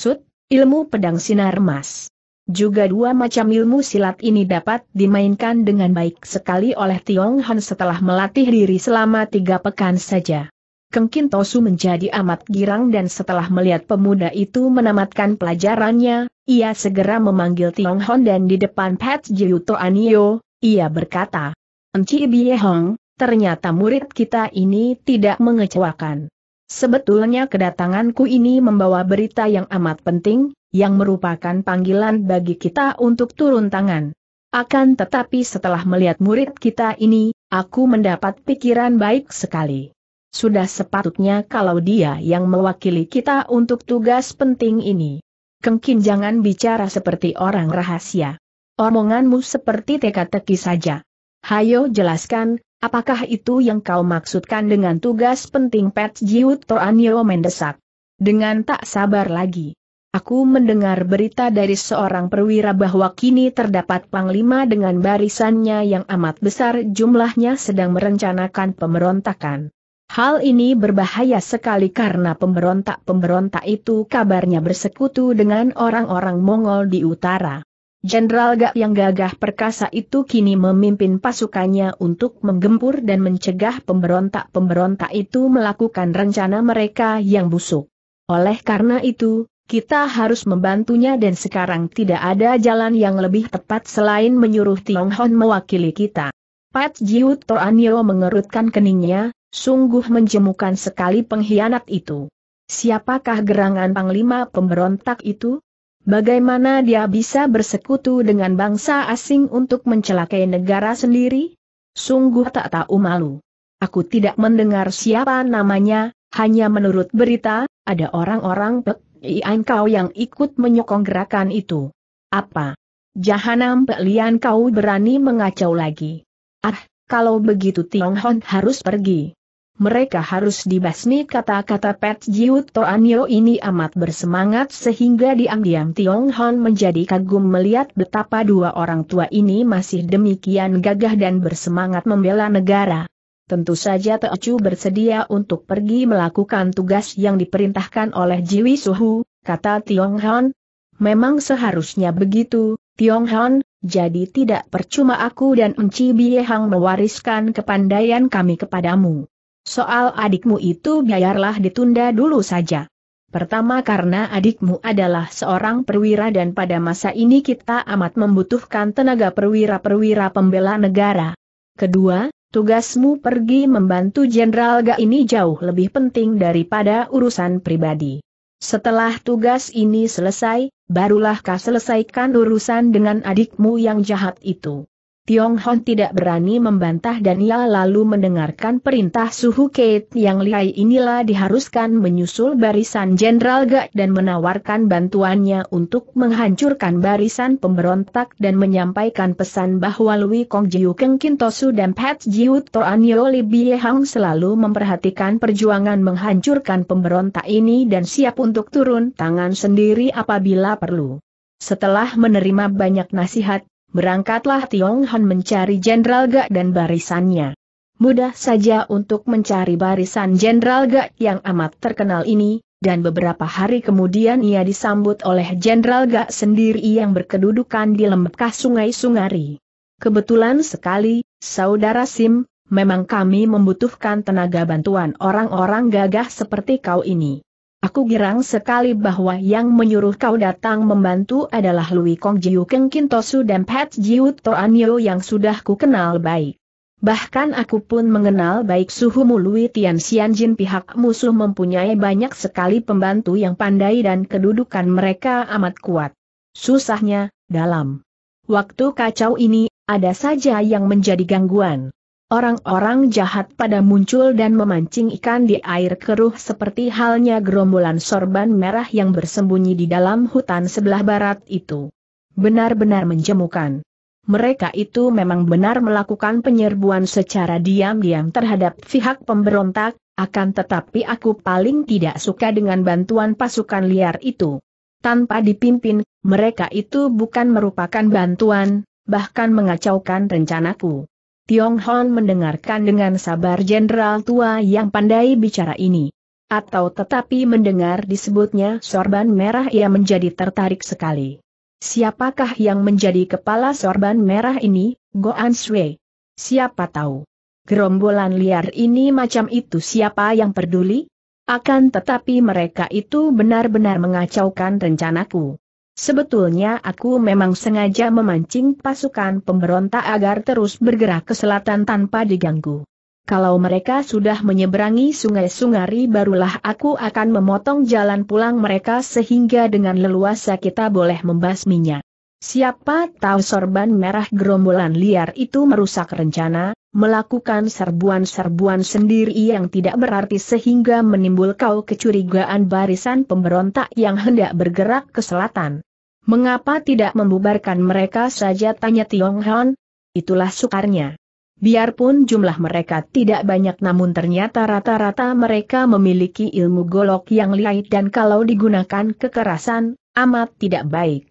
ilmu pedang sinar emas. Juga dua macam ilmu silat ini dapat dimainkan dengan baik sekali oleh Tiong Han setelah melatih diri selama tiga pekan saja. Kengkin Tosu menjadi amat girang dan setelah melihat pemuda itu menamatkan pelajarannya, ia segera memanggil Tiong Han dan di depan Pat Jiuto Anio, ia berkata, Enci Bie Hong, ternyata murid kita ini tidak mengecewakan. Sebetulnya kedatanganku ini membawa berita yang amat penting, yang merupakan panggilan bagi kita untuk turun tangan. Akan tetapi setelah melihat murid kita ini, aku mendapat pikiran baik sekali. Sudah sepatutnya kalau dia yang mewakili kita untuk tugas penting ini. Kengkin jangan bicara seperti orang rahasia. Omonganmu seperti teka-teki saja. Hayo jelaskan, apakah itu yang kau maksudkan dengan tugas penting Pet Jiu Toanio mendesak? Dengan tak sabar lagi, Aku mendengar berita dari seorang perwira bahwa kini terdapat panglima dengan barisannya yang amat besar jumlahnya sedang merencanakan pemberontakan. Hal ini berbahaya sekali karena pemberontak-pemberontak itu kabarnya bersekutu dengan orang-orang Mongol di utara. Jenderal Gak yang gagah perkasa itu kini memimpin pasukannya untuk menggempur dan mencegah pemberontak-pemberontak itu melakukan rencana mereka yang busuk. Oleh karena itu, kita harus membantunya dan sekarang tidak ada jalan yang lebih tepat selain menyuruh Hon mewakili kita. Pat Jiu Toanio mengerutkan keningnya, sungguh menjemukan sekali pengkhianat itu. Siapakah gerangan panglima pemberontak itu? Bagaimana dia bisa bersekutu dengan bangsa asing untuk mencelakai negara sendiri? Sungguh tak tahu malu. Aku tidak mendengar siapa namanya, hanya menurut berita, ada orang-orang pek Iain kau yang ikut menyokong gerakan itu. Apa? Jahanam lian kau berani mengacau lagi. Ah, kalau begitu Tiong Hon harus pergi. Mereka harus dibasmi kata-kata Pet Jiut Toanyo ini amat bersemangat sehingga diam-diam Tiong Hon menjadi kagum melihat betapa dua orang tua ini masih demikian gagah dan bersemangat membela negara. Tentu saja Teocu bersedia untuk pergi melakukan tugas yang diperintahkan oleh Jiwi Suhu, kata Tiong Han. Memang seharusnya begitu, Tiong Han, jadi tidak percuma aku dan Enci Biehang mewariskan kepandaian kami kepadamu. Soal adikmu itu biarlah ditunda dulu saja. Pertama karena adikmu adalah seorang perwira dan pada masa ini kita amat membutuhkan tenaga perwira-perwira pembela negara. Kedua, Tugasmu pergi membantu Jenderal Ga ini jauh lebih penting daripada urusan pribadi. Setelah tugas ini selesai, barulah kau selesaikan urusan dengan adikmu yang jahat itu. Tiong Hon tidak berani membantah dan ia lalu mendengarkan perintah Suhu Kate yang lihai inilah diharuskan menyusul barisan Jenderal Gak dan menawarkan bantuannya untuk menghancurkan barisan pemberontak dan menyampaikan pesan bahwa Lui Kong Jiu Keng Kintosu dan Pat Jiu Toan Yo Li Bie Hang selalu memperhatikan perjuangan menghancurkan pemberontak ini dan siap untuk turun tangan sendiri apabila perlu. Setelah menerima banyak nasihat, berangkatlah Tiong Han mencari Jenderal Gak dan barisannya. Mudah saja untuk mencari barisan Jenderal Gak yang amat terkenal ini, dan beberapa hari kemudian ia disambut oleh Jenderal Gak sendiri yang berkedudukan di lembah sungai Sungari. Kebetulan sekali, Saudara Sim, memang kami membutuhkan tenaga bantuan orang-orang gagah seperti kau ini. Aku girang sekali bahwa yang menyuruh kau datang membantu adalah Lui Kong Jiu Keng Kintosu dan Pat Jiu Toanyo yang sudah ku kenal baik. Bahkan aku pun mengenal baik Suhu Lui Tian Xianjin pihak musuh mempunyai banyak sekali pembantu yang pandai dan kedudukan mereka amat kuat. Susahnya, dalam waktu kacau ini, ada saja yang menjadi gangguan. Orang-orang jahat pada muncul dan memancing ikan di air keruh seperti halnya gerombolan sorban merah yang bersembunyi di dalam hutan sebelah barat itu. Benar-benar menjemukan. Mereka itu memang benar melakukan penyerbuan secara diam-diam terhadap pihak pemberontak, akan tetapi aku paling tidak suka dengan bantuan pasukan liar itu. Tanpa dipimpin, mereka itu bukan merupakan bantuan, bahkan mengacaukan rencanaku. Tiong Hon mendengarkan dengan sabar jenderal tua yang pandai bicara ini. Atau tetapi mendengar disebutnya sorban merah ia menjadi tertarik sekali. Siapakah yang menjadi kepala sorban merah ini, Goan Sui? Siapa tahu? Gerombolan liar ini macam itu siapa yang peduli? Akan tetapi mereka itu benar-benar mengacaukan rencanaku. Sebetulnya aku memang sengaja memancing pasukan pemberontak agar terus bergerak ke selatan tanpa diganggu. Kalau mereka sudah menyeberangi sungai Sungari barulah aku akan memotong jalan pulang mereka sehingga dengan leluasa kita boleh membasminya. Siapa tahu sorban merah gerombolan liar itu merusak rencana, melakukan serbuan-serbuan sendiri yang tidak berarti sehingga menimbulkan kecurigaan barisan pemberontak yang hendak bergerak ke selatan. Mengapa tidak membubarkan mereka saja tanya Tiong Han? Itulah sukarnya. Biarpun jumlah mereka tidak banyak namun ternyata rata-rata mereka memiliki ilmu golok yang liai dan kalau digunakan kekerasan, amat tidak baik.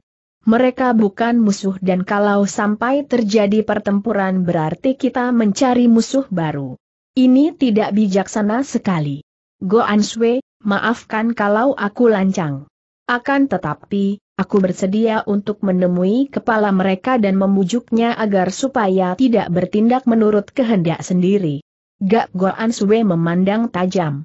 Mereka bukan musuh dan kalau sampai terjadi pertempuran berarti kita mencari musuh baru. Ini tidak bijaksana sekali. Go Answe, maafkan kalau aku lancang. Akan tetapi, Aku bersedia untuk menemui kepala mereka dan memujuknya agar supaya tidak bertindak menurut kehendak sendiri. Gak Goan Sue memandang tajam.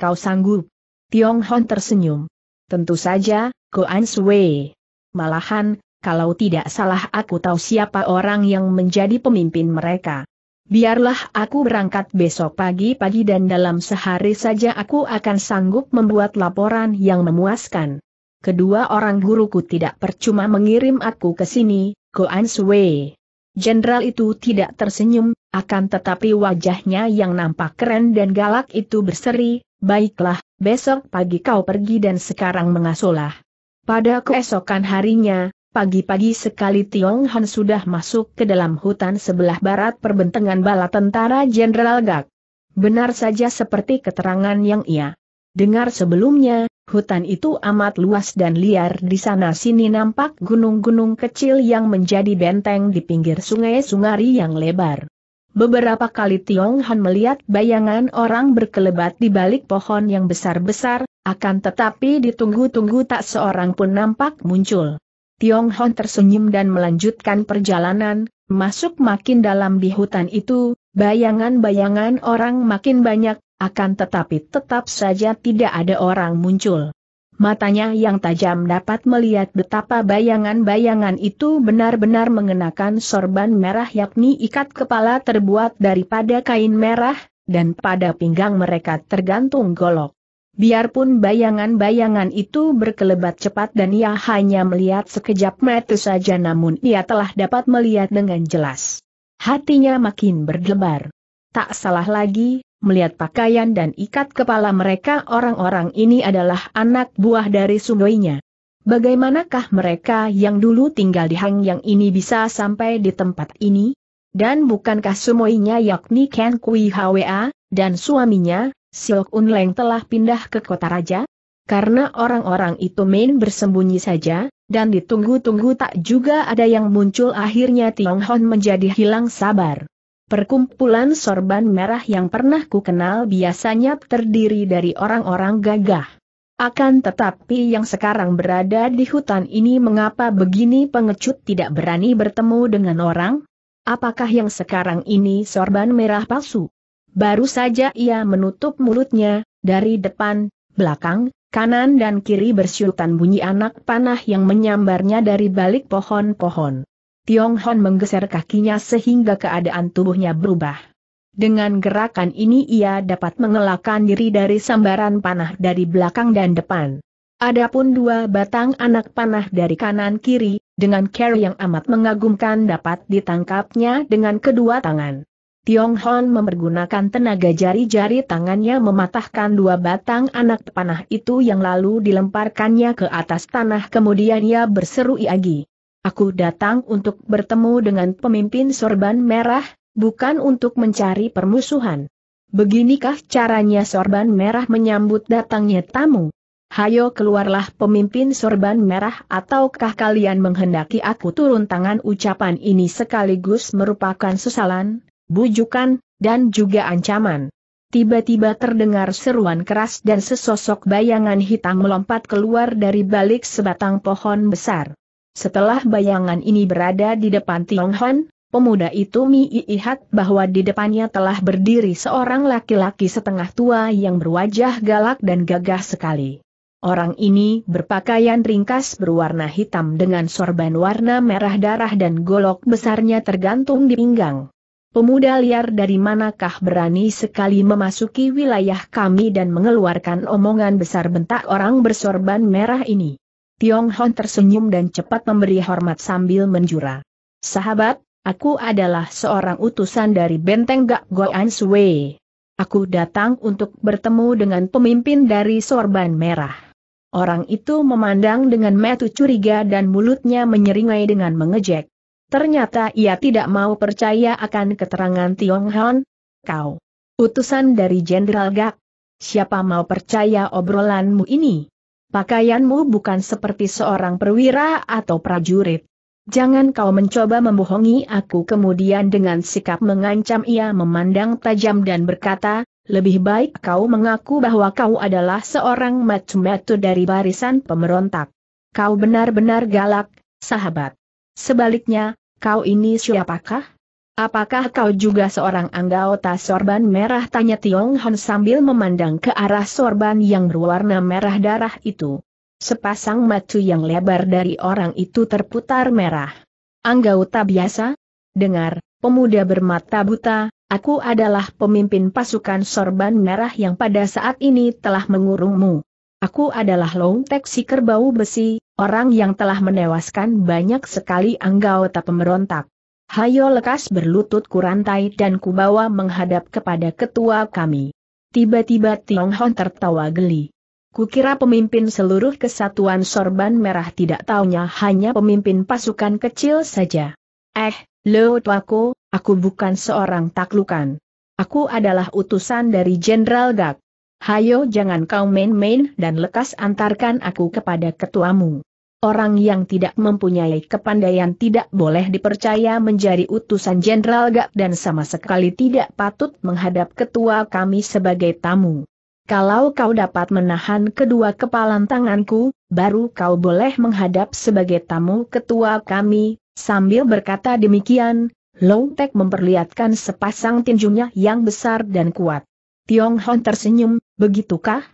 Kau sanggup? Tiong Hon tersenyum. Tentu saja, Goan Sue. Malahan, kalau tidak salah aku tahu siapa orang yang menjadi pemimpin mereka. Biarlah aku berangkat besok pagi-pagi dan dalam sehari saja aku akan sanggup membuat laporan yang memuaskan kedua orang guruku tidak percuma mengirim aku ke sini, Goan Sui. Jenderal itu tidak tersenyum, akan tetapi wajahnya yang nampak keren dan galak itu berseri, baiklah, besok pagi kau pergi dan sekarang mengasuhlah. Pada keesokan harinya, Pagi-pagi sekali Tiong Han sudah masuk ke dalam hutan sebelah barat perbentengan bala tentara Jenderal Gak. Benar saja seperti keterangan yang ia dengar sebelumnya, Hutan itu amat luas dan liar di sana-sini nampak gunung-gunung kecil yang menjadi benteng di pinggir sungai Sungari yang lebar. Beberapa kali Tiong Han melihat bayangan orang berkelebat di balik pohon yang besar-besar, akan tetapi ditunggu-tunggu tak seorang pun nampak muncul. Tiong Han tersenyum dan melanjutkan perjalanan, masuk makin dalam di hutan itu, bayangan-bayangan orang makin banyak, akan tetapi tetap saja tidak ada orang muncul. Matanya yang tajam dapat melihat betapa bayangan-bayangan itu benar-benar mengenakan sorban merah yakni ikat kepala terbuat daripada kain merah, dan pada pinggang mereka tergantung golok. Biarpun bayangan-bayangan itu berkelebat cepat dan ia hanya melihat sekejap mata saja namun ia telah dapat melihat dengan jelas. Hatinya makin berdebar. Tak salah lagi, melihat pakaian dan ikat kepala mereka orang-orang ini adalah anak buah dari sungainya. Bagaimanakah mereka yang dulu tinggal di Hang yang ini bisa sampai di tempat ini? Dan bukankah semuanya yakni Ken Kui Hwa, dan suaminya, Silk Unleng telah pindah ke kota raja? Karena orang-orang itu main bersembunyi saja, dan ditunggu-tunggu tak juga ada yang muncul akhirnya Tiong Hon menjadi hilang sabar. Perkumpulan sorban merah yang pernah kukenal biasanya terdiri dari orang-orang gagah. Akan tetapi yang sekarang berada di hutan ini mengapa begini pengecut tidak berani bertemu dengan orang? Apakah yang sekarang ini sorban merah palsu? Baru saja ia menutup mulutnya, dari depan, belakang, kanan dan kiri bersyutan bunyi anak panah yang menyambarnya dari balik pohon-pohon. Tiong Hon menggeser kakinya sehingga keadaan tubuhnya berubah. Dengan gerakan ini ia dapat mengelakkan diri dari sambaran panah dari belakang dan depan. Adapun dua batang anak panah dari kanan kiri, dengan care yang amat mengagumkan dapat ditangkapnya dengan kedua tangan. Tiong Hon mempergunakan tenaga jari-jari tangannya mematahkan dua batang anak panah itu yang lalu dilemparkannya ke atas tanah kemudian ia berseru Iagi. Aku datang untuk bertemu dengan pemimpin sorban merah, bukan untuk mencari permusuhan. Beginikah caranya sorban merah menyambut datangnya tamu? Hayo keluarlah pemimpin sorban merah ataukah kalian menghendaki aku turun tangan ucapan ini sekaligus merupakan sesalan, bujukan, dan juga ancaman. Tiba-tiba terdengar seruan keras dan sesosok bayangan hitam melompat keluar dari balik sebatang pohon besar. Setelah bayangan ini berada di depan Tiong Hon, pemuda itu melihat bahwa di depannya telah berdiri seorang laki-laki setengah tua yang berwajah galak dan gagah sekali. Orang ini berpakaian ringkas berwarna hitam dengan sorban warna merah darah dan golok besarnya tergantung di pinggang. Pemuda liar dari manakah berani sekali memasuki wilayah kami dan mengeluarkan omongan besar bentak orang bersorban merah ini. Tiong Hon tersenyum dan cepat memberi hormat sambil menjura. Sahabat, aku adalah seorang utusan dari benteng Gak Goan Sui. Aku datang untuk bertemu dengan pemimpin dari Sorban Merah. Orang itu memandang dengan metu curiga dan mulutnya menyeringai dengan mengejek. Ternyata ia tidak mau percaya akan keterangan Tiong Hon. Kau, utusan dari Jenderal Gak, siapa mau percaya obrolanmu ini? Pakaianmu bukan seperti seorang perwira atau prajurit. Jangan kau mencoba membohongi aku kemudian dengan sikap mengancam ia memandang tajam dan berkata, lebih baik kau mengaku bahwa kau adalah seorang matu-matu dari barisan pemberontak. Kau benar-benar galak, sahabat. Sebaliknya, kau ini siapakah? Apakah kau juga seorang anggota sorban merah? Tanya Tiong Hon sambil memandang ke arah sorban yang berwarna merah darah itu. Sepasang mata yang lebar dari orang itu terputar merah. Anggota biasa? Dengar, pemuda bermata buta, aku adalah pemimpin pasukan sorban merah yang pada saat ini telah mengurungmu. Aku adalah Longtek si kerbau besi, orang yang telah menewaskan banyak sekali anggota pemberontak. Hayo lekas berlutut kurantai dan kubawa menghadap kepada ketua kami. Tiba-tiba Tiong Hon tertawa geli. Kukira pemimpin seluruh kesatuan sorban merah tidak taunya hanya pemimpin pasukan kecil saja. Eh, Leo tuaku, aku bukan seorang taklukan. Aku adalah utusan dari Jenderal Gak. Hayo jangan kau main-main dan lekas antarkan aku kepada ketuamu. Orang yang tidak mempunyai kepandaian tidak boleh dipercaya menjadi utusan Jenderal Gak dan sama sekali tidak patut menghadap ketua kami sebagai tamu. Kalau kau dapat menahan kedua kepalan tanganku, baru kau boleh menghadap sebagai tamu ketua kami, sambil berkata demikian, Long Tek memperlihatkan sepasang tinjunya yang besar dan kuat. Tiong Hon tersenyum, begitukah?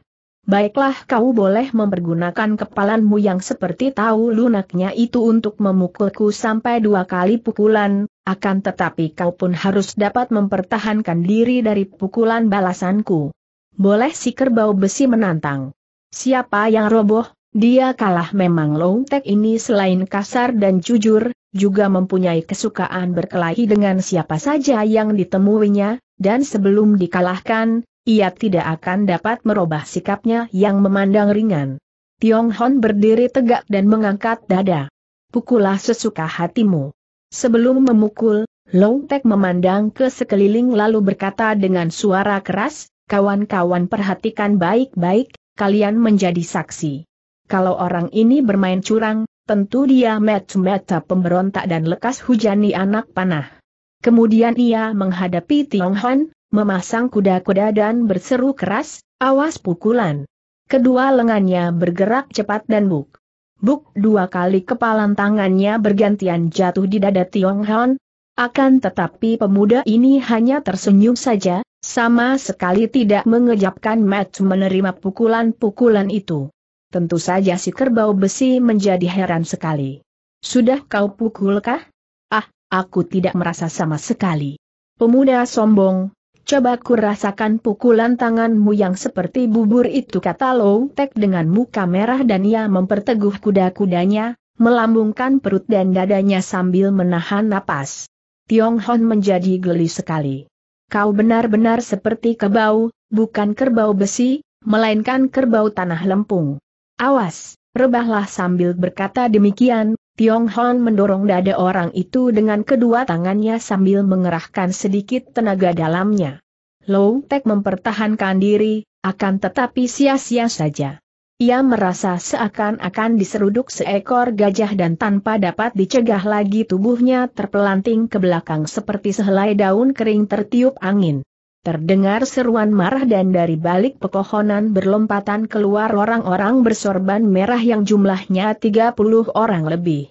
Baiklah kau boleh mempergunakan kepalanmu yang seperti tahu lunaknya itu untuk memukulku sampai dua kali pukulan, akan tetapi kau pun harus dapat mempertahankan diri dari pukulan balasanku. Boleh si kerbau besi menantang. Siapa yang roboh, dia kalah memang Tek ini selain kasar dan jujur, juga mempunyai kesukaan berkelahi dengan siapa saja yang ditemuinya, dan sebelum dikalahkan, ia tidak akan dapat merubah sikapnya yang memandang ringan. Tiong Hon berdiri tegak dan mengangkat dada. Pukullah sesuka hatimu. Sebelum memukul, Long Tek memandang ke sekeliling lalu berkata dengan suara keras, kawan-kawan perhatikan baik-baik, kalian menjadi saksi. Kalau orang ini bermain curang, tentu dia mata-mata pemberontak dan lekas hujani anak panah. Kemudian ia menghadapi Tiong Hon, memasang kuda-kuda dan berseru keras, awas pukulan. Kedua lengannya bergerak cepat dan buk. Buk dua kali kepalan tangannya bergantian jatuh di dada Tiong Hon. Akan tetapi pemuda ini hanya tersenyum saja, sama sekali tidak mengejapkan Matt menerima pukulan-pukulan itu. Tentu saja si kerbau besi menjadi heran sekali. Sudah kau pukulkah? Ah, aku tidak merasa sama sekali. Pemuda sombong, Coba ku rasakan pukulan tanganmu yang seperti bubur itu kata Low Tek dengan muka merah dan ia memperteguh kuda-kudanya, melambungkan perut dan dadanya sambil menahan napas. Tiong Hon menjadi geli sekali. Kau benar-benar seperti kerbau, bukan kerbau besi, melainkan kerbau tanah lempung. Awas, rebahlah sambil berkata demikian, Tiong Hon mendorong dada orang itu dengan kedua tangannya sambil mengerahkan sedikit tenaga dalamnya. Low Tek mempertahankan diri, akan tetapi sia-sia saja. Ia merasa seakan-akan diseruduk seekor gajah dan tanpa dapat dicegah lagi tubuhnya terpelanting ke belakang seperti sehelai daun kering tertiup angin. Terdengar seruan marah dan dari balik pekohonan berlompatan keluar orang-orang bersorban merah yang jumlahnya 30 orang lebih.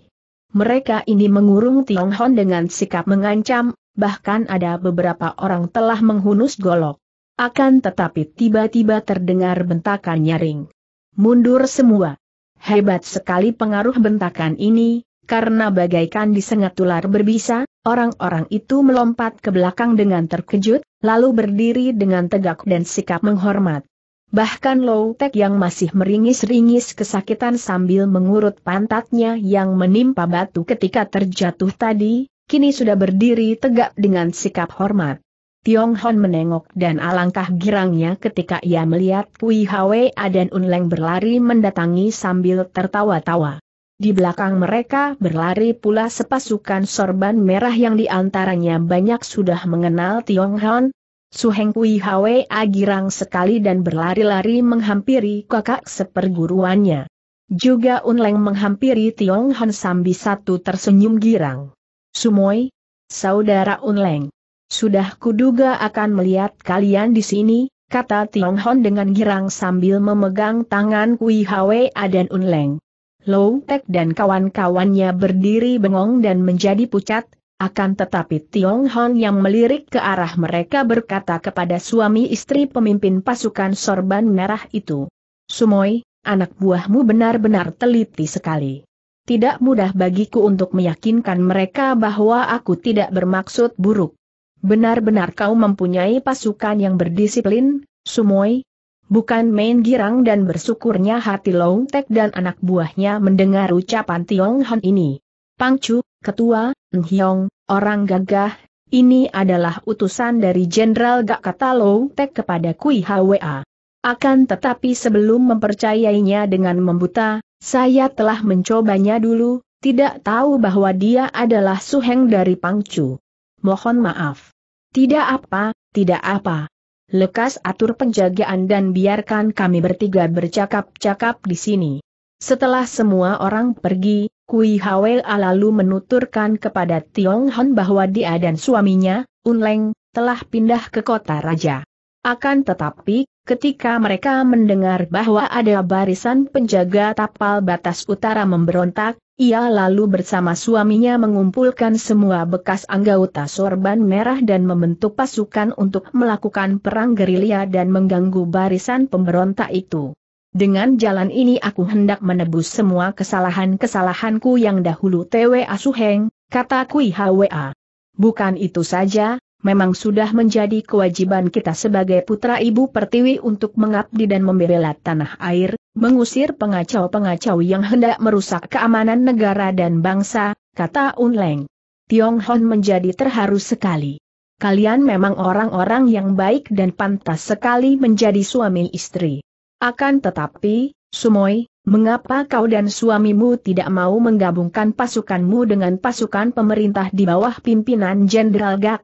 Mereka ini mengurung Tiong Hon dengan sikap mengancam, bahkan ada beberapa orang telah menghunus golok. Akan tetapi tiba-tiba terdengar bentakan nyaring. Mundur semua. Hebat sekali pengaruh bentakan ini, karena bagaikan disengat ular berbisa, orang-orang itu melompat ke belakang dengan terkejut, lalu berdiri dengan tegak dan sikap menghormat. Bahkan Low Tek yang masih meringis-ringis kesakitan sambil mengurut pantatnya yang menimpa batu ketika terjatuh tadi, kini sudah berdiri tegak dengan sikap hormat. Tiong Hon menengok dan alangkah girangnya ketika ia melihat Kui Hwa dan Unleng berlari mendatangi sambil tertawa-tawa. Di belakang mereka berlari pula sepasukan sorban merah yang diantaranya banyak sudah mengenal Tiong Han. Su Heng Kui Hwe agirang sekali dan berlari-lari menghampiri kakak seperguruannya. Juga Un Leng menghampiri Tiong Han sambil satu tersenyum girang. Sumoi, saudara Un Leng, Sudah kuduga akan melihat kalian di sini, kata Tiong Han dengan girang sambil memegang tangan Kui Hwe dan Un Leng. Low Tek dan kawan-kawannya berdiri bengong dan menjadi pucat, akan tetapi Tiong Hon yang melirik ke arah mereka berkata kepada suami istri pemimpin pasukan sorban merah itu. Sumoy, anak buahmu benar-benar teliti sekali. Tidak mudah bagiku untuk meyakinkan mereka bahwa aku tidak bermaksud buruk. Benar-benar kau mempunyai pasukan yang berdisiplin, Sumoy, Bukan main girang dan bersyukurnya hati Long Tek dan anak buahnya mendengar ucapan Tiong Han ini. Pangcu, ketua, Nhyong, orang gagah, ini adalah utusan dari Jenderal Gak kata Long Tek kepada Kui Hwa. Akan tetapi sebelum mempercayainya dengan membuta, saya telah mencobanya dulu, tidak tahu bahwa dia adalah suheng dari Pangcu. Mohon maaf. Tidak apa, tidak apa lekas atur penjagaan dan biarkan kami bertiga bercakap-cakap di sini. Setelah semua orang pergi, Kui Hwa lalu menuturkan kepada Tiong Hon bahwa dia dan suaminya, Un Leng, telah pindah ke kota raja. Akan tetapi, ketika mereka mendengar bahwa ada barisan penjaga tapal batas utara memberontak, ia lalu bersama suaminya mengumpulkan semua bekas anggota sorban merah dan membentuk pasukan untuk melakukan perang gerilya dan mengganggu barisan pemberontak itu. Dengan jalan ini aku hendak menebus semua kesalahan-kesalahanku yang dahulu Tw Asuheng, kata Kui Hwa. Bukan itu saja, memang sudah menjadi kewajiban kita sebagai putra ibu pertiwi untuk mengabdi dan membela tanah air, mengusir pengacau-pengacau yang hendak merusak keamanan negara dan bangsa, kata Unleng. Tiong Hon menjadi terharu sekali. Kalian memang orang-orang yang baik dan pantas sekali menjadi suami istri. Akan tetapi, Sumoy, mengapa kau dan suamimu tidak mau menggabungkan pasukanmu dengan pasukan pemerintah di bawah pimpinan Jenderal Gak?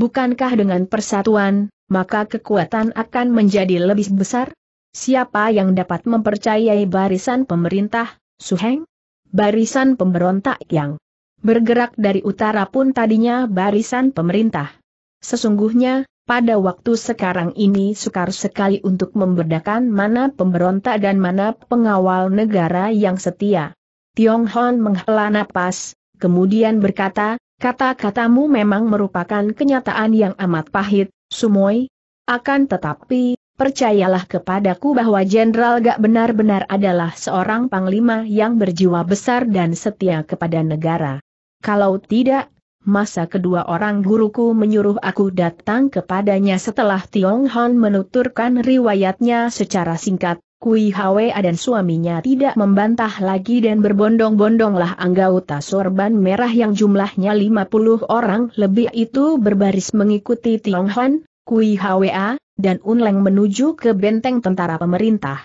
Bukankah dengan persatuan, maka kekuatan akan menjadi lebih besar? Siapa yang dapat mempercayai barisan pemerintah, Suheng? Barisan pemberontak yang bergerak dari utara pun tadinya barisan pemerintah. Sesungguhnya, pada waktu sekarang ini sukar sekali untuk membedakan mana pemberontak dan mana pengawal negara yang setia. Tiong Hon menghela napas, kemudian berkata, kata-katamu memang merupakan kenyataan yang amat pahit, Sumoy. Akan tetapi, percayalah kepadaku bahwa Jenderal Gak benar-benar adalah seorang panglima yang berjiwa besar dan setia kepada negara. Kalau tidak, masa kedua orang guruku menyuruh aku datang kepadanya setelah Tiong Hon menuturkan riwayatnya secara singkat, Kui Hwa dan suaminya tidak membantah lagi dan berbondong-bondonglah anggota sorban merah yang jumlahnya 50 orang lebih itu berbaris mengikuti Tiong Hon, Kui Hwa, dan Unleng menuju ke benteng tentara pemerintah.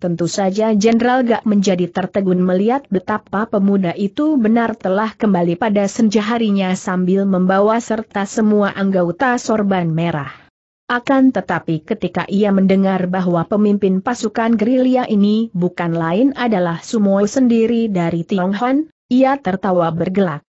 Tentu saja Jenderal Gak menjadi tertegun melihat betapa pemuda itu benar telah kembali pada senja harinya sambil membawa serta semua anggota sorban merah. Akan tetapi ketika ia mendengar bahwa pemimpin pasukan gerilya ini bukan lain adalah Sumo sendiri dari Tionghoan, ia tertawa bergelak.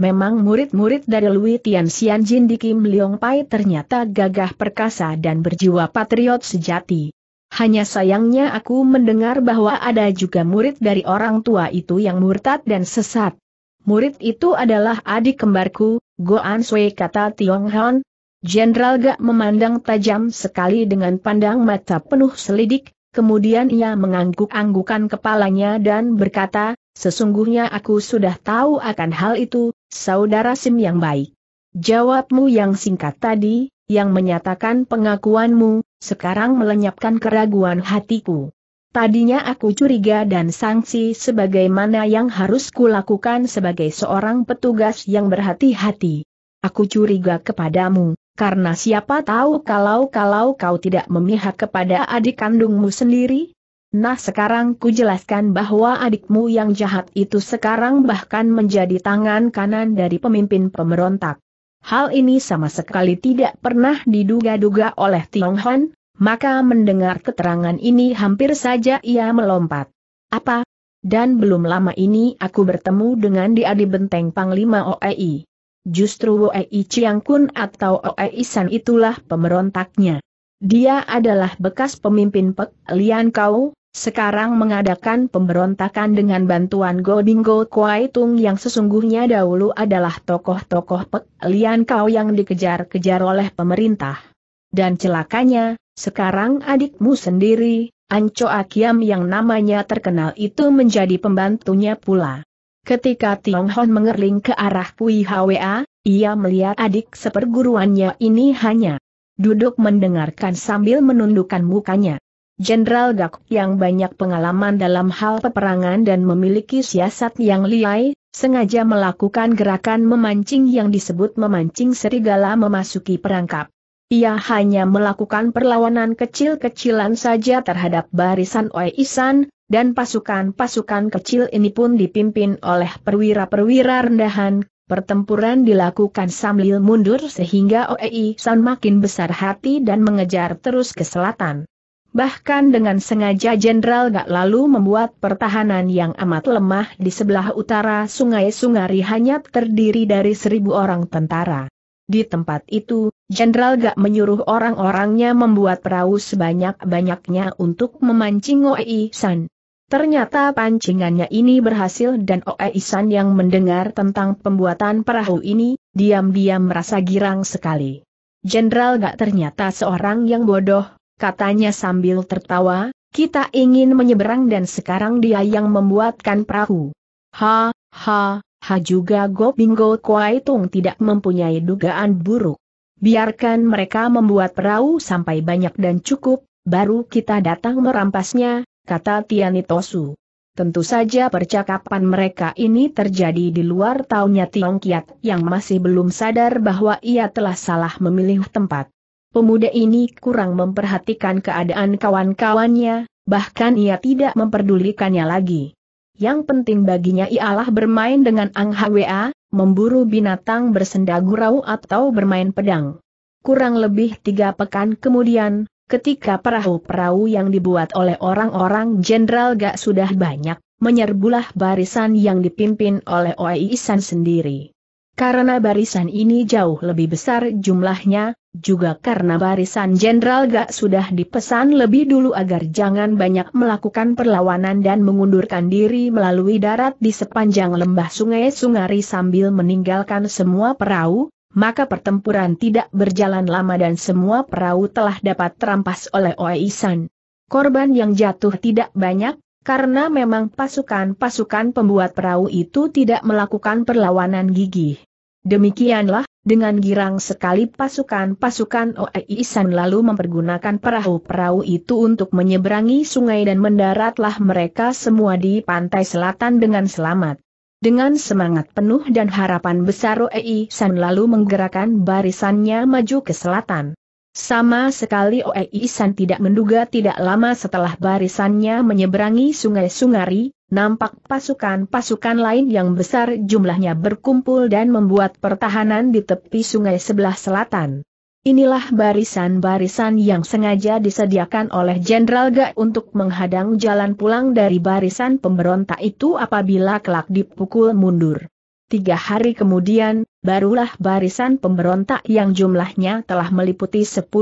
Memang murid-murid dari Lui Tian Xianjin di Kim Leong Pai ternyata gagah perkasa dan berjiwa patriot sejati. Hanya sayangnya aku mendengar bahwa ada juga murid dari orang tua itu yang murtad dan sesat. Murid itu adalah adik kembarku, Goan Sui kata Tiong Han. Jenderal Gak memandang tajam sekali dengan pandang mata penuh selidik, kemudian ia mengangguk-anggukan kepalanya dan berkata, Sesungguhnya aku sudah tahu akan hal itu, saudara Sim yang baik. Jawabmu yang singkat tadi, yang menyatakan pengakuanmu, sekarang melenyapkan keraguan hatiku. Tadinya aku curiga dan sanksi sebagaimana yang harus kulakukan sebagai seorang petugas yang berhati-hati. Aku curiga kepadamu, karena siapa tahu kalau-kalau kau tidak memihak kepada adik kandungmu sendiri? Nah sekarang ku jelaskan bahwa adikmu yang jahat itu sekarang bahkan menjadi tangan kanan dari pemimpin pemberontak. Hal ini sama sekali tidak pernah diduga-duga oleh Tiong Hon, maka mendengar keterangan ini hampir saja ia melompat. Apa? Dan belum lama ini aku bertemu dengan dia di benteng Panglima OEI. Justru OEI Chiang Kun atau OEI San itulah pemberontaknya. Dia adalah bekas pemimpin Pek Lian Kau, sekarang mengadakan pemberontakan dengan bantuan Kuai Tung yang sesungguhnya dahulu adalah tokoh-tokoh Pek Lian Kau yang dikejar-kejar oleh pemerintah. Dan celakanya, sekarang adikmu sendiri, Anco Akiam yang namanya terkenal itu menjadi pembantunya pula. Ketika Tiong Hon mengerling ke arah Pui Hwa, ia melihat adik seperguruannya ini hanya duduk mendengarkan sambil menundukkan mukanya. Jenderal Gak yang banyak pengalaman dalam hal peperangan dan memiliki siasat yang liai, sengaja melakukan gerakan memancing yang disebut memancing serigala memasuki perangkap. Ia hanya melakukan perlawanan kecil-kecilan saja terhadap barisan Isan, dan pasukan-pasukan kecil ini pun dipimpin oleh perwira-perwira rendahan, Pertempuran dilakukan sambil mundur sehingga Oe Isan makin besar hati dan mengejar terus ke selatan. Bahkan dengan sengaja Jenderal Gak lalu membuat pertahanan yang amat lemah di sebelah utara sungai Sungari hanya terdiri dari seribu orang tentara. Di tempat itu, Jenderal Gak menyuruh orang-orangnya membuat perahu sebanyak-banyaknya untuk memancing Oei San. Ternyata pancingannya ini berhasil dan Oei San yang mendengar tentang pembuatan perahu ini, diam-diam merasa girang sekali. Jenderal Gak ternyata seorang yang bodoh, katanya sambil tertawa, kita ingin menyeberang dan sekarang dia yang membuatkan perahu. Ha, ha, ha juga Go Bingo Kuai Tung tidak mempunyai dugaan buruk. Biarkan mereka membuat perahu sampai banyak dan cukup, baru kita datang merampasnya, kata Tianitosu. Tentu saja percakapan mereka ini terjadi di luar taunya Tiongkiat yang masih belum sadar bahwa ia telah salah memilih tempat. Pemuda ini kurang memperhatikan keadaan kawan-kawannya, bahkan ia tidak memperdulikannya lagi. Yang penting baginya ialah bermain dengan Ang Hwa, memburu binatang bersenda gurau atau bermain pedang. Kurang lebih tiga pekan kemudian, ketika perahu-perahu yang dibuat oleh orang-orang jenderal gak sudah banyak, menyerbulah barisan yang dipimpin oleh Oi Isan sendiri. Karena barisan ini jauh lebih besar jumlahnya, juga karena barisan Jenderal Gak sudah dipesan lebih dulu agar jangan banyak melakukan perlawanan dan mengundurkan diri melalui darat di sepanjang lembah sungai Sungari sambil meninggalkan semua perahu, maka pertempuran tidak berjalan lama dan semua perahu telah dapat terampas oleh Oeisan. Korban yang jatuh tidak banyak, karena memang pasukan-pasukan pembuat perahu itu tidak melakukan perlawanan gigih. Demikianlah, dengan girang sekali pasukan-pasukan OEI lalu mempergunakan perahu-perahu itu untuk menyeberangi sungai dan mendaratlah mereka semua di pantai selatan dengan selamat. Dengan semangat penuh dan harapan besar OEI lalu menggerakkan barisannya maju ke selatan. Sama sekali OEI tidak menduga tidak lama setelah barisannya menyeberangi sungai Sungari, nampak pasukan-pasukan lain yang besar jumlahnya berkumpul dan membuat pertahanan di tepi sungai sebelah selatan. Inilah barisan-barisan yang sengaja disediakan oleh Jenderal Ga untuk menghadang jalan pulang dari barisan pemberontak itu apabila kelak dipukul mundur. Tiga hari kemudian, barulah barisan pemberontak yang jumlahnya telah meliputi 10.000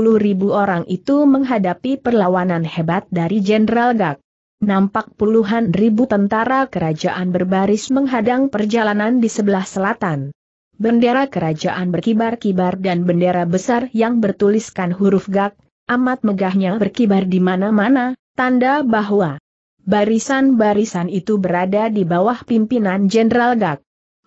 orang itu menghadapi perlawanan hebat dari Jenderal Gak nampak puluhan ribu tentara kerajaan berbaris menghadang perjalanan di sebelah selatan. Bendera kerajaan berkibar-kibar dan bendera besar yang bertuliskan huruf gak, amat megahnya berkibar di mana-mana, tanda bahwa barisan-barisan itu berada di bawah pimpinan Jenderal Gak.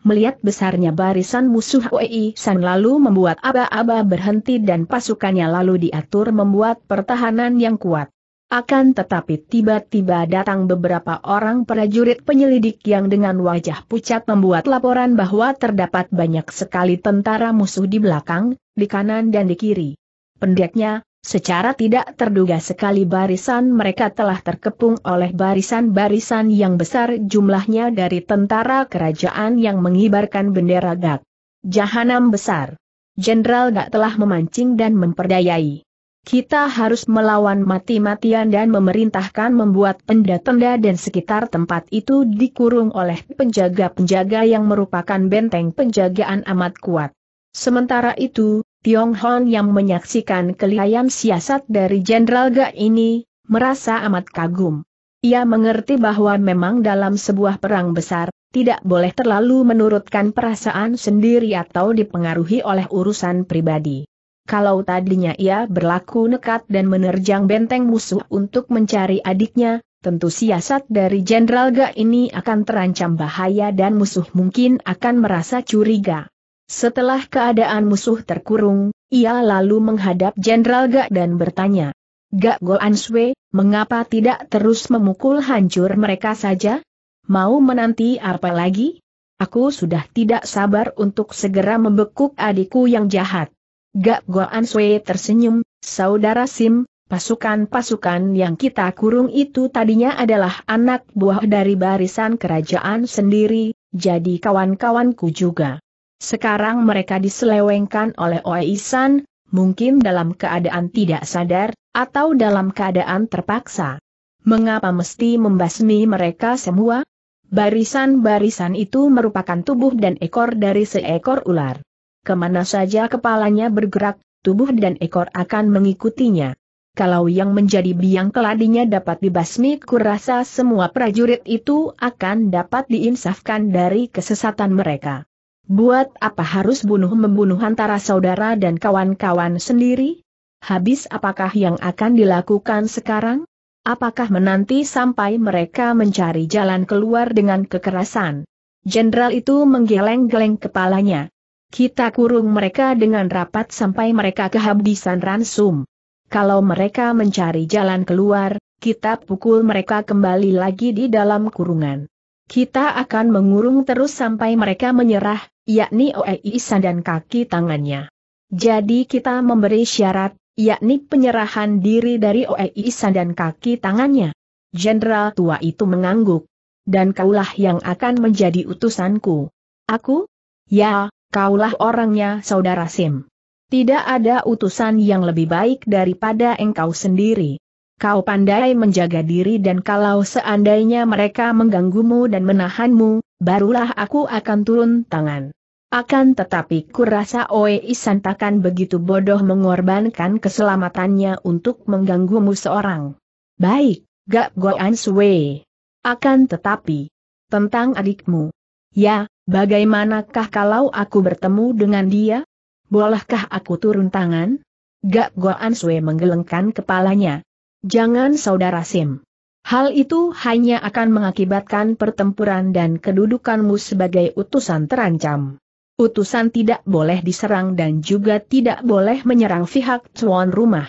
Melihat besarnya barisan musuh Wei San lalu membuat aba-aba berhenti dan pasukannya lalu diatur membuat pertahanan yang kuat. Akan tetapi tiba-tiba datang beberapa orang prajurit penyelidik yang dengan wajah pucat membuat laporan bahwa terdapat banyak sekali tentara musuh di belakang, di kanan dan di kiri. Pendeknya, secara tidak terduga sekali barisan mereka telah terkepung oleh barisan-barisan yang besar jumlahnya dari tentara kerajaan yang mengibarkan bendera Gak. Jahanam besar. Jenderal Gak telah memancing dan memperdayai. Kita harus melawan mati-matian dan memerintahkan membuat tenda-tenda dan sekitar tempat itu dikurung oleh penjaga-penjaga yang merupakan benteng penjagaan amat kuat. Sementara itu, Tiong Hon yang menyaksikan kelihayan siasat dari Jenderal Ga ini, merasa amat kagum. Ia mengerti bahwa memang dalam sebuah perang besar, tidak boleh terlalu menurutkan perasaan sendiri atau dipengaruhi oleh urusan pribadi. Kalau tadinya ia berlaku nekat dan menerjang benteng musuh untuk mencari adiknya, tentu siasat dari Jenderal Ga ini akan terancam bahaya dan musuh mungkin akan merasa curiga. Setelah keadaan musuh terkurung, ia lalu menghadap Jenderal Ga dan bertanya, Gak gol answe, mengapa tidak terus memukul hancur mereka saja? Mau menanti apa lagi? Aku sudah tidak sabar untuk segera membekuk adikku yang jahat. Gak Goan Sui tersenyum, saudara Sim, pasukan-pasukan yang kita kurung itu tadinya adalah anak buah dari barisan kerajaan sendiri, jadi kawan-kawanku juga. Sekarang mereka diselewengkan oleh Oeisan, mungkin dalam keadaan tidak sadar, atau dalam keadaan terpaksa. Mengapa mesti membasmi mereka semua? Barisan-barisan itu merupakan tubuh dan ekor dari seekor ular. Kemana saja kepalanya bergerak, tubuh dan ekor akan mengikutinya. Kalau yang menjadi biang keladinya dapat dibasmi kurasa semua prajurit itu akan dapat diinsafkan dari kesesatan mereka. Buat apa harus bunuh-membunuh antara saudara dan kawan-kawan sendiri? Habis apakah yang akan dilakukan sekarang? Apakah menanti sampai mereka mencari jalan keluar dengan kekerasan? Jenderal itu menggeleng-geleng kepalanya. Kita kurung mereka dengan rapat sampai mereka kehabisan ransum. Kalau mereka mencari jalan keluar, kita pukul mereka kembali lagi di dalam kurungan. Kita akan mengurung terus sampai mereka menyerah, yakni Oeisan dan kaki tangannya. Jadi kita memberi syarat, yakni penyerahan diri dari Oeisan dan kaki tangannya. Jenderal tua itu mengangguk. Dan kaulah yang akan menjadi utusanku. Aku? Ya, Kaulah orangnya saudara Sim. Tidak ada utusan yang lebih baik daripada engkau sendiri. Kau pandai menjaga diri dan kalau seandainya mereka mengganggumu dan menahanmu, barulah aku akan turun tangan. Akan tetapi kurasa Oei Santakan begitu bodoh mengorbankan keselamatannya untuk mengganggumu seorang. Baik, Gak Goan Sui. Akan tetapi, tentang adikmu. Ya, Bagaimanakah kalau aku bertemu dengan dia? Bolehkah aku turun tangan? Gak Goan Sue menggelengkan kepalanya. Jangan saudara Sim. Hal itu hanya akan mengakibatkan pertempuran dan kedudukanmu sebagai utusan terancam. Utusan tidak boleh diserang dan juga tidak boleh menyerang pihak tuan rumah.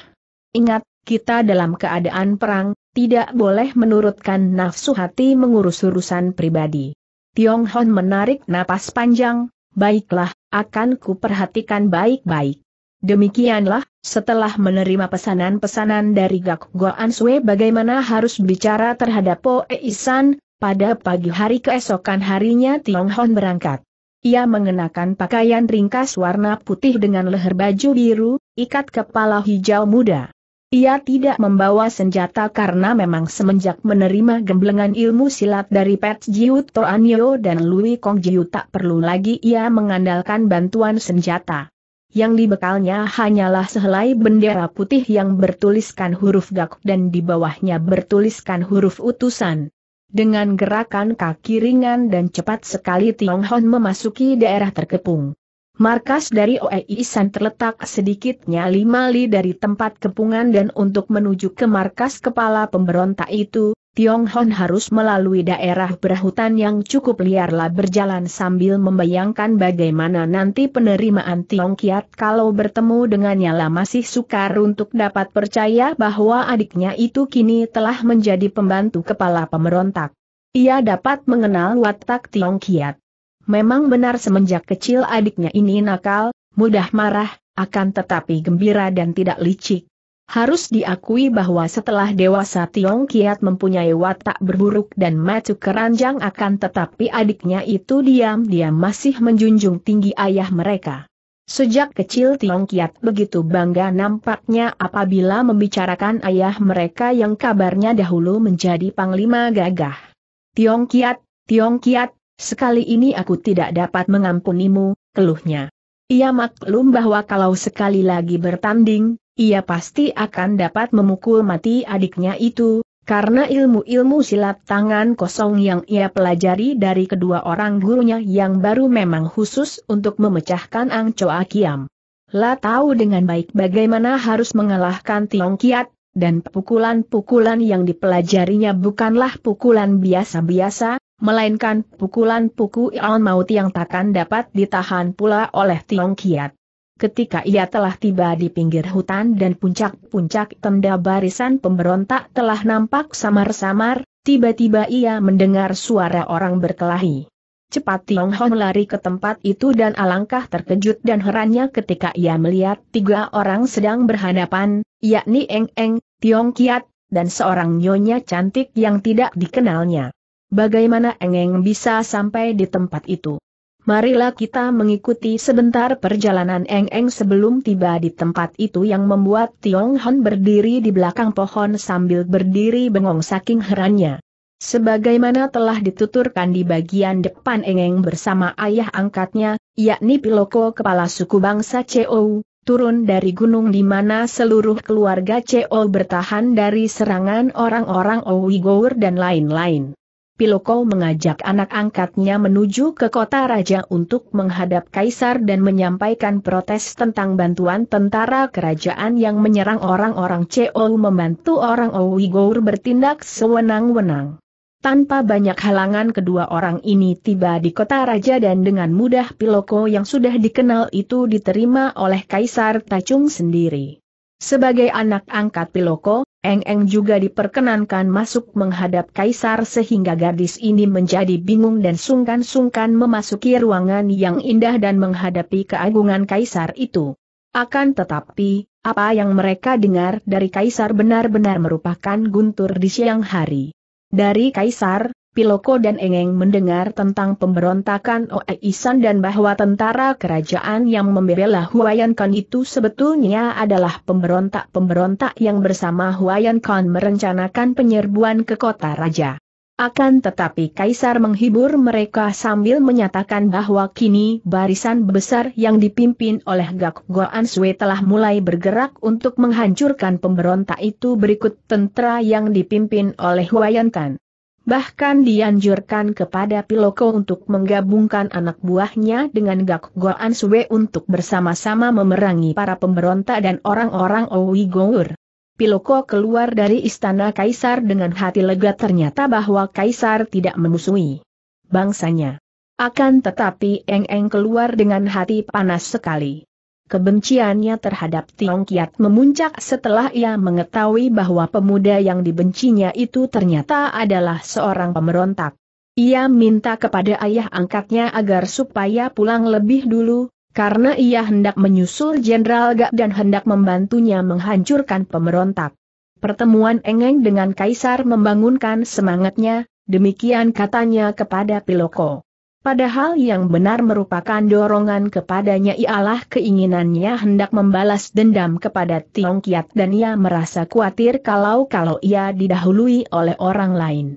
Ingat, kita dalam keadaan perang, tidak boleh menurutkan nafsu hati mengurus urusan pribadi. Tiong Hon menarik napas panjang, baiklah, akan kuperhatikan baik-baik. Demikianlah, setelah menerima pesanan-pesanan dari Gak Goan Sui bagaimana harus bicara terhadap Po Isan, pada pagi hari keesokan harinya Tiong Hon berangkat. Ia mengenakan pakaian ringkas warna putih dengan leher baju biru, ikat kepala hijau muda. Ia tidak membawa senjata karena memang semenjak menerima gemblengan ilmu silat dari Pet Jiu Toanyo dan Lui Kong Jiu tak perlu lagi ia mengandalkan bantuan senjata. Yang dibekalnya hanyalah sehelai bendera putih yang bertuliskan huruf gak dan di bawahnya bertuliskan huruf utusan. Dengan gerakan kaki ringan dan cepat sekali Tiong Hon memasuki daerah terkepung. Markas dari OEI San terletak sedikitnya lima li dari tempat kepungan dan untuk menuju ke markas kepala pemberontak itu, Tiong Hon harus melalui daerah berhutan yang cukup liarlah berjalan sambil membayangkan bagaimana nanti penerimaan Tiong Kiat kalau bertemu dengannya lah masih sukar untuk dapat percaya bahwa adiknya itu kini telah menjadi pembantu kepala pemberontak. Ia dapat mengenal watak Tiong Kiat. Memang benar semenjak kecil adiknya ini nakal, mudah marah, akan tetapi gembira dan tidak licik. Harus diakui bahwa setelah dewasa Tiong Kiat mempunyai watak berburuk dan macu keranjang akan tetapi adiknya itu diam-diam masih menjunjung tinggi ayah mereka. Sejak kecil Tiong Kiat begitu bangga nampaknya apabila membicarakan ayah mereka yang kabarnya dahulu menjadi panglima gagah. Tiong Kiat, Tiong Kiat, Sekali ini aku tidak dapat mengampunimu, keluhnya. Ia maklum bahwa kalau sekali lagi bertanding, ia pasti akan dapat memukul mati adiknya itu, karena ilmu-ilmu silat tangan kosong yang ia pelajari dari kedua orang gurunya yang baru memang khusus untuk memecahkan Choa Kiam. La tahu dengan baik bagaimana harus mengalahkan Tiong Kiat, dan pukulan-pukulan yang dipelajarinya bukanlah pukulan biasa-biasa, melainkan pukulan puku Ion Maut yang takkan dapat ditahan pula oleh Tiong Kiat. Ketika ia telah tiba di pinggir hutan dan puncak-puncak tenda barisan pemberontak telah nampak samar-samar, tiba-tiba ia mendengar suara orang berkelahi. Cepat Tiong Hon lari ke tempat itu dan alangkah terkejut dan herannya ketika ia melihat tiga orang sedang berhadapan, yakni Eng Eng, Tiong Kiat, dan seorang nyonya cantik yang tidak dikenalnya bagaimana Engeng bisa sampai di tempat itu. Marilah kita mengikuti sebentar perjalanan Engeng sebelum tiba di tempat itu yang membuat Tiong Hon berdiri di belakang pohon sambil berdiri bengong saking herannya. Sebagaimana telah dituturkan di bagian depan Engeng bersama ayah angkatnya, yakni Piloko kepala suku bangsa CO, turun dari gunung di mana seluruh keluarga CO bertahan dari serangan orang-orang Owigour dan lain-lain. Piloko mengajak anak angkatnya menuju ke kota raja untuk menghadap kaisar dan menyampaikan protes tentang bantuan tentara kerajaan yang menyerang orang-orang COU membantu orang Ouigour bertindak sewenang-wenang. Tanpa banyak halangan kedua orang ini tiba di kota raja dan dengan mudah Piloko yang sudah dikenal itu diterima oleh Kaisar Tacung sendiri. Sebagai anak angkat Piloko, Eng-eng juga diperkenankan masuk menghadap kaisar sehingga gadis ini menjadi bingung dan sungkan-sungkan memasuki ruangan yang indah dan menghadapi keagungan kaisar itu. Akan tetapi, apa yang mereka dengar dari kaisar benar-benar merupakan guntur di siang hari. Dari kaisar, Piloko dan Engeng mendengar tentang pemberontakan Oe dan bahwa tentara kerajaan yang membela Huayan Khan itu sebetulnya adalah pemberontak-pemberontak yang bersama Huayan Khan merencanakan penyerbuan ke kota raja. Akan tetapi Kaisar menghibur mereka sambil menyatakan bahwa kini barisan besar yang dipimpin oleh Gak Goan Sui telah mulai bergerak untuk menghancurkan pemberontak itu berikut tentara yang dipimpin oleh Huayan Khan. Bahkan dianjurkan kepada Piloko untuk menggabungkan anak buahnya dengan Gak Goan Sue untuk bersama-sama memerangi para pemberontak dan orang-orang Owigour. Piloko keluar dari istana Kaisar dengan hati lega ternyata bahwa Kaisar tidak memusuhi bangsanya. Akan tetapi Eng Eng keluar dengan hati panas sekali. Kebenciannya terhadap Tiong Kiat memuncak setelah ia mengetahui bahwa pemuda yang dibencinya itu ternyata adalah seorang pemberontak. Ia minta kepada ayah angkatnya agar supaya pulang lebih dulu, karena ia hendak menyusul Jenderal Gak dan hendak membantunya menghancurkan pemberontak. Pertemuan Engeng dengan Kaisar membangunkan semangatnya, demikian katanya kepada Piloko. Padahal yang benar merupakan dorongan kepadanya ialah keinginannya hendak membalas dendam kepada Tiong Kiat dan ia merasa khawatir kalau-kalau ia didahului oleh orang lain.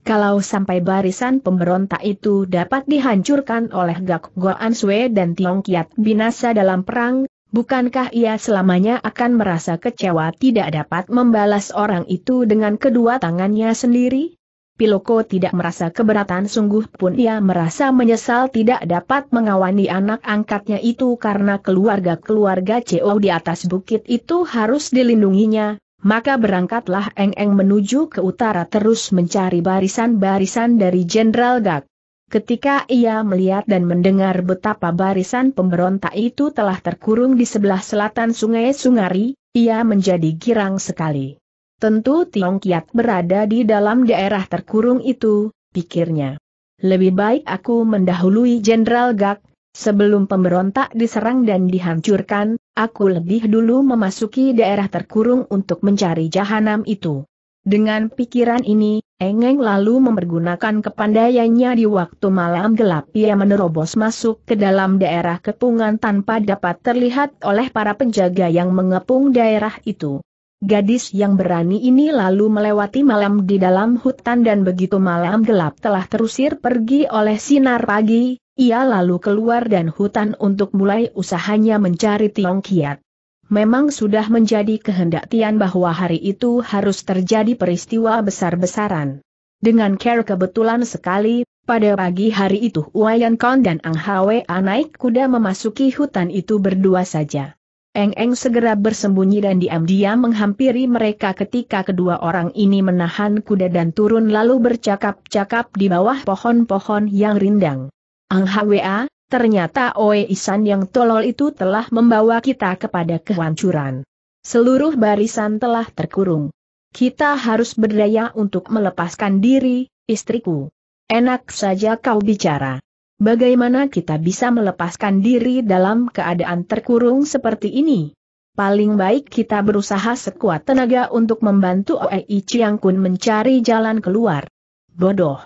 Kalau sampai barisan pemberontak itu dapat dihancurkan oleh Gak Goan Sue dan Tiong Kiat binasa dalam perang, bukankah ia selamanya akan merasa kecewa tidak dapat membalas orang itu dengan kedua tangannya sendiri? Piloko tidak merasa keberatan sungguh pun ia merasa menyesal tidak dapat mengawani anak angkatnya itu karena keluarga-keluarga CO di atas bukit itu harus dilindunginya, maka berangkatlah Eng Eng menuju ke utara terus mencari barisan-barisan dari Jenderal Gak. Ketika ia melihat dan mendengar betapa barisan pemberontak itu telah terkurung di sebelah selatan sungai Sungari, ia menjadi girang sekali. Tentu Tiong Kiat berada di dalam daerah terkurung itu, pikirnya. Lebih baik aku mendahului Jenderal Gak, sebelum pemberontak diserang dan dihancurkan, aku lebih dulu memasuki daerah terkurung untuk mencari jahanam itu. Dengan pikiran ini, Engeng lalu mempergunakan kepandaiannya di waktu malam gelap ia menerobos masuk ke dalam daerah kepungan tanpa dapat terlihat oleh para penjaga yang mengepung daerah itu. Gadis yang berani ini lalu melewati malam di dalam hutan dan begitu malam gelap telah terusir pergi oleh sinar pagi, ia lalu keluar dan hutan untuk mulai usahanya mencari Tiong Kiat. Memang sudah menjadi kehendak Tian bahwa hari itu harus terjadi peristiwa besar-besaran. Dengan care kebetulan sekali, pada pagi hari itu Wayan Kong dan Ang Hwa naik kuda memasuki hutan itu berdua saja. Eng-eng segera bersembunyi dan diam-diam menghampiri mereka ketika kedua orang ini menahan kuda dan turun lalu bercakap-cakap di bawah pohon-pohon yang rindang. Ang Hwa, ternyata Oe Isan yang tolol itu telah membawa kita kepada kehancuran. Seluruh barisan telah terkurung. Kita harus berdaya untuk melepaskan diri, istriku. Enak saja kau bicara. Bagaimana kita bisa melepaskan diri dalam keadaan terkurung seperti ini? Paling baik kita berusaha sekuat tenaga untuk membantu Oei Chiang Kun mencari jalan keluar. Bodoh.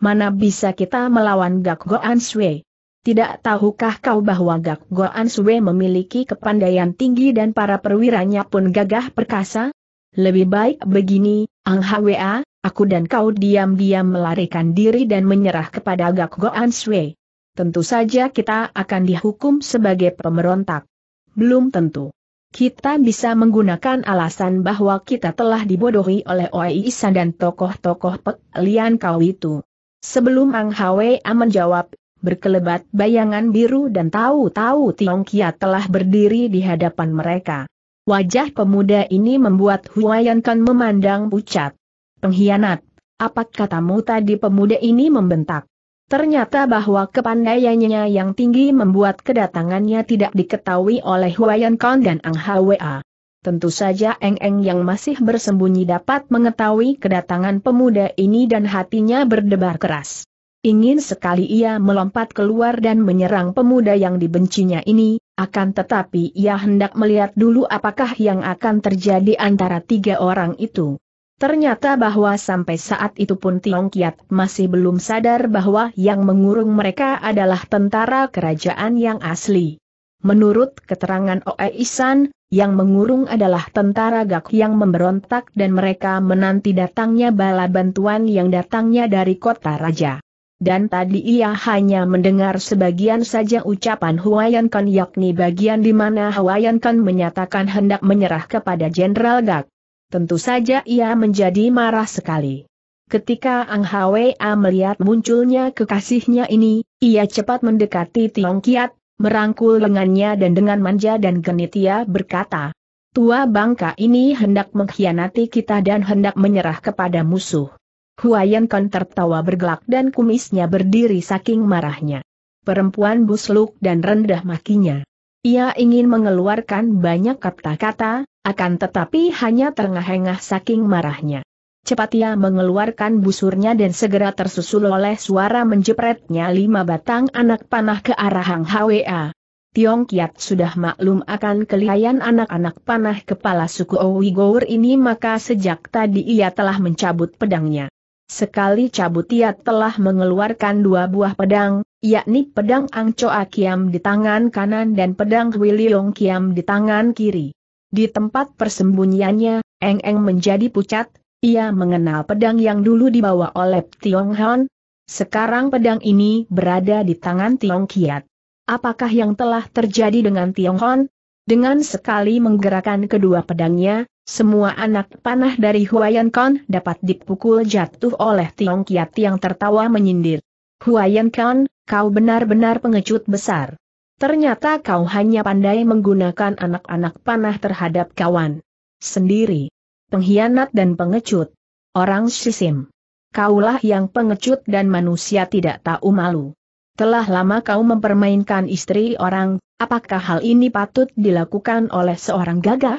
Mana bisa kita melawan Gak Goan Sui? Tidak tahukah kau bahwa Gak Goan Sui memiliki kepandaian tinggi dan para perwiranya pun gagah perkasa? Lebih baik begini, Ang Hwa, aku dan kau diam-diam melarikan diri dan menyerah kepada Gak Goan Sui. Tentu saja kita akan dihukum sebagai pemberontak. Belum tentu. Kita bisa menggunakan alasan bahwa kita telah dibodohi oleh Oi Isan dan tokoh-tokoh Pek Lian Kau itu. Sebelum Ang Hwa menjawab, berkelebat bayangan biru dan tahu-tahu Tiong Kia telah berdiri di hadapan mereka. Wajah pemuda ini membuat Huayan kan memandang pucat. Pengkhianat, apa katamu tadi pemuda ini membentak? Ternyata bahwa kepandaiannya yang tinggi membuat kedatangannya tidak diketahui oleh Huayan kan dan Ang Hwa. Tentu saja Eng Eng yang masih bersembunyi dapat mengetahui kedatangan pemuda ini dan hatinya berdebar keras. Ingin sekali ia melompat keluar dan menyerang pemuda yang dibencinya ini, akan tetapi ia hendak melihat dulu apakah yang akan terjadi antara tiga orang itu. Ternyata bahwa sampai saat itu pun Tiong Kiat masih belum sadar bahwa yang mengurung mereka adalah tentara kerajaan yang asli. Menurut keterangan Oe Isan, yang mengurung adalah tentara Gak yang memberontak dan mereka menanti datangnya bala bantuan yang datangnya dari kota raja dan tadi ia hanya mendengar sebagian saja ucapan Huayan Kan yakni bagian di mana Huayan Kan menyatakan hendak menyerah kepada Jenderal Gak. Tentu saja ia menjadi marah sekali. Ketika Ang Hwa melihat munculnya kekasihnya ini, ia cepat mendekati Tiong Kiat, merangkul lengannya dan dengan manja dan genit ia berkata, Tua bangka ini hendak mengkhianati kita dan hendak menyerah kepada musuh. Huayan Kan tertawa bergelak dan kumisnya berdiri saking marahnya. Perempuan busluk dan rendah makinya. Ia ingin mengeluarkan banyak kata-kata, akan tetapi hanya terengah-engah saking marahnya. Cepat ia mengeluarkan busurnya dan segera tersusul oleh suara menjepretnya lima batang anak panah ke arah Hang Hwa. Tiong Kiat sudah maklum akan kelihayan anak-anak panah kepala suku Ouigour ini maka sejak tadi ia telah mencabut pedangnya. Sekali cabut ia telah mengeluarkan dua buah pedang, yakni pedang Angcoa Kiam di tangan kanan dan pedang Wiliong Kiam di tangan kiri. Di tempat persembunyiannya, Eng Eng menjadi pucat, ia mengenal pedang yang dulu dibawa oleh Tiong Han. Sekarang pedang ini berada di tangan Tiong Kiat. Apakah yang telah terjadi dengan Tiong Han? Dengan sekali menggerakkan kedua pedangnya, semua anak panah dari Huayan Khan dapat dipukul jatuh oleh Tiong Kiat yang tertawa menyindir. Huayan Khan, kau benar-benar pengecut besar. Ternyata kau hanya pandai menggunakan anak-anak panah terhadap kawan sendiri. Pengkhianat dan pengecut. Orang sisim. Kaulah yang pengecut dan manusia tidak tahu malu. Telah lama kau mempermainkan istri orang, apakah hal ini patut dilakukan oleh seorang gagah?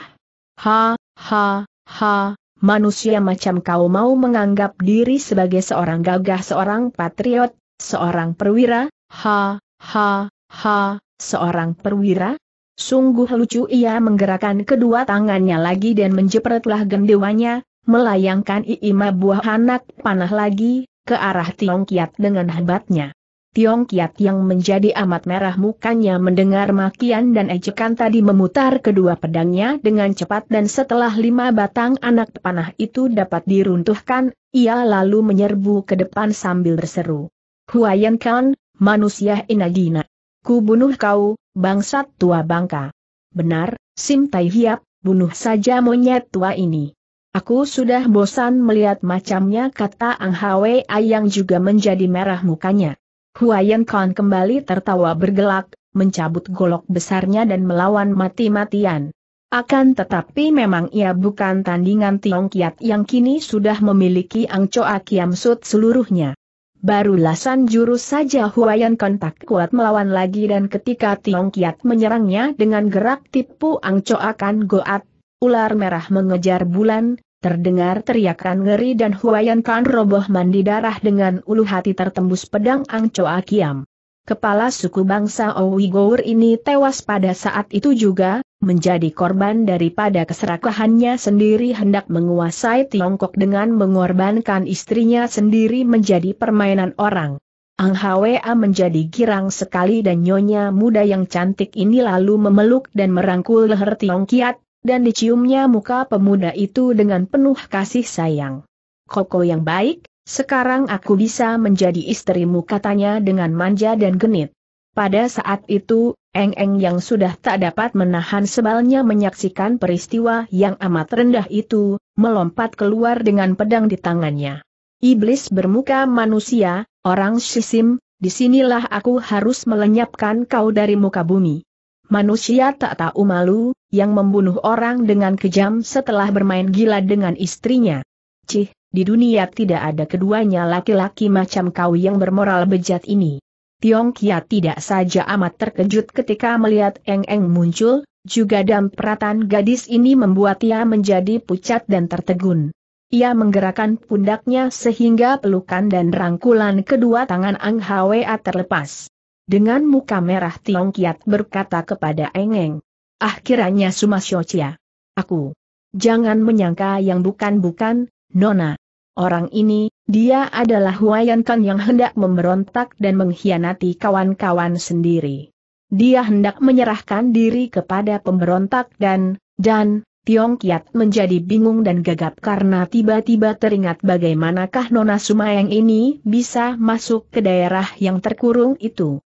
Ha, Ha, ha, manusia macam kau mau menganggap diri sebagai seorang gagah seorang patriot, seorang perwira, ha, ha, ha, seorang perwira? Sungguh lucu ia menggerakkan kedua tangannya lagi dan menjepretlah gendewanya, melayangkan iima buah anak panah lagi, ke arah Tiong Kiat dengan hebatnya. Tiong Kiat yang menjadi amat merah mukanya mendengar makian dan ejekan tadi memutar kedua pedangnya dengan cepat dan setelah lima batang anak panah itu dapat diruntuhkan, ia lalu menyerbu ke depan sambil berseru. Huayan Kan, manusia inagina. Ku bunuh kau, bangsat tua bangka. Benar, Sim Tai Hiap, bunuh saja monyet tua ini. Aku sudah bosan melihat macamnya kata Ang Hwe Ayang juga menjadi merah mukanya. Huayan Khan kembali tertawa bergelak, mencabut golok besarnya dan melawan mati-matian. Akan tetapi memang ia bukan tandingan Tiong Kiat yang kini sudah memiliki Choa Kiam Sut seluruhnya. Baru lasan jurus saja Huayan kontak kuat melawan lagi dan ketika Tiong Kiat menyerangnya dengan gerak tipu Choa Kan Goat, ular merah mengejar bulan, Terdengar teriakan ngeri dan Huayan Kan roboh mandi darah dengan ulu hati tertembus pedang Angcoa Kiam. Kepala suku bangsa gour ini tewas pada saat itu juga, menjadi korban daripada keserakahannya sendiri hendak menguasai Tiongkok dengan mengorbankan istrinya sendiri menjadi permainan orang. Ang Hwa menjadi girang sekali dan nyonya muda yang cantik ini lalu memeluk dan merangkul leher Tiongkiat, dan diciumnya muka pemuda itu dengan penuh kasih sayang. Koko yang baik, sekarang aku bisa menjadi istrimu katanya dengan manja dan genit. Pada saat itu, Eng Eng yang sudah tak dapat menahan sebalnya menyaksikan peristiwa yang amat rendah itu, melompat keluar dengan pedang di tangannya. Iblis bermuka manusia, orang sisim, disinilah aku harus melenyapkan kau dari muka bumi. Manusia tak tahu malu, yang membunuh orang dengan kejam setelah bermain gila dengan istrinya. Cih, di dunia tidak ada keduanya laki-laki macam kau yang bermoral bejat ini. Tiong Kia tidak saja amat terkejut ketika melihat Eng Eng muncul, juga peratan gadis ini membuat ia menjadi pucat dan tertegun. Ia menggerakkan pundaknya sehingga pelukan dan rangkulan kedua tangan Ang Hwa terlepas. Dengan muka merah Tiong Kiat berkata kepada Eng Eng. Ah kiranya Sumasyocia. Aku. Jangan menyangka yang bukan-bukan, Nona. Orang ini, dia adalah Huayan Kan yang hendak memberontak dan mengkhianati kawan-kawan sendiri. Dia hendak menyerahkan diri kepada pemberontak dan, dan, Tiong Kiat menjadi bingung dan gagap karena tiba-tiba teringat bagaimanakah Nona Suma yang ini bisa masuk ke daerah yang terkurung itu.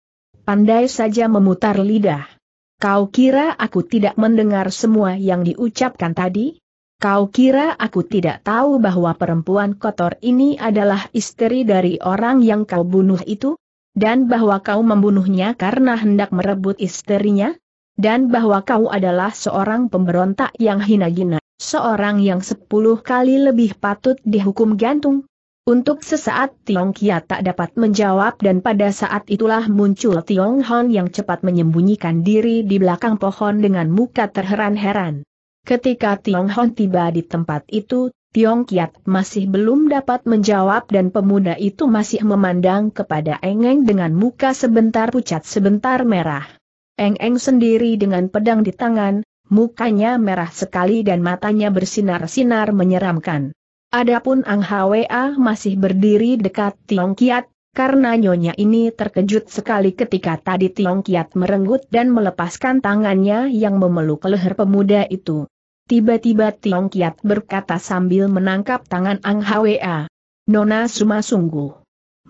Pandai saja memutar lidah. Kau kira aku tidak mendengar semua yang diucapkan tadi? Kau kira aku tidak tahu bahwa perempuan kotor ini adalah istri dari orang yang kau bunuh itu? Dan bahwa kau membunuhnya karena hendak merebut istrinya? Dan bahwa kau adalah seorang pemberontak yang hina-gina, seorang yang sepuluh kali lebih patut dihukum gantung? Untuk sesaat Tiong Kia tak dapat menjawab dan pada saat itulah muncul Tiong Hon yang cepat menyembunyikan diri di belakang pohon dengan muka terheran-heran. Ketika Tiong Hon tiba di tempat itu, Tiong Kiat masih belum dapat menjawab dan pemuda itu masih memandang kepada Eng Eng dengan muka sebentar pucat sebentar merah. Eng Eng sendiri dengan pedang di tangan, mukanya merah sekali dan matanya bersinar-sinar menyeramkan. Adapun Ang Hwa masih berdiri dekat Tiong Kiat, karena nyonya ini terkejut sekali ketika tadi Tiong Kiat merenggut dan melepaskan tangannya yang memeluk leher pemuda itu. Tiba-tiba Tiong Kiat berkata sambil menangkap tangan Ang Hwa. Nona Suma sungguh.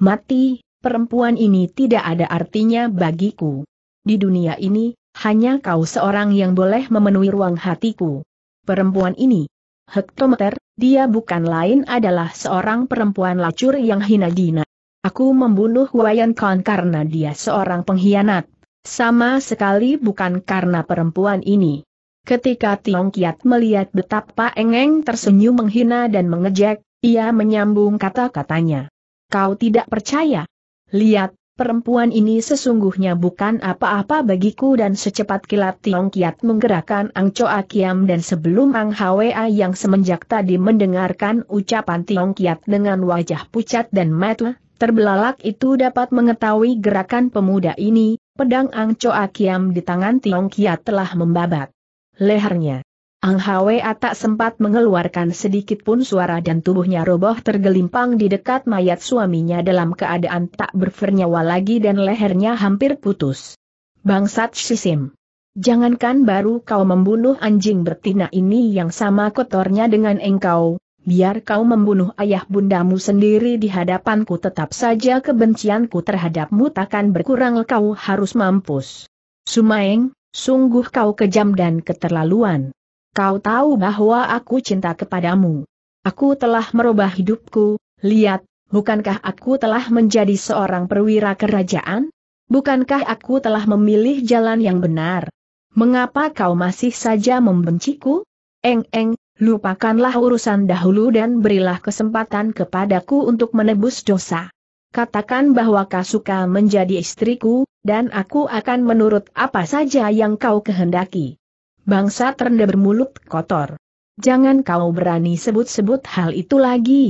Mati, perempuan ini tidak ada artinya bagiku. Di dunia ini, hanya kau seorang yang boleh memenuhi ruang hatiku. Perempuan ini, Hektometer, dia bukan lain adalah seorang perempuan lacur yang hina dina. Aku membunuh Wayan Khan karena dia seorang pengkhianat. Sama sekali bukan karena perempuan ini. Ketika Tiong Kiat melihat betapa Engeng tersenyum menghina dan mengejek, ia menyambung kata-katanya. Kau tidak percaya? Lihat, Perempuan ini sesungguhnya bukan apa-apa bagiku dan secepat kilat Tiong Kiat menggerakkan Ang Choa Kiam dan sebelum Ang Hwa yang semenjak tadi mendengarkan ucapan Tiong Kiat dengan wajah pucat dan matu, terbelalak itu dapat mengetahui gerakan pemuda ini, pedang Ang Choa Kiam di tangan Tiong Kiat telah membabat lehernya. Ang Hwa tak sempat mengeluarkan sedikit pun suara dan tubuhnya roboh tergelimpang di dekat mayat suaminya dalam keadaan tak bernyawa lagi dan lehernya hampir putus. Bangsat Sisim. Jangankan baru kau membunuh anjing bertina ini yang sama kotornya dengan engkau, biar kau membunuh ayah bundamu sendiri di hadapanku tetap saja kebencianku terhadapmu takkan berkurang kau harus mampus. Sumaeng, sungguh kau kejam dan keterlaluan. Kau tahu bahwa aku cinta kepadamu. Aku telah merubah hidupku, lihat, bukankah aku telah menjadi seorang perwira kerajaan? Bukankah aku telah memilih jalan yang benar? Mengapa kau masih saja membenciku? Eng-eng, lupakanlah urusan dahulu dan berilah kesempatan kepadaku untuk menebus dosa. Katakan bahwa kau suka menjadi istriku, dan aku akan menurut apa saja yang kau kehendaki bangsa terendah bermulut kotor. Jangan kau berani sebut-sebut hal itu lagi.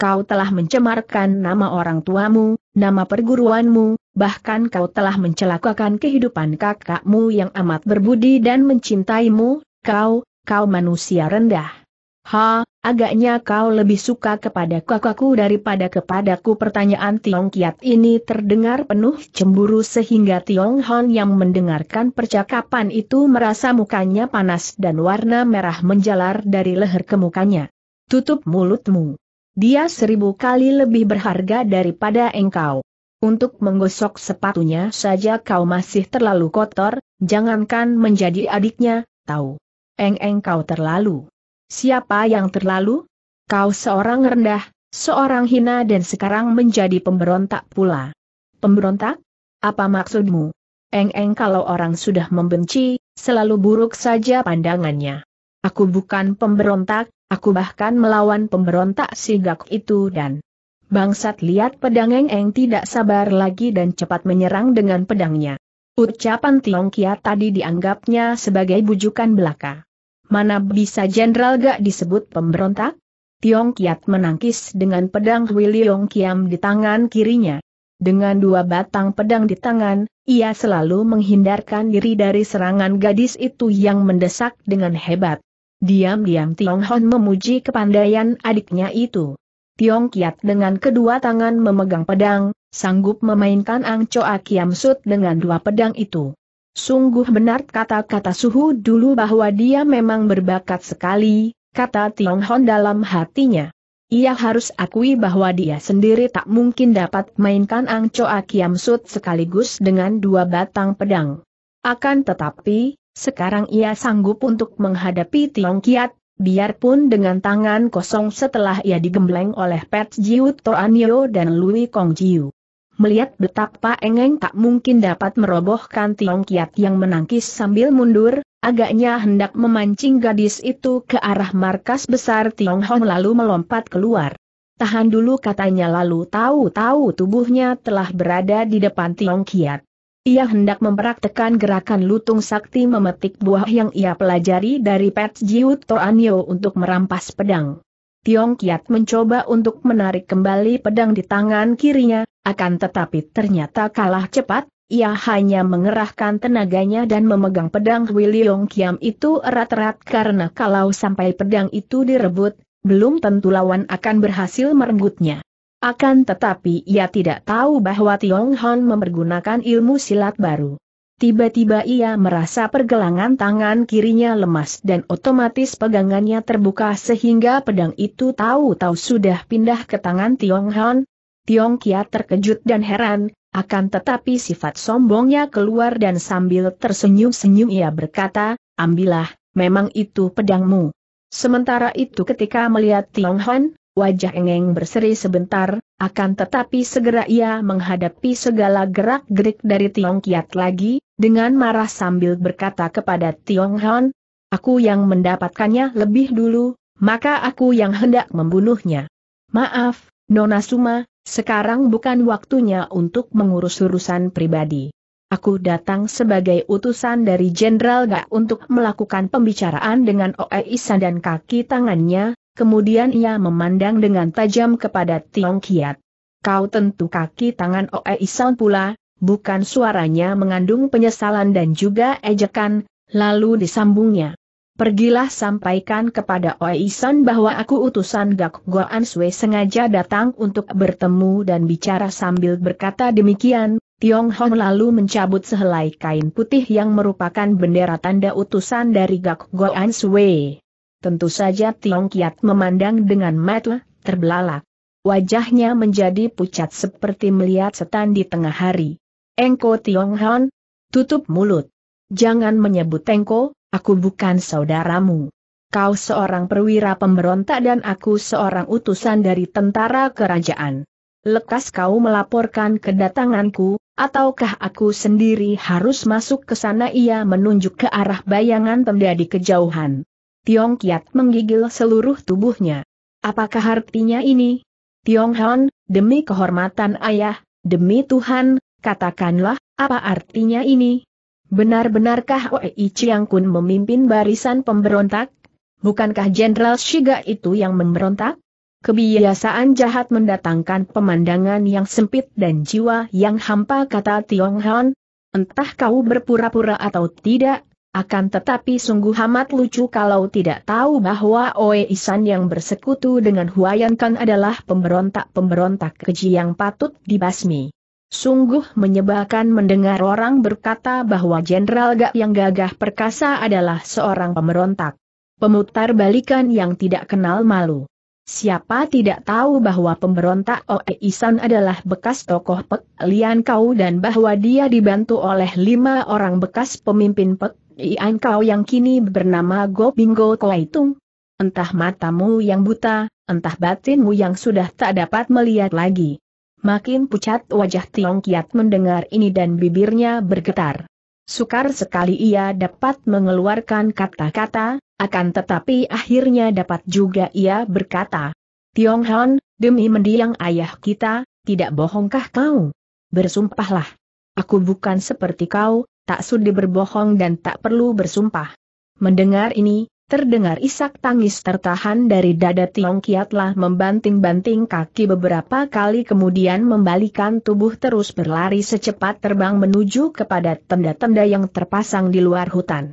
Kau telah mencemarkan nama orang tuamu, nama perguruanmu, bahkan kau telah mencelakakan kehidupan kakakmu yang amat berbudi dan mencintaimu, kau, kau manusia rendah. Ha, agaknya kau lebih suka kepada kakakku daripada kepadaku pertanyaan Tiong Kiat ini terdengar penuh cemburu sehingga Tiong Hon yang mendengarkan percakapan itu merasa mukanya panas dan warna merah menjalar dari leher ke mukanya. Tutup mulutmu. Dia seribu kali lebih berharga daripada engkau. Untuk menggosok sepatunya saja kau masih terlalu kotor, jangankan menjadi adiknya, tahu. Eng-eng kau terlalu Siapa yang terlalu? Kau seorang rendah, seorang hina dan sekarang menjadi pemberontak pula. Pemberontak? Apa maksudmu? Eng-eng kalau orang sudah membenci, selalu buruk saja pandangannya. Aku bukan pemberontak, aku bahkan melawan pemberontak sigak itu dan... Bangsat lihat pedang Eng-eng tidak sabar lagi dan cepat menyerang dengan pedangnya. Ucapan Kia tadi dianggapnya sebagai bujukan belaka mana bisa jenderal gak disebut pemberontak? Tiong Kiat menangkis dengan pedang Hui Kiam di tangan kirinya. Dengan dua batang pedang di tangan, ia selalu menghindarkan diri dari serangan gadis itu yang mendesak dengan hebat. Diam-diam Tiong Hon memuji kepandaian adiknya itu. Tiong Kiat dengan kedua tangan memegang pedang, sanggup memainkan Ang Choa Kiam Sut dengan dua pedang itu. Sungguh benar kata-kata suhu dulu bahwa dia memang berbakat sekali, kata Tiong Hon dalam hatinya. Ia harus akui bahwa dia sendiri tak mungkin dapat mainkan Angcoa Kiam Sut sekaligus dengan dua batang pedang. Akan tetapi, sekarang ia sanggup untuk menghadapi Tiong Kiat, biarpun dengan tangan kosong setelah ia digembleng oleh Pet Jiu Toanio dan Lui Kong Jiu melihat betapa Engeng tak mungkin dapat merobohkan Tiong Kiat yang menangkis sambil mundur, agaknya hendak memancing gadis itu ke arah markas besar Tiong Hong lalu melompat keluar. Tahan dulu katanya lalu tahu-tahu tubuhnya telah berada di depan Tiong Kiat. Ia hendak mempraktekan gerakan lutung sakti memetik buah yang ia pelajari dari Pet Jiut Toanyo untuk merampas pedang. Tiong Kiat mencoba untuk menarik kembali pedang di tangan kirinya, akan tetapi ternyata kalah cepat, ia hanya mengerahkan tenaganya dan memegang pedang Wiliong Kiam itu erat-erat karena kalau sampai pedang itu direbut, belum tentu lawan akan berhasil merenggutnya. Akan tetapi ia tidak tahu bahwa Tiong Hon mempergunakan ilmu silat baru. Tiba-tiba ia merasa pergelangan tangan kirinya lemas dan otomatis pegangannya terbuka sehingga pedang itu tahu-tahu sudah pindah ke tangan Tiong Hon, Tiong Kia terkejut dan heran, akan tetapi sifat sombongnya keluar dan sambil tersenyum-senyum ia berkata, ambillah, memang itu pedangmu. Sementara itu ketika melihat Tiong Han, wajah Engeng berseri sebentar, akan tetapi segera ia menghadapi segala gerak-gerik dari Tiong Kiat lagi, dengan marah sambil berkata kepada Tiong Han, Aku yang mendapatkannya lebih dulu, maka aku yang hendak membunuhnya. Maaf, Nona Suma, sekarang bukan waktunya untuk mengurus urusan pribadi. Aku datang sebagai utusan dari Jenderal Gak untuk melakukan pembicaraan dengan Oe Isan dan kaki tangannya, kemudian ia memandang dengan tajam kepada Tiong Kiat. Kau tentu kaki tangan Oe Isan pula, bukan suaranya mengandung penyesalan dan juga ejekan, lalu disambungnya. Pergilah sampaikan kepada Oisan bahwa aku utusan Gak Goan Sui sengaja datang untuk bertemu dan bicara sambil berkata demikian, Tiong Hong lalu mencabut sehelai kain putih yang merupakan bendera tanda utusan dari Gak Goan Sui. Tentu saja Tiong Kiat memandang dengan mata terbelalak. Wajahnya menjadi pucat seperti melihat setan di tengah hari. Engko Tiong Hong, tutup mulut. Jangan menyebut Engko, Aku bukan saudaramu. Kau seorang perwira pemberontak dan aku seorang utusan dari tentara kerajaan. Lekas kau melaporkan kedatanganku, ataukah aku sendiri harus masuk ke sana ia menunjuk ke arah bayangan tenda di kejauhan. Tiong Kiat menggigil seluruh tubuhnya. Apakah artinya ini? Tiong Han, demi kehormatan ayah, demi Tuhan, katakanlah, apa artinya ini? Benar-benarkah Wei Chiang Kun memimpin barisan pemberontak? Bukankah Jenderal Shiga itu yang memberontak? Kebiasaan jahat mendatangkan pemandangan yang sempit dan jiwa yang hampa kata Tiong Han. Entah kau berpura-pura atau tidak, akan tetapi sungguh amat lucu kalau tidak tahu bahwa Oe Isan yang bersekutu dengan Huayan Kang adalah pemberontak-pemberontak keji yang patut dibasmi. Sungguh menyebalkan mendengar orang berkata bahwa Jenderal Gak yang gagah perkasa adalah seorang pemberontak. Pemutar balikan yang tidak kenal malu. Siapa tidak tahu bahwa pemberontak Oe Isan adalah bekas tokoh Pek Lian Kau dan bahwa dia dibantu oleh lima orang bekas pemimpin Pek Lian Kau yang kini bernama Go Binggo Koaitung. Entah matamu yang buta, entah batinmu yang sudah tak dapat melihat lagi. Makin pucat wajah Tiong Kiat mendengar ini dan bibirnya bergetar. Sukar sekali ia dapat mengeluarkan kata-kata, akan tetapi akhirnya dapat juga ia berkata, Tiong Han, demi mendiang ayah kita, tidak bohongkah kau? Bersumpahlah. Aku bukan seperti kau, tak sudi berbohong dan tak perlu bersumpah. Mendengar ini, Terdengar isak tangis tertahan dari dada Tiong Kiatlah membanting-banting kaki beberapa kali kemudian membalikan tubuh terus berlari secepat terbang menuju kepada tenda-tenda yang terpasang di luar hutan.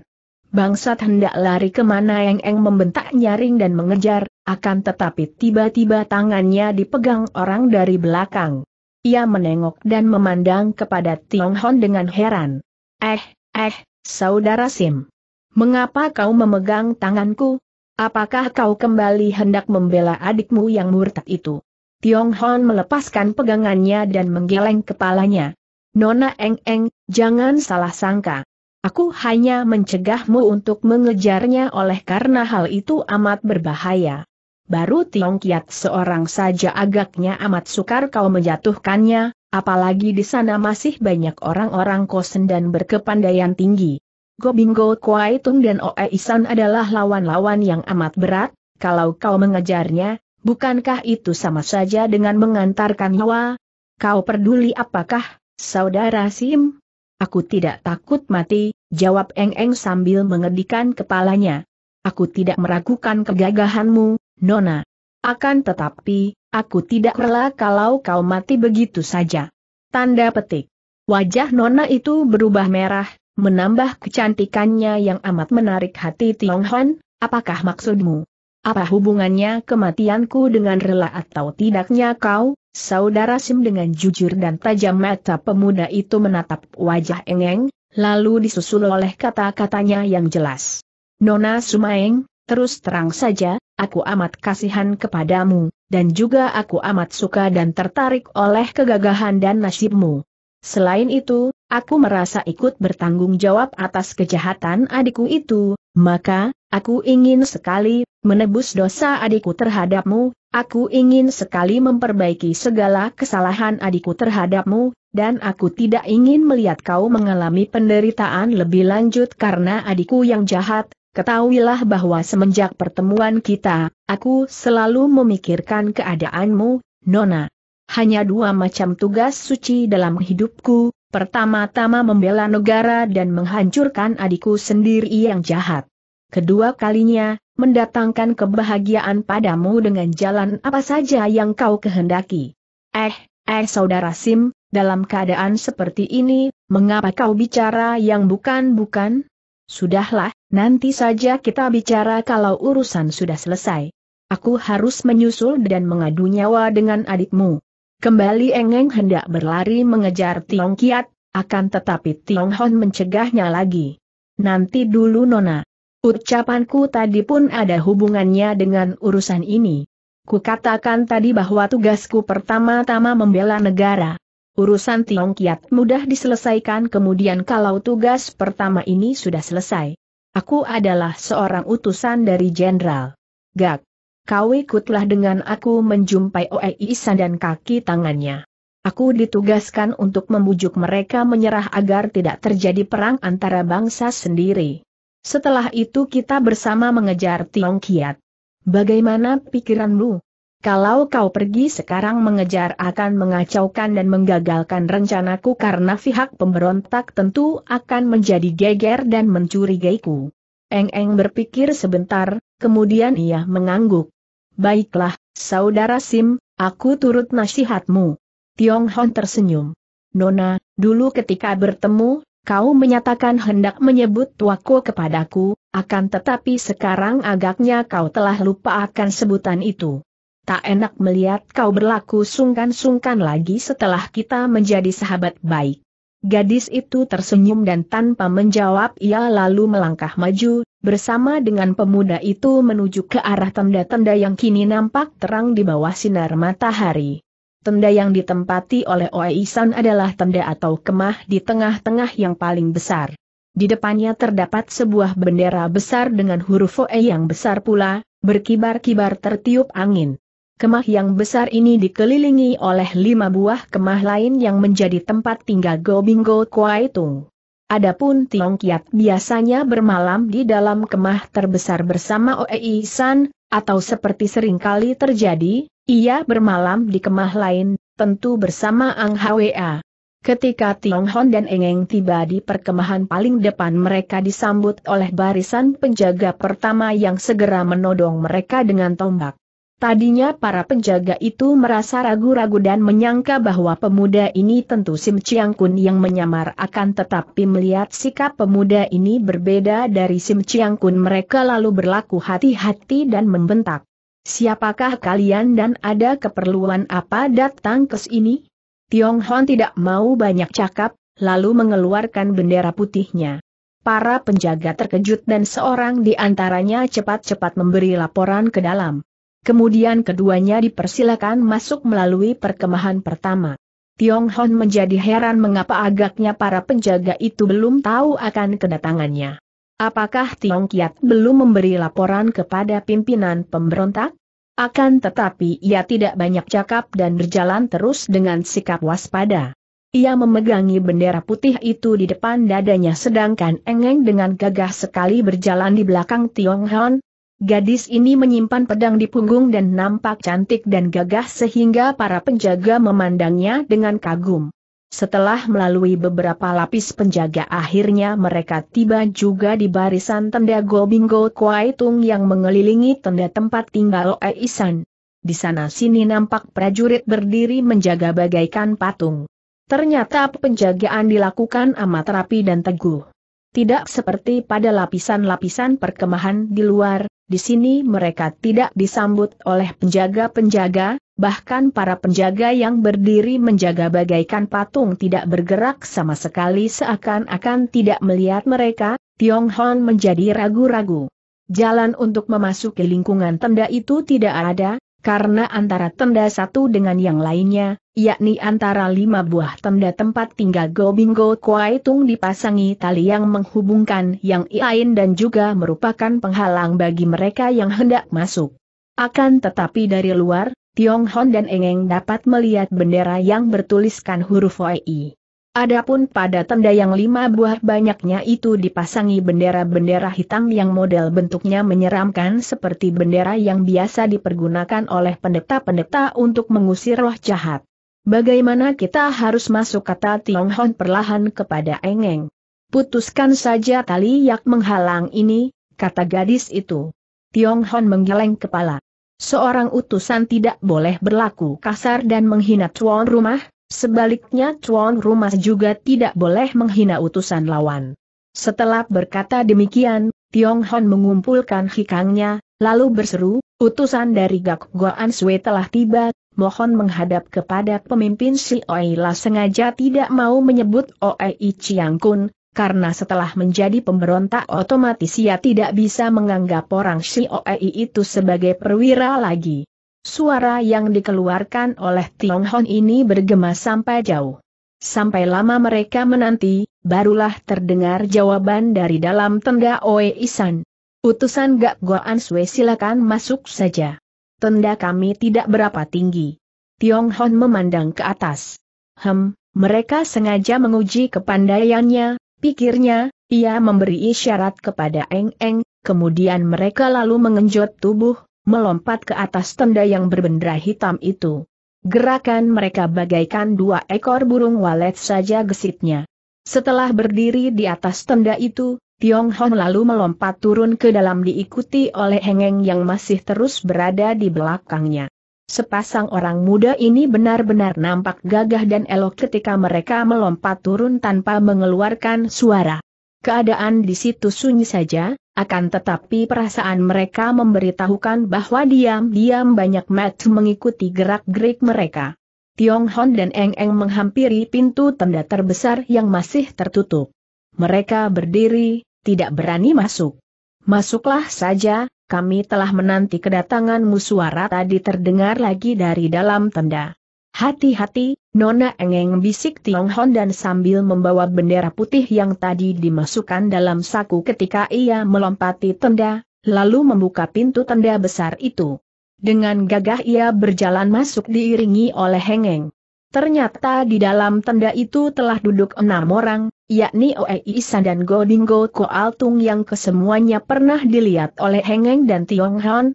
Bangsat hendak lari kemana yang Eng membentak nyaring dan mengejar, akan tetapi tiba-tiba tangannya dipegang orang dari belakang. Ia menengok dan memandang kepada Tiong Hon dengan heran. Eh, eh, saudara Sim. Mengapa kau memegang tanganku? Apakah kau kembali hendak membela adikmu yang murtad itu? Tiong Hon melepaskan pegangannya dan menggeleng kepalanya. Nona Eng Eng, jangan salah sangka. Aku hanya mencegahmu untuk mengejarnya oleh karena hal itu amat berbahaya. Baru Tiong Kiat seorang saja agaknya amat sukar kau menjatuhkannya, apalagi di sana masih banyak orang-orang kosen dan berkepandaian tinggi. Gobingo Kuaitung dan Oe Isan adalah lawan-lawan yang amat berat, kalau kau mengejarnya, bukankah itu sama saja dengan mengantarkan nyawa? Kau peduli apakah, saudara Sim? Aku tidak takut mati, jawab Eng Eng sambil mengedikan kepalanya. Aku tidak meragukan kegagahanmu, Nona. Akan tetapi, aku tidak rela kalau kau mati begitu saja. Tanda petik. Wajah Nona itu berubah merah, Menambah kecantikannya yang amat menarik hati Tiong Han, apakah maksudmu? Apa hubungannya kematianku dengan rela atau tidaknya kau, saudara Sim dengan jujur dan tajam mata pemuda itu menatap wajah Engeng, lalu disusul oleh kata-katanya yang jelas. Nona Sumaeng, terus terang saja, aku amat kasihan kepadamu, dan juga aku amat suka dan tertarik oleh kegagahan dan nasibmu. Selain itu, aku merasa ikut bertanggung jawab atas kejahatan adikku itu, maka, aku ingin sekali menebus dosa adikku terhadapmu, aku ingin sekali memperbaiki segala kesalahan adikku terhadapmu, dan aku tidak ingin melihat kau mengalami penderitaan lebih lanjut karena adikku yang jahat, Ketahuilah bahwa semenjak pertemuan kita, aku selalu memikirkan keadaanmu, Nona. Hanya dua macam tugas suci dalam hidupku, Pertama-tama membela negara dan menghancurkan adikku sendiri yang jahat. Kedua kalinya, mendatangkan kebahagiaan padamu dengan jalan apa saja yang kau kehendaki. Eh, eh saudara Sim, dalam keadaan seperti ini, mengapa kau bicara yang bukan-bukan? Sudahlah, nanti saja kita bicara kalau urusan sudah selesai. Aku harus menyusul dan mengadu nyawa dengan adikmu. Kembali Engeng hendak berlari mengejar Tiong Kiat, akan tetapi Tiong Hon mencegahnya lagi. Nanti dulu Nona. Ucapanku tadi pun ada hubungannya dengan urusan ini. Kukatakan tadi bahwa tugasku pertama-tama membela negara. Urusan Tiong Kiat mudah diselesaikan kemudian kalau tugas pertama ini sudah selesai. Aku adalah seorang utusan dari jenderal. Gak kau ikutlah dengan aku menjumpai Oe Isan dan kaki tangannya. Aku ditugaskan untuk membujuk mereka menyerah agar tidak terjadi perang antara bangsa sendiri. Setelah itu kita bersama mengejar Tiong Kiat. Bagaimana pikiranmu? Kalau kau pergi sekarang mengejar akan mengacaukan dan menggagalkan rencanaku karena pihak pemberontak tentu akan menjadi geger dan mencurigaiku. Eng-eng berpikir sebentar, Kemudian ia mengangguk. Baiklah, saudara Sim, aku turut nasihatmu. Tiong Hon tersenyum. Nona, dulu ketika bertemu, kau menyatakan hendak menyebut tuaku kepadaku, akan tetapi sekarang agaknya kau telah lupa akan sebutan itu. Tak enak melihat kau berlaku sungkan-sungkan lagi setelah kita menjadi sahabat baik. Gadis itu tersenyum dan tanpa menjawab ia lalu melangkah maju, bersama dengan pemuda itu menuju ke arah tenda-tenda yang kini nampak terang di bawah sinar matahari. Tenda yang ditempati oleh Oeisan adalah tenda atau kemah di tengah-tengah yang paling besar. Di depannya terdapat sebuah bendera besar dengan huruf OE yang besar pula, berkibar-kibar tertiup angin. Kemah yang besar ini dikelilingi oleh lima buah kemah lain yang menjadi tempat tinggal Gobingo Kuaitung. Adapun Tiong Kiat biasanya bermalam di dalam kemah terbesar bersama Oei San, atau seperti seringkali terjadi, ia bermalam di kemah lain, tentu bersama Ang Hwa. Ketika Tiong Hon dan Engeng tiba di perkemahan paling depan mereka disambut oleh barisan penjaga pertama yang segera menodong mereka dengan tombak. Tadinya para penjaga itu merasa ragu-ragu dan menyangka bahwa pemuda ini tentu Sim Chiang Kun yang menyamar akan tetapi melihat sikap pemuda ini berbeda dari Sim Chiang Kun mereka lalu berlaku hati-hati dan membentak. Siapakah kalian dan ada keperluan apa datang ke sini? Tiong Hon tidak mau banyak cakap, lalu mengeluarkan bendera putihnya. Para penjaga terkejut dan seorang di antaranya cepat-cepat memberi laporan ke dalam. Kemudian keduanya dipersilakan masuk melalui perkemahan pertama. Tiong Hon menjadi heran mengapa agaknya para penjaga itu belum tahu akan kedatangannya. Apakah Tiong Kiat belum memberi laporan kepada pimpinan pemberontak? Akan tetapi ia tidak banyak cakap dan berjalan terus dengan sikap waspada. Ia memegangi bendera putih itu di depan dadanya sedangkan Engeng dengan gagah sekali berjalan di belakang Tiong Hon, Gadis ini menyimpan pedang di punggung dan nampak cantik dan gagah sehingga para penjaga memandangnya dengan kagum. Setelah melalui beberapa lapis penjaga akhirnya mereka tiba juga di barisan tenda Gobingo Kuaitung yang mengelilingi tenda tempat tinggal Isan. Di sana sini nampak prajurit berdiri menjaga bagaikan patung. Ternyata penjagaan dilakukan amat rapi dan teguh. Tidak seperti pada lapisan-lapisan perkemahan di luar, di sini mereka tidak disambut oleh penjaga-penjaga, bahkan para penjaga yang berdiri menjaga bagaikan patung tidak bergerak sama sekali seakan-akan tidak melihat mereka, Tiong Hon menjadi ragu-ragu. Jalan untuk memasuki lingkungan tenda itu tidak ada, karena antara tenda satu dengan yang lainnya, yakni antara lima buah tenda tempat tinggal Go Bingo Kuaitung dipasangi tali yang menghubungkan yang iain dan juga merupakan penghalang bagi mereka yang hendak masuk. Akan tetapi dari luar, Tiong Hon dan Engeng dapat melihat bendera yang bertuliskan huruf Oi. Adapun pada tenda yang lima buah banyaknya itu dipasangi bendera-bendera hitam yang model bentuknya menyeramkan seperti bendera yang biasa dipergunakan oleh pendeta-pendeta untuk mengusir roh jahat. Bagaimana kita harus masuk kata Tiong Hon perlahan kepada Engeng. Putuskan saja tali yang menghalang ini, kata gadis itu. Tiong Hon menggeleng kepala. Seorang utusan tidak boleh berlaku kasar dan menghina tuan rumah, sebaliknya tuan rumah juga tidak boleh menghina utusan lawan. Setelah berkata demikian, Tiong Hon mengumpulkan hikangnya, lalu berseru, utusan dari Gak Goan Sui telah tiba, mohon menghadap kepada pemimpin si Oila sengaja tidak mau menyebut Oei Chiang Kun, karena setelah menjadi pemberontak otomatis ia tidak bisa menganggap orang si Oei itu sebagai perwira lagi. Suara yang dikeluarkan oleh Tiong Hon ini bergema sampai jauh. Sampai lama mereka menanti, barulah terdengar jawaban dari dalam tenda Oei San. Utusan Gak Goan Sue silakan masuk saja. Tenda kami tidak berapa tinggi. Tiong Hon memandang ke atas. Hem, mereka sengaja menguji kepandaiannya, pikirnya, ia memberi isyarat kepada Eng Eng, kemudian mereka lalu mengenjot tubuh, melompat ke atas tenda yang berbendera hitam itu. Gerakan mereka bagaikan dua ekor burung walet saja gesitnya. Setelah berdiri di atas tenda itu, Tiong Hon lalu melompat turun ke dalam diikuti oleh Hengeng yang masih terus berada di belakangnya. Sepasang orang muda ini benar-benar nampak gagah dan elok ketika mereka melompat turun tanpa mengeluarkan suara. Keadaan di situ sunyi saja, akan tetapi perasaan mereka memberitahukan bahwa diam-diam banyak mat mengikuti gerak-gerik mereka. Tiong Hon dan Eng Eng menghampiri pintu tenda terbesar yang masih tertutup. Mereka berdiri, tidak berani masuk. Masuklah saja, kami telah menanti kedatanganmu suara tadi terdengar lagi dari dalam tenda. Hati-hati, Nona Engeng bisik Tiong Hon dan sambil membawa bendera putih yang tadi dimasukkan dalam saku ketika ia melompati tenda, lalu membuka pintu tenda besar itu. Dengan gagah ia berjalan masuk diiringi oleh Hengeng. Ternyata di dalam tenda itu telah duduk enam orang, yakni Oe Isan dan Godinggo Koaltung yang kesemuanya pernah dilihat oleh Hengeng dan Tiong Han.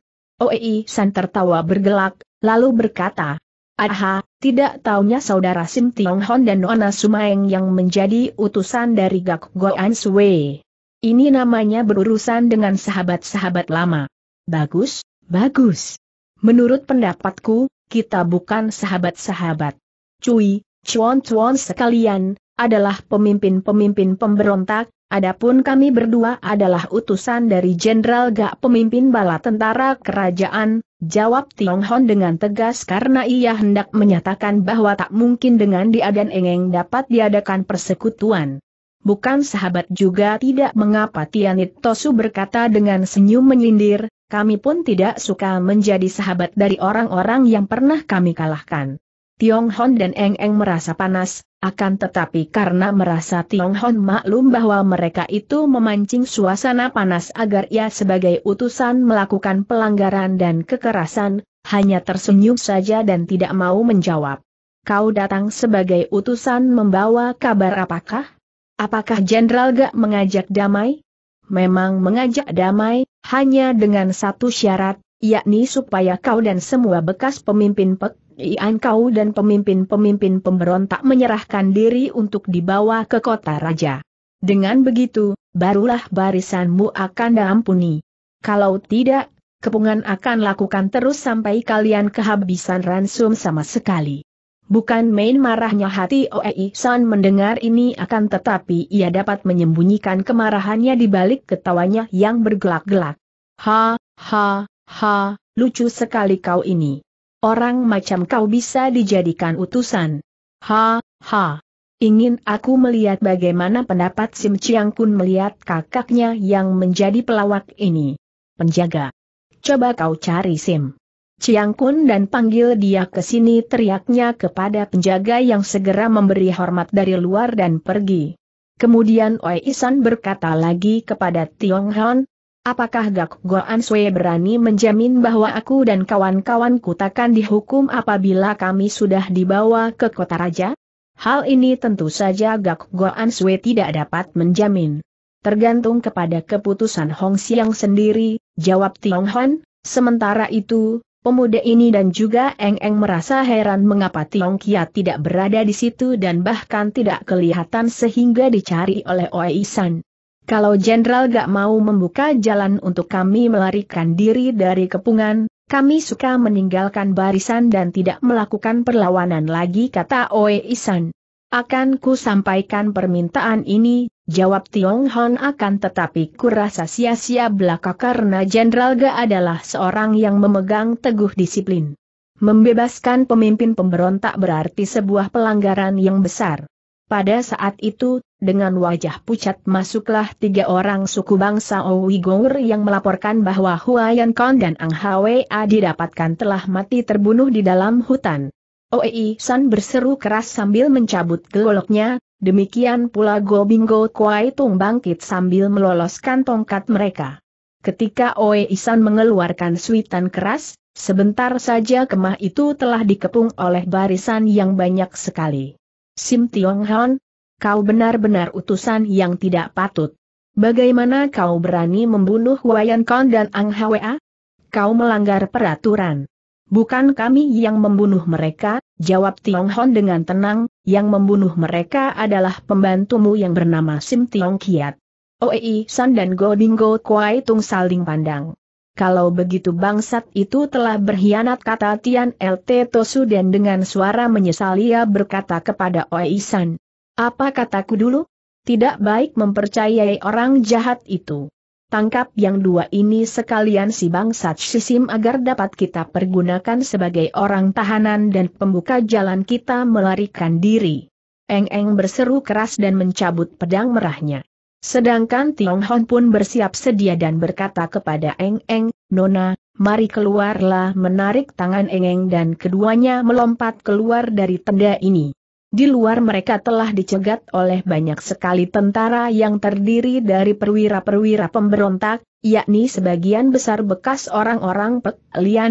Oe Isan tertawa bergelak, lalu berkata, Aha, tidak taunya saudara Sim Tiong Han dan Nona Sumaeng yang menjadi utusan dari Gak Goan Sui. Ini namanya berurusan dengan sahabat-sahabat lama. Bagus, bagus. Menurut pendapatku, kita bukan sahabat-sahabat. Cui, cuan-cuan sekalian, adalah pemimpin-pemimpin pemberontak, adapun kami berdua adalah utusan dari Jenderal Gak pemimpin bala tentara kerajaan, jawab Tiong Hon dengan tegas karena ia hendak menyatakan bahwa tak mungkin dengan dan engeng dapat diadakan persekutuan. Bukan sahabat juga tidak mengapa Tianit Tosu berkata dengan senyum menyindir, kami pun tidak suka menjadi sahabat dari orang-orang yang pernah kami kalahkan. Tiong Hon dan Eng Eng merasa panas, akan tetapi karena merasa Tiong Hon maklum bahwa mereka itu memancing suasana panas agar ia sebagai utusan melakukan pelanggaran dan kekerasan, hanya tersenyum saja dan tidak mau menjawab. Kau datang sebagai utusan membawa kabar apakah? Apakah Jenderal Gak mengajak damai? Memang mengajak damai, hanya dengan satu syarat, yakni supaya kau dan semua bekas pemimpin PEK Ian kau dan pemimpin-pemimpin pemberontak menyerahkan diri untuk dibawa ke kota raja. Dengan begitu, barulah barisanmu akan diampuni. Kalau tidak, kepungan akan lakukan terus sampai kalian kehabisan ransum sama sekali. Bukan main marahnya hati Oei San mendengar ini akan tetapi ia dapat menyembunyikan kemarahannya di balik ketawanya yang bergelak-gelak. Ha, ha, ha, lucu sekali kau ini. Orang macam kau bisa dijadikan utusan. Ha, ha. Ingin aku melihat bagaimana pendapat Sim Chiang Kun melihat kakaknya yang menjadi pelawak ini. Penjaga. Coba kau cari Sim. Chiang Kun dan panggil dia ke sini teriaknya kepada penjaga yang segera memberi hormat dari luar dan pergi. Kemudian Oi Isan berkata lagi kepada Tiong Han, Apakah Gak Goan Swe berani menjamin bahwa aku dan kawan-kawanku takkan dihukum apabila kami sudah dibawa ke kota raja? Hal ini tentu saja Gak Goan Swe tidak dapat menjamin. Tergantung kepada keputusan Hong Xiang sendiri, jawab Tiong Han, sementara itu, pemuda ini dan juga Eng Eng merasa heran mengapa Tiong Kia tidak berada di situ dan bahkan tidak kelihatan sehingga dicari oleh Oi San. Kalau jenderal gak mau membuka jalan untuk kami melarikan diri dari kepungan, kami suka meninggalkan barisan dan tidak melakukan perlawanan lagi kata Oe Isan. Akan ku sampaikan permintaan ini, jawab Tiong Hon akan tetapi ku rasa sia-sia belaka karena Jenderal gak adalah seorang yang memegang teguh disiplin. Membebaskan pemimpin pemberontak berarti sebuah pelanggaran yang besar. Pada saat itu, dengan wajah pucat masuklah tiga orang suku bangsa Ouigour yang melaporkan bahwa Huayan Kon dan Ang Hwa didapatkan telah mati terbunuh di dalam hutan. Oei San berseru keras sambil mencabut goloknya, demikian pula Go Bingo Kuai Tung bangkit sambil meloloskan tongkat mereka. Ketika Oei San mengeluarkan suitan keras, sebentar saja kemah itu telah dikepung oleh barisan yang banyak sekali. Sim Tiong Han, kau benar-benar utusan yang tidak patut. Bagaimana kau berani membunuh Wayan Kon dan Ang Hwa? Kau melanggar peraturan. Bukan kami yang membunuh mereka, jawab Tiong Hon dengan tenang, yang membunuh mereka adalah pembantumu yang bernama Sim Tiong Kiat. Oei San dan Godingo Kuai Tung saling pandang. Kalau begitu bangsat itu telah berkhianat kata Tian LT Tosu dan dengan suara menyesal ia berkata kepada Oei San. Apa kataku dulu? Tidak baik mempercayai orang jahat itu. Tangkap yang dua ini sekalian si bangsat sisim agar dapat kita pergunakan sebagai orang tahanan dan pembuka jalan kita melarikan diri. Eng-eng berseru keras dan mencabut pedang merahnya. Sedangkan Tiong Hon pun bersiap sedia dan berkata kepada Eng-eng, Nona, mari keluarlah menarik tangan Eng-eng dan keduanya melompat keluar dari tenda ini. Di luar mereka telah dicegat oleh banyak sekali tentara yang terdiri dari perwira-perwira pemberontak, yakni sebagian besar bekas orang-orang Pek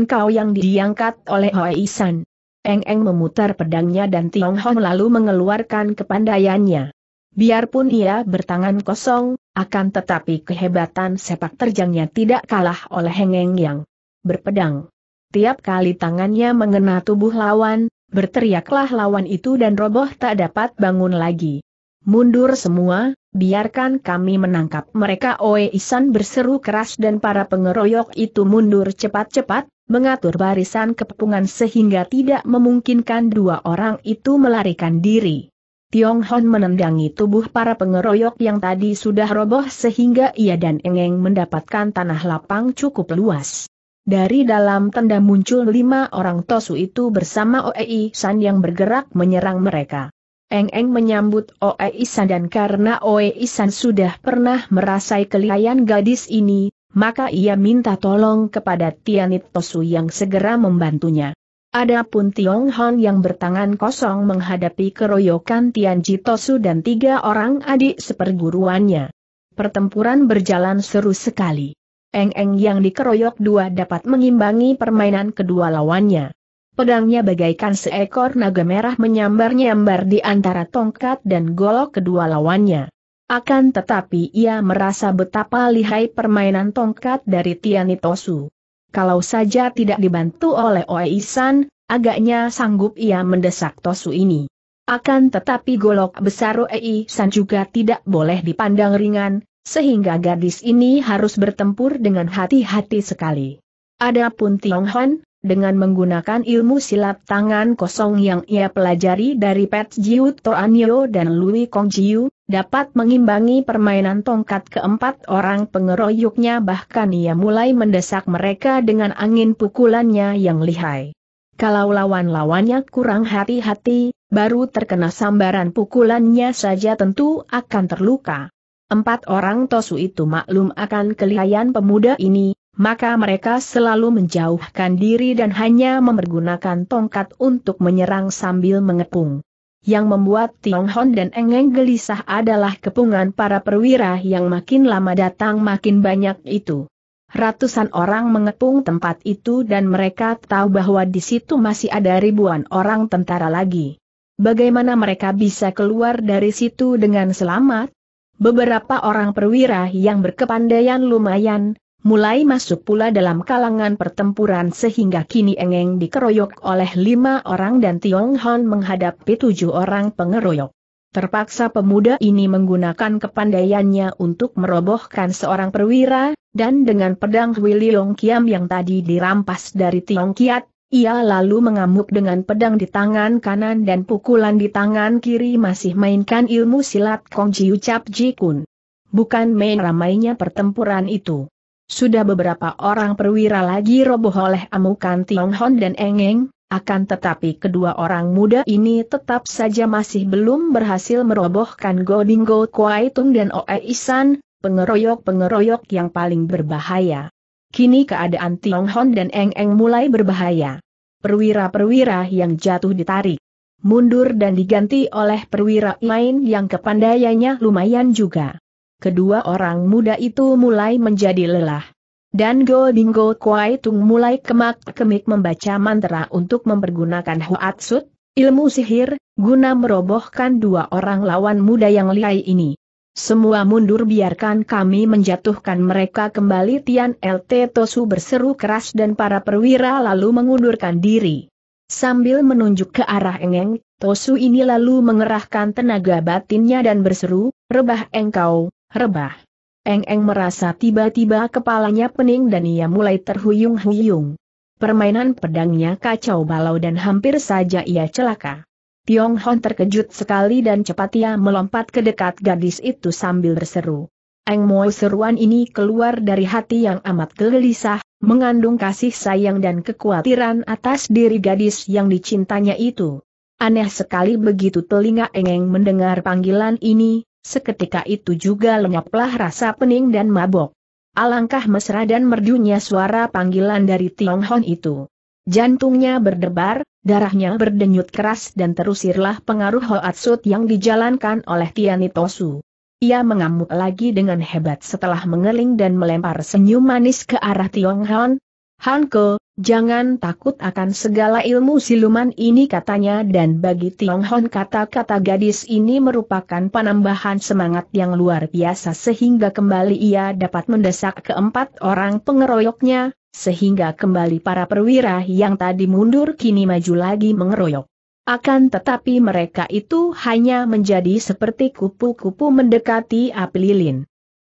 Kau yang diangkat oleh Hoi San. Eng Eng memutar pedangnya dan Tiong Hong lalu mengeluarkan kepandaiannya. Biarpun ia bertangan kosong, akan tetapi kehebatan sepak terjangnya tidak kalah oleh Heng Eng yang berpedang. Tiap kali tangannya mengena tubuh lawan, berteriaklah lawan itu dan roboh tak dapat bangun lagi. Mundur semua, biarkan kami menangkap mereka Oe Isan berseru keras dan para pengeroyok itu mundur cepat-cepat, mengatur barisan kepungan sehingga tidak memungkinkan dua orang itu melarikan diri. Tiong Hon menendangi tubuh para pengeroyok yang tadi sudah roboh sehingga ia dan Engeng mendapatkan tanah lapang cukup luas. Dari dalam tenda muncul lima orang Tosu itu bersama Oei San yang bergerak menyerang mereka. Eng-eng menyambut Oei San dan karena Oei San sudah pernah merasai kelihayan gadis ini, maka ia minta tolong kepada Tianit Tosu yang segera membantunya. Adapun Tiong Hon yang bertangan kosong menghadapi keroyokan Tianji Tosu dan tiga orang adik seperguruannya. Pertempuran berjalan seru sekali. Eng-eng yang dikeroyok dua dapat mengimbangi permainan kedua lawannya. Pedangnya bagaikan seekor naga merah menyambar-nyambar di antara tongkat dan golok kedua lawannya. Akan tetapi ia merasa betapa lihai permainan tongkat dari Tianitosu. Kalau saja tidak dibantu oleh Oeisan, agaknya sanggup ia mendesak Tosu ini. Akan tetapi golok besar Oeisan juga tidak boleh dipandang ringan, sehingga gadis ini harus bertempur dengan hati-hati sekali. Adapun Tiong Han, dengan menggunakan ilmu silat tangan kosong yang ia pelajari dari Pet Jiu Toanyo dan Lui Kong Jiu, dapat mengimbangi permainan tongkat keempat orang pengeroyoknya bahkan ia mulai mendesak mereka dengan angin pukulannya yang lihai. Kalau lawan-lawannya kurang hati-hati, baru terkena sambaran pukulannya saja tentu akan terluka. Empat orang Tosu itu maklum akan kelihayan pemuda ini, maka mereka selalu menjauhkan diri dan hanya memergunakan tongkat untuk menyerang sambil mengepung. Yang membuat Tiong Hon dan Engeng gelisah adalah kepungan para perwira yang makin lama datang makin banyak itu. Ratusan orang mengepung tempat itu dan mereka tahu bahwa di situ masih ada ribuan orang tentara lagi. Bagaimana mereka bisa keluar dari situ dengan selamat? Beberapa orang perwira yang berkepandaian lumayan, mulai masuk pula dalam kalangan pertempuran sehingga kini Engeng dikeroyok oleh lima orang dan Tiong Hon menghadapi tujuh orang pengeroyok. Terpaksa pemuda ini menggunakan kepandaiannya untuk merobohkan seorang perwira, dan dengan pedang Willy Long Kiam yang tadi dirampas dari Tiong Kiat, ia lalu mengamuk dengan pedang di tangan kanan dan pukulan di tangan kiri masih mainkan ilmu silat Kong "Ucap Ji Kun. Bukan main ramainya pertempuran itu. Sudah beberapa orang perwira lagi roboh oleh amukan Tiong Hon dan Eng Eng. akan tetapi kedua orang muda ini tetap saja masih belum berhasil merobohkan Kwa Tung dan Oe Isan, pengeroyok-pengeroyok yang paling berbahaya. Kini keadaan Tiong Hon dan Eng Eng mulai berbahaya. Perwira-perwira yang jatuh ditarik. Mundur dan diganti oleh perwira lain yang kepandaiannya lumayan juga. Kedua orang muda itu mulai menjadi lelah. Dan Go Bingo Kuai Tung mulai kemak-kemik membaca mantra untuk mempergunakan Hoatsut, ilmu sihir, guna merobohkan dua orang lawan muda yang lihai ini. Semua mundur biarkan kami menjatuhkan mereka kembali Tian LT Tosu berseru keras dan para perwira lalu mengundurkan diri. Sambil menunjuk ke arah Engeng, Tosu ini lalu mengerahkan tenaga batinnya dan berseru, rebah engkau, rebah. Engeng merasa tiba-tiba kepalanya pening dan ia mulai terhuyung-huyung. Permainan pedangnya kacau balau dan hampir saja ia celaka. Tiong Hon terkejut sekali dan cepat ia melompat ke dekat gadis itu sambil berseru. Eng Mo seruan ini keluar dari hati yang amat gelisah, mengandung kasih sayang dan kekhawatiran atas diri gadis yang dicintanya itu. Aneh sekali begitu telinga Eng Eng mendengar panggilan ini, seketika itu juga lenyaplah rasa pening dan mabok. Alangkah mesra dan merdunya suara panggilan dari Tiong Hon itu. Jantungnya berdebar, Darahnya berdenyut keras dan terusirlah pengaruh Hoatsut yang dijalankan oleh Tianitosu. Ia mengamuk lagi dengan hebat setelah mengeling dan melempar senyum manis ke arah Tionghan, Hanko, jangan takut akan segala ilmu siluman ini katanya dan bagi Tiong Hon kata-kata gadis ini merupakan penambahan semangat yang luar biasa sehingga kembali ia dapat mendesak keempat orang pengeroyoknya, sehingga kembali para perwira yang tadi mundur kini maju lagi mengeroyok. Akan tetapi mereka itu hanya menjadi seperti kupu-kupu mendekati api lilin.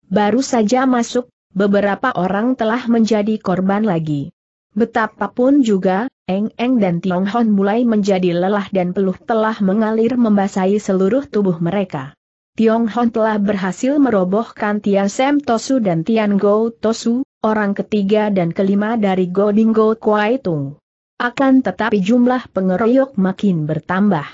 Baru saja masuk beberapa orang telah menjadi korban lagi. Betapapun juga, Eng Eng dan Tiong Hon mulai menjadi lelah dan peluh telah mengalir membasahi seluruh tubuh mereka. Tiong Hon telah berhasil merobohkan Tian Sem Tosu dan Tian Go Tosu, orang ketiga dan kelima dari Ding Go Kuai Tung. Akan tetapi jumlah pengeroyok makin bertambah.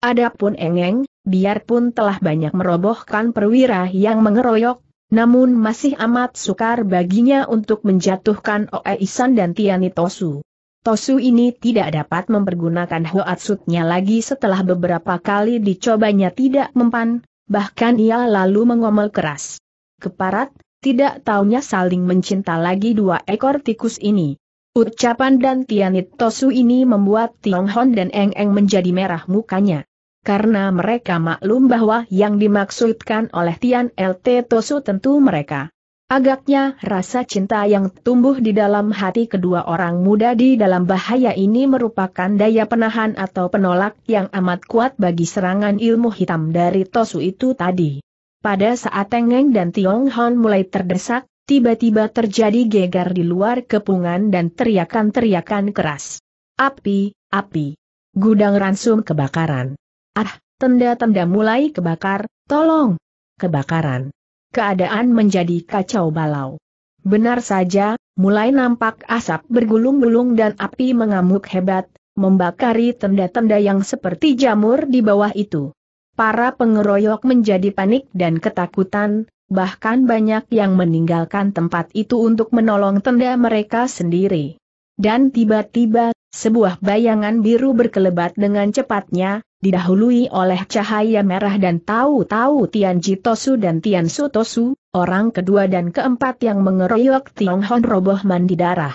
Adapun Eng Eng, biarpun telah banyak merobohkan perwira yang mengeroyok, namun masih amat sukar baginya untuk menjatuhkan Oe Isan dan Tiani Tosu. Tosu ini tidak dapat mempergunakan hoatsutnya lagi setelah beberapa kali dicobanya tidak mempan, bahkan ia lalu mengomel keras. Keparat, tidak taunya saling mencinta lagi dua ekor tikus ini. Ucapan dan Tianit Tosu ini membuat Tiong Hon dan Eng Eng menjadi merah mukanya karena mereka maklum bahwa yang dimaksudkan oleh Tian LT Tosu tentu mereka. Agaknya rasa cinta yang tumbuh di dalam hati kedua orang muda di dalam bahaya ini merupakan daya penahan atau penolak yang amat kuat bagi serangan ilmu hitam dari Tosu itu tadi. Pada saat Tengeng dan Tiong Hon mulai terdesak, tiba-tiba terjadi gegar di luar kepungan dan teriakan-teriakan keras. Api, api. Gudang ransum kebakaran. Ah, tenda-tenda mulai kebakar, tolong! Kebakaran. Keadaan menjadi kacau balau. Benar saja, mulai nampak asap bergulung-gulung dan api mengamuk hebat, membakari tenda-tenda yang seperti jamur di bawah itu. Para pengeroyok menjadi panik dan ketakutan, bahkan banyak yang meninggalkan tempat itu untuk menolong tenda mereka sendiri. Dan tiba-tiba, sebuah bayangan biru berkelebat dengan cepatnya, didahului oleh cahaya merah dan tahu-tahu Tian Jitosu dan Tian Sutosu, orang kedua dan keempat yang mengeroyok Tiong Hon roboh mandi darah.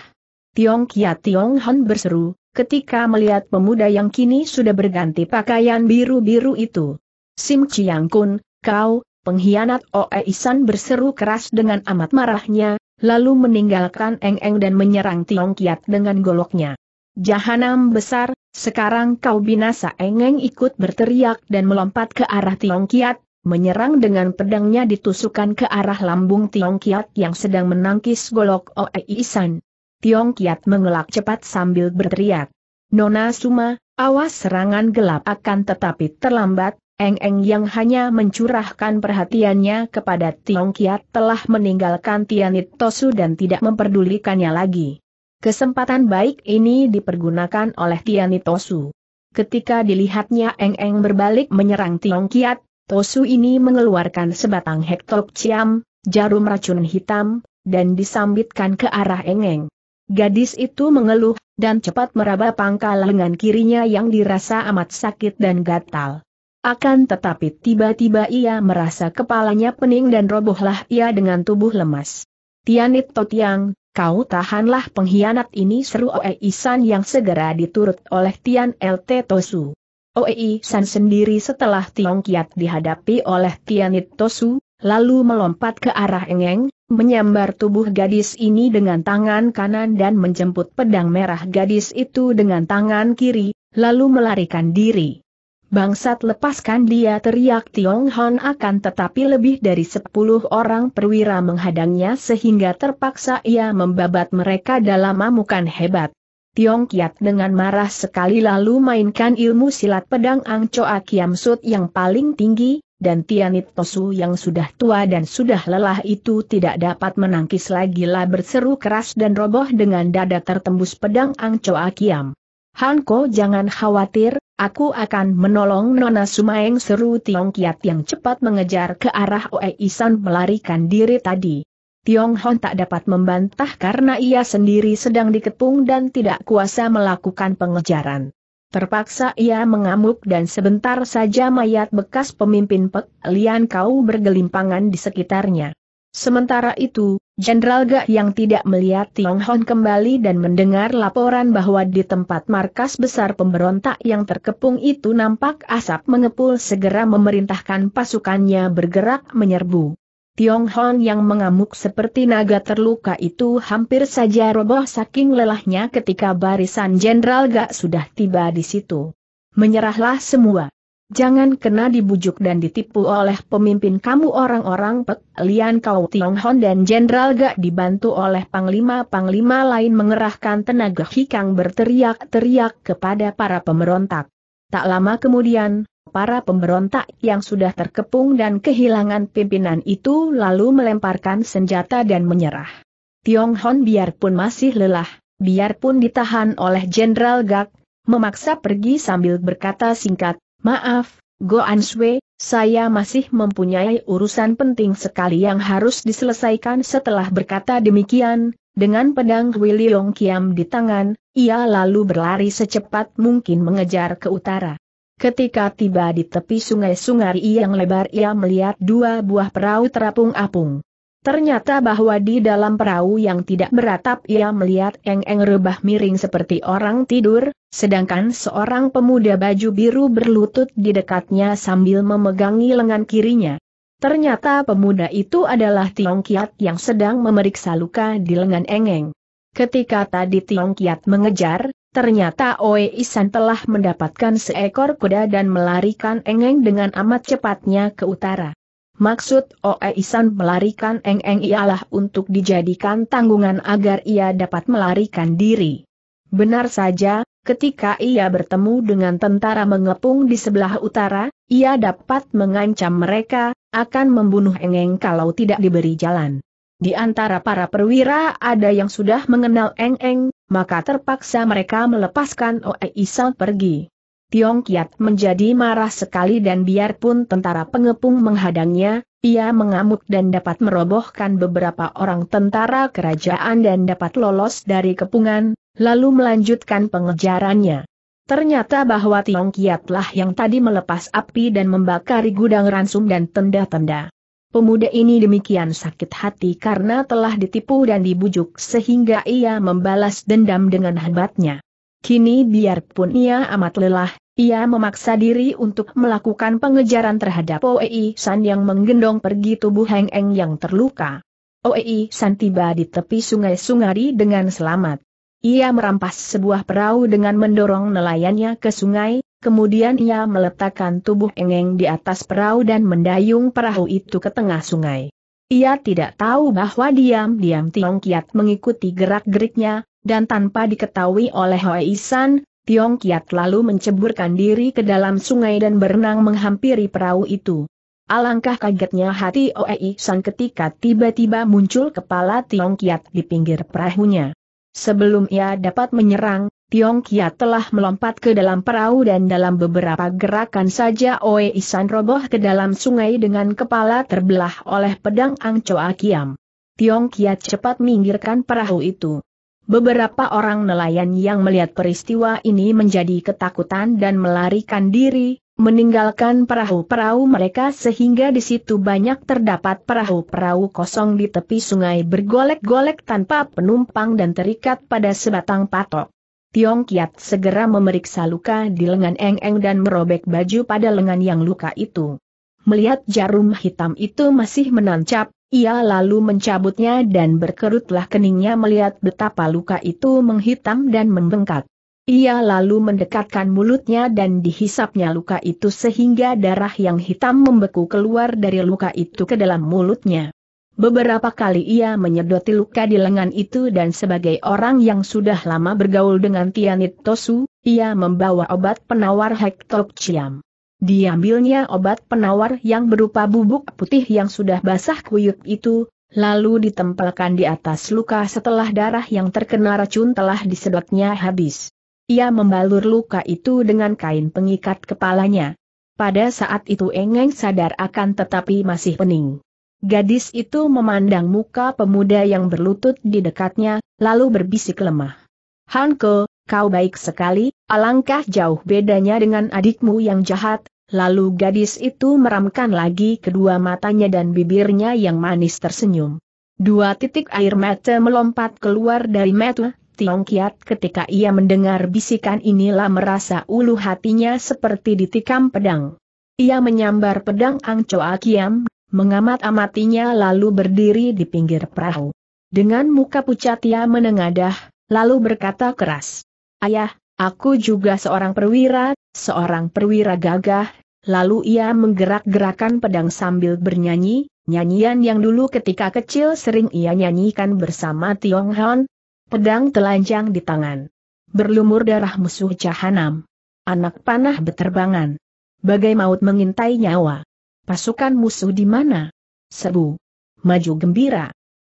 Tiong Kia Tiong Hon berseru, ketika melihat pemuda yang kini sudah berganti pakaian biru-biru itu. Sim Chiang Kun, kau, pengkhianat Oe Isan berseru keras dengan amat marahnya, lalu meninggalkan Eng Eng dan menyerang Tiong Kiat dengan goloknya. Jahanam besar, sekarang kau binasa engeng ikut berteriak dan melompat ke arah Tiong Kiat, menyerang dengan pedangnya ditusukan ke arah lambung Tiong Kiat yang sedang menangkis golok Oe Isan. Tiong Kiat mengelak cepat sambil berteriak. Nona Suma, awas serangan gelap akan tetapi terlambat, Eng-eng yang hanya mencurahkan perhatiannya kepada Tiong Kiat telah meninggalkan Tianit Tosu dan tidak memperdulikannya lagi. Kesempatan baik ini dipergunakan oleh Tiani Tosu. Ketika dilihatnya Eng Eng berbalik menyerang Tiong Kiat, Tosu ini mengeluarkan sebatang hektok ciam, jarum racun hitam, dan disambitkan ke arah Eng Eng. Gadis itu mengeluh, dan cepat meraba pangkal lengan kirinya yang dirasa amat sakit dan gatal. Akan tetapi tiba-tiba ia merasa kepalanya pening dan robohlah ia dengan tubuh lemas. Tianit Totiang, Kau tahanlah pengkhianat ini seru Oe Isan yang segera diturut oleh Tian LT Tosu. Oe Isan sendiri setelah Tiong Kiat dihadapi oleh Tianit Tosu, lalu melompat ke arah Engeng, menyambar tubuh gadis ini dengan tangan kanan dan menjemput pedang merah gadis itu dengan tangan kiri, lalu melarikan diri. Bangsat lepaskan dia teriak Tiong Hon akan tetapi lebih dari sepuluh orang perwira menghadangnya sehingga terpaksa ia membabat mereka dalam amukan hebat. Tiong Kiat dengan marah sekali lalu mainkan ilmu silat pedang Choa Kiam Sut yang paling tinggi, dan Tianit Tosu yang sudah tua dan sudah lelah itu tidak dapat menangkis lagi lah berseru keras dan roboh dengan dada tertembus pedang Choa Kiam. Hanko jangan khawatir, Aku akan menolong Nona Sumaeng seru Tiong Kiat yang cepat mengejar ke arah Oe Isan melarikan diri tadi. Tiong Hon tak dapat membantah karena ia sendiri sedang dikepung dan tidak kuasa melakukan pengejaran. Terpaksa ia mengamuk dan sebentar saja mayat bekas pemimpin Pek Lian Kau bergelimpangan di sekitarnya. Sementara itu, Jenderal Gak yang tidak melihat Tiong Hon kembali dan mendengar laporan bahwa di tempat markas besar pemberontak yang terkepung itu nampak asap mengepul segera memerintahkan pasukannya bergerak menyerbu. Tiong Hon yang mengamuk seperti naga terluka itu hampir saja roboh saking lelahnya ketika barisan Jenderal Gak sudah tiba di situ. Menyerahlah semua. Jangan kena dibujuk dan ditipu oleh pemimpin kamu orang-orang Pek Lian Kau Tiong Hon dan Jenderal Gak dibantu oleh panglima-panglima lain mengerahkan tenaga hikang berteriak-teriak kepada para pemberontak. Tak lama kemudian, para pemberontak yang sudah terkepung dan kehilangan pimpinan itu lalu melemparkan senjata dan menyerah. Tiong Hon biarpun masih lelah, biarpun ditahan oleh Jenderal Gak, memaksa pergi sambil berkata singkat, Maaf, Go Answe, saya masih mempunyai urusan penting sekali yang harus diselesaikan setelah berkata demikian, dengan pedang Willy Long Kiam di tangan, ia lalu berlari secepat mungkin mengejar ke utara. Ketika tiba di tepi sungai-sungai yang lebar ia melihat dua buah perahu terapung-apung. Ternyata bahwa di dalam perahu yang tidak beratap ia melihat eng-eng rebah miring seperti orang tidur, sedangkan seorang pemuda baju biru berlutut di dekatnya sambil memegangi lengan kirinya. Ternyata pemuda itu adalah Tiong Kiat yang sedang memeriksa luka di lengan engeng. Ketika tadi Tiong Kiat mengejar, ternyata Oe Isan telah mendapatkan seekor kuda dan melarikan engeng dengan amat cepatnya ke utara. Maksud Oe Isan melarikan Eng Eng ialah untuk dijadikan tanggungan agar ia dapat melarikan diri. Benar saja, ketika ia bertemu dengan tentara mengepung di sebelah utara, ia dapat mengancam mereka, akan membunuh Eng Eng kalau tidak diberi jalan. Di antara para perwira ada yang sudah mengenal Eng Eng, maka terpaksa mereka melepaskan Oe Isan pergi. Tiong Kiat menjadi marah sekali dan biarpun tentara pengepung menghadangnya, ia mengamuk dan dapat merobohkan beberapa orang tentara kerajaan dan dapat lolos dari kepungan, lalu melanjutkan pengejarannya. Ternyata bahwa Tiong Kiatlah yang tadi melepas api dan membakari gudang ransum dan tenda-tenda. Pemuda ini demikian sakit hati karena telah ditipu dan dibujuk sehingga ia membalas dendam dengan hambatnya. Kini biarpun ia amat lelah, ia memaksa diri untuk melakukan pengejaran terhadap Oei San yang menggendong pergi tubuh Heng Eng yang terluka. Oei San tiba di tepi sungai Sungari dengan selamat. Ia merampas sebuah perahu dengan mendorong nelayannya ke sungai, kemudian ia meletakkan tubuh Heng Eng di atas perahu dan mendayung perahu itu ke tengah sungai. Ia tidak tahu bahwa diam-diam Tiong Kiat mengikuti gerak-geriknya, dan tanpa diketahui oleh Hoi San, Tiong Kiat lalu menceburkan diri ke dalam sungai dan berenang menghampiri perahu itu. Alangkah kagetnya hati Oei San ketika tiba-tiba muncul kepala Tiong Kiat di pinggir perahunya. Sebelum ia dapat menyerang, Tiong Kiat telah melompat ke dalam perahu dan dalam beberapa gerakan saja Oei San roboh ke dalam sungai dengan kepala terbelah oleh pedang Ang Choa Kiam. Tiong Kiat cepat minggirkan perahu itu. Beberapa orang nelayan yang melihat peristiwa ini menjadi ketakutan dan melarikan diri, meninggalkan perahu-perahu mereka sehingga di situ banyak terdapat perahu-perahu kosong di tepi sungai bergolek-golek tanpa penumpang dan terikat pada sebatang patok. Tiong Kiat segera memeriksa luka di lengan Eng Eng dan merobek baju pada lengan yang luka itu. Melihat jarum hitam itu masih menancap, ia lalu mencabutnya dan berkerutlah keningnya melihat betapa luka itu menghitam dan membengkak. Ia lalu mendekatkan mulutnya dan dihisapnya luka itu sehingga darah yang hitam membeku keluar dari luka itu ke dalam mulutnya. Beberapa kali ia menyedoti luka di lengan itu dan sebagai orang yang sudah lama bergaul dengan Tianit Tosu, ia membawa obat penawar hektopciam. Diambilnya obat penawar yang berupa bubuk putih yang sudah basah kuyup itu, lalu ditempelkan di atas luka setelah darah yang terkena racun telah disedotnya habis. Ia membalur luka itu dengan kain pengikat kepalanya. Pada saat itu Engeng sadar akan tetapi masih pening. Gadis itu memandang muka pemuda yang berlutut di dekatnya, lalu berbisik lemah. Hanko, kau baik sekali, alangkah jauh bedanya dengan adikmu yang jahat, Lalu gadis itu meramkan lagi kedua matanya dan bibirnya yang manis tersenyum. Dua titik air mata melompat keluar dari mata Tiong Kiat ketika ia mendengar bisikan inilah merasa ulu hatinya seperti ditikam pedang. Ia menyambar pedang Angcoa Kiam, mengamat-amatinya lalu berdiri di pinggir perahu. Dengan muka pucat ia menengadah, lalu berkata keras. Ayah, aku juga seorang perwira, seorang perwira gagah, lalu ia menggerak-gerakan pedang sambil bernyanyi, nyanyian yang dulu ketika kecil sering ia nyanyikan bersama Tiong Hon, pedang telanjang di tangan. Berlumur darah musuh jahanam. Anak panah beterbangan. Bagai maut mengintai nyawa. Pasukan musuh di mana? Sebu. Maju gembira.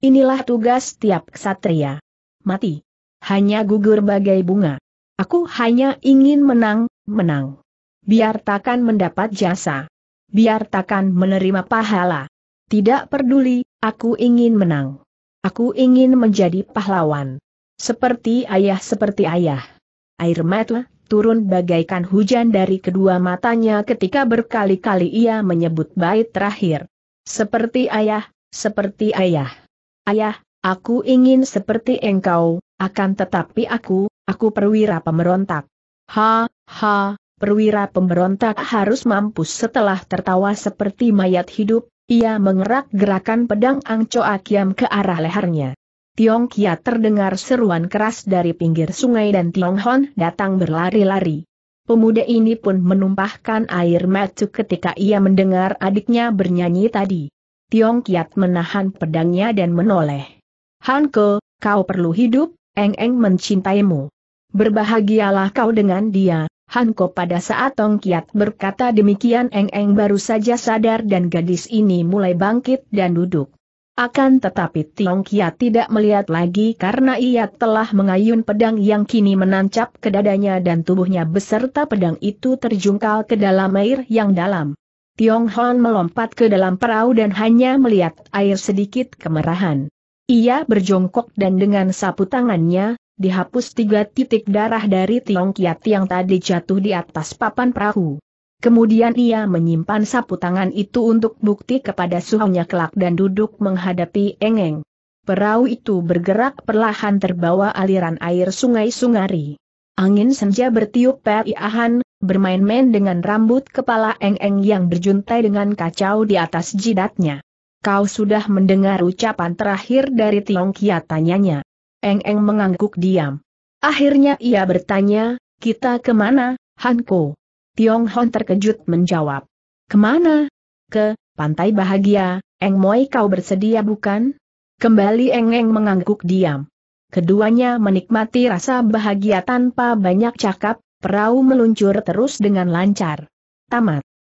Inilah tugas tiap ksatria. Mati hanya gugur bagai bunga. Aku hanya ingin menang, menang. Biar takkan mendapat jasa. Biar takkan menerima pahala. Tidak peduli, aku ingin menang. Aku ingin menjadi pahlawan. Seperti ayah seperti ayah. Air mata turun bagaikan hujan dari kedua matanya ketika berkali-kali ia menyebut bait terakhir. Seperti ayah, seperti ayah. Ayah, Aku ingin seperti engkau, akan tetapi aku, aku perwira pemberontak. Ha, ha, perwira pemberontak harus mampus setelah tertawa seperti mayat hidup, ia mengerak gerakan pedang Angcoa Kiam ke arah lehernya. Tiong Kia terdengar seruan keras dari pinggir sungai dan Tiong Hon datang berlari-lari. Pemuda ini pun menumpahkan air mata ketika ia mendengar adiknya bernyanyi tadi. Tiong Kiat menahan pedangnya dan menoleh. Hanko, kau perlu hidup, Eng-Eng mencintaimu. Berbahagialah kau dengan dia, Hanko pada saat Tong Kiat berkata demikian Eng-Eng baru saja sadar dan gadis ini mulai bangkit dan duduk. Akan tetapi Tiong Kiat tidak melihat lagi karena ia telah mengayun pedang yang kini menancap ke dadanya dan tubuhnya beserta pedang itu terjungkal ke dalam air yang dalam. Tiong Hon melompat ke dalam perahu dan hanya melihat air sedikit kemerahan. Ia berjongkok dan dengan sapu tangannya, dihapus tiga titik darah dari Tiong Kiat yang tadi jatuh di atas papan perahu. Kemudian ia menyimpan sapu tangan itu untuk bukti kepada suhunya kelak dan duduk menghadapi Engeng. Perahu itu bergerak perlahan terbawa aliran air sungai Sungari. Angin senja bertiup periahan, bermain-main dengan rambut kepala Engeng yang berjuntai dengan kacau di atas jidatnya. Kau sudah mendengar ucapan terakhir dari Tiong Kia tanyanya. Eng Eng mengangguk diam. Akhirnya ia bertanya, kita kemana, Hanko? Tiong Hon terkejut menjawab. Kemana? Ke, Pantai Bahagia, Eng Moi kau bersedia bukan? Kembali Eng Eng mengangguk diam. Keduanya menikmati rasa bahagia tanpa banyak cakap, perahu meluncur terus dengan lancar. Tamat.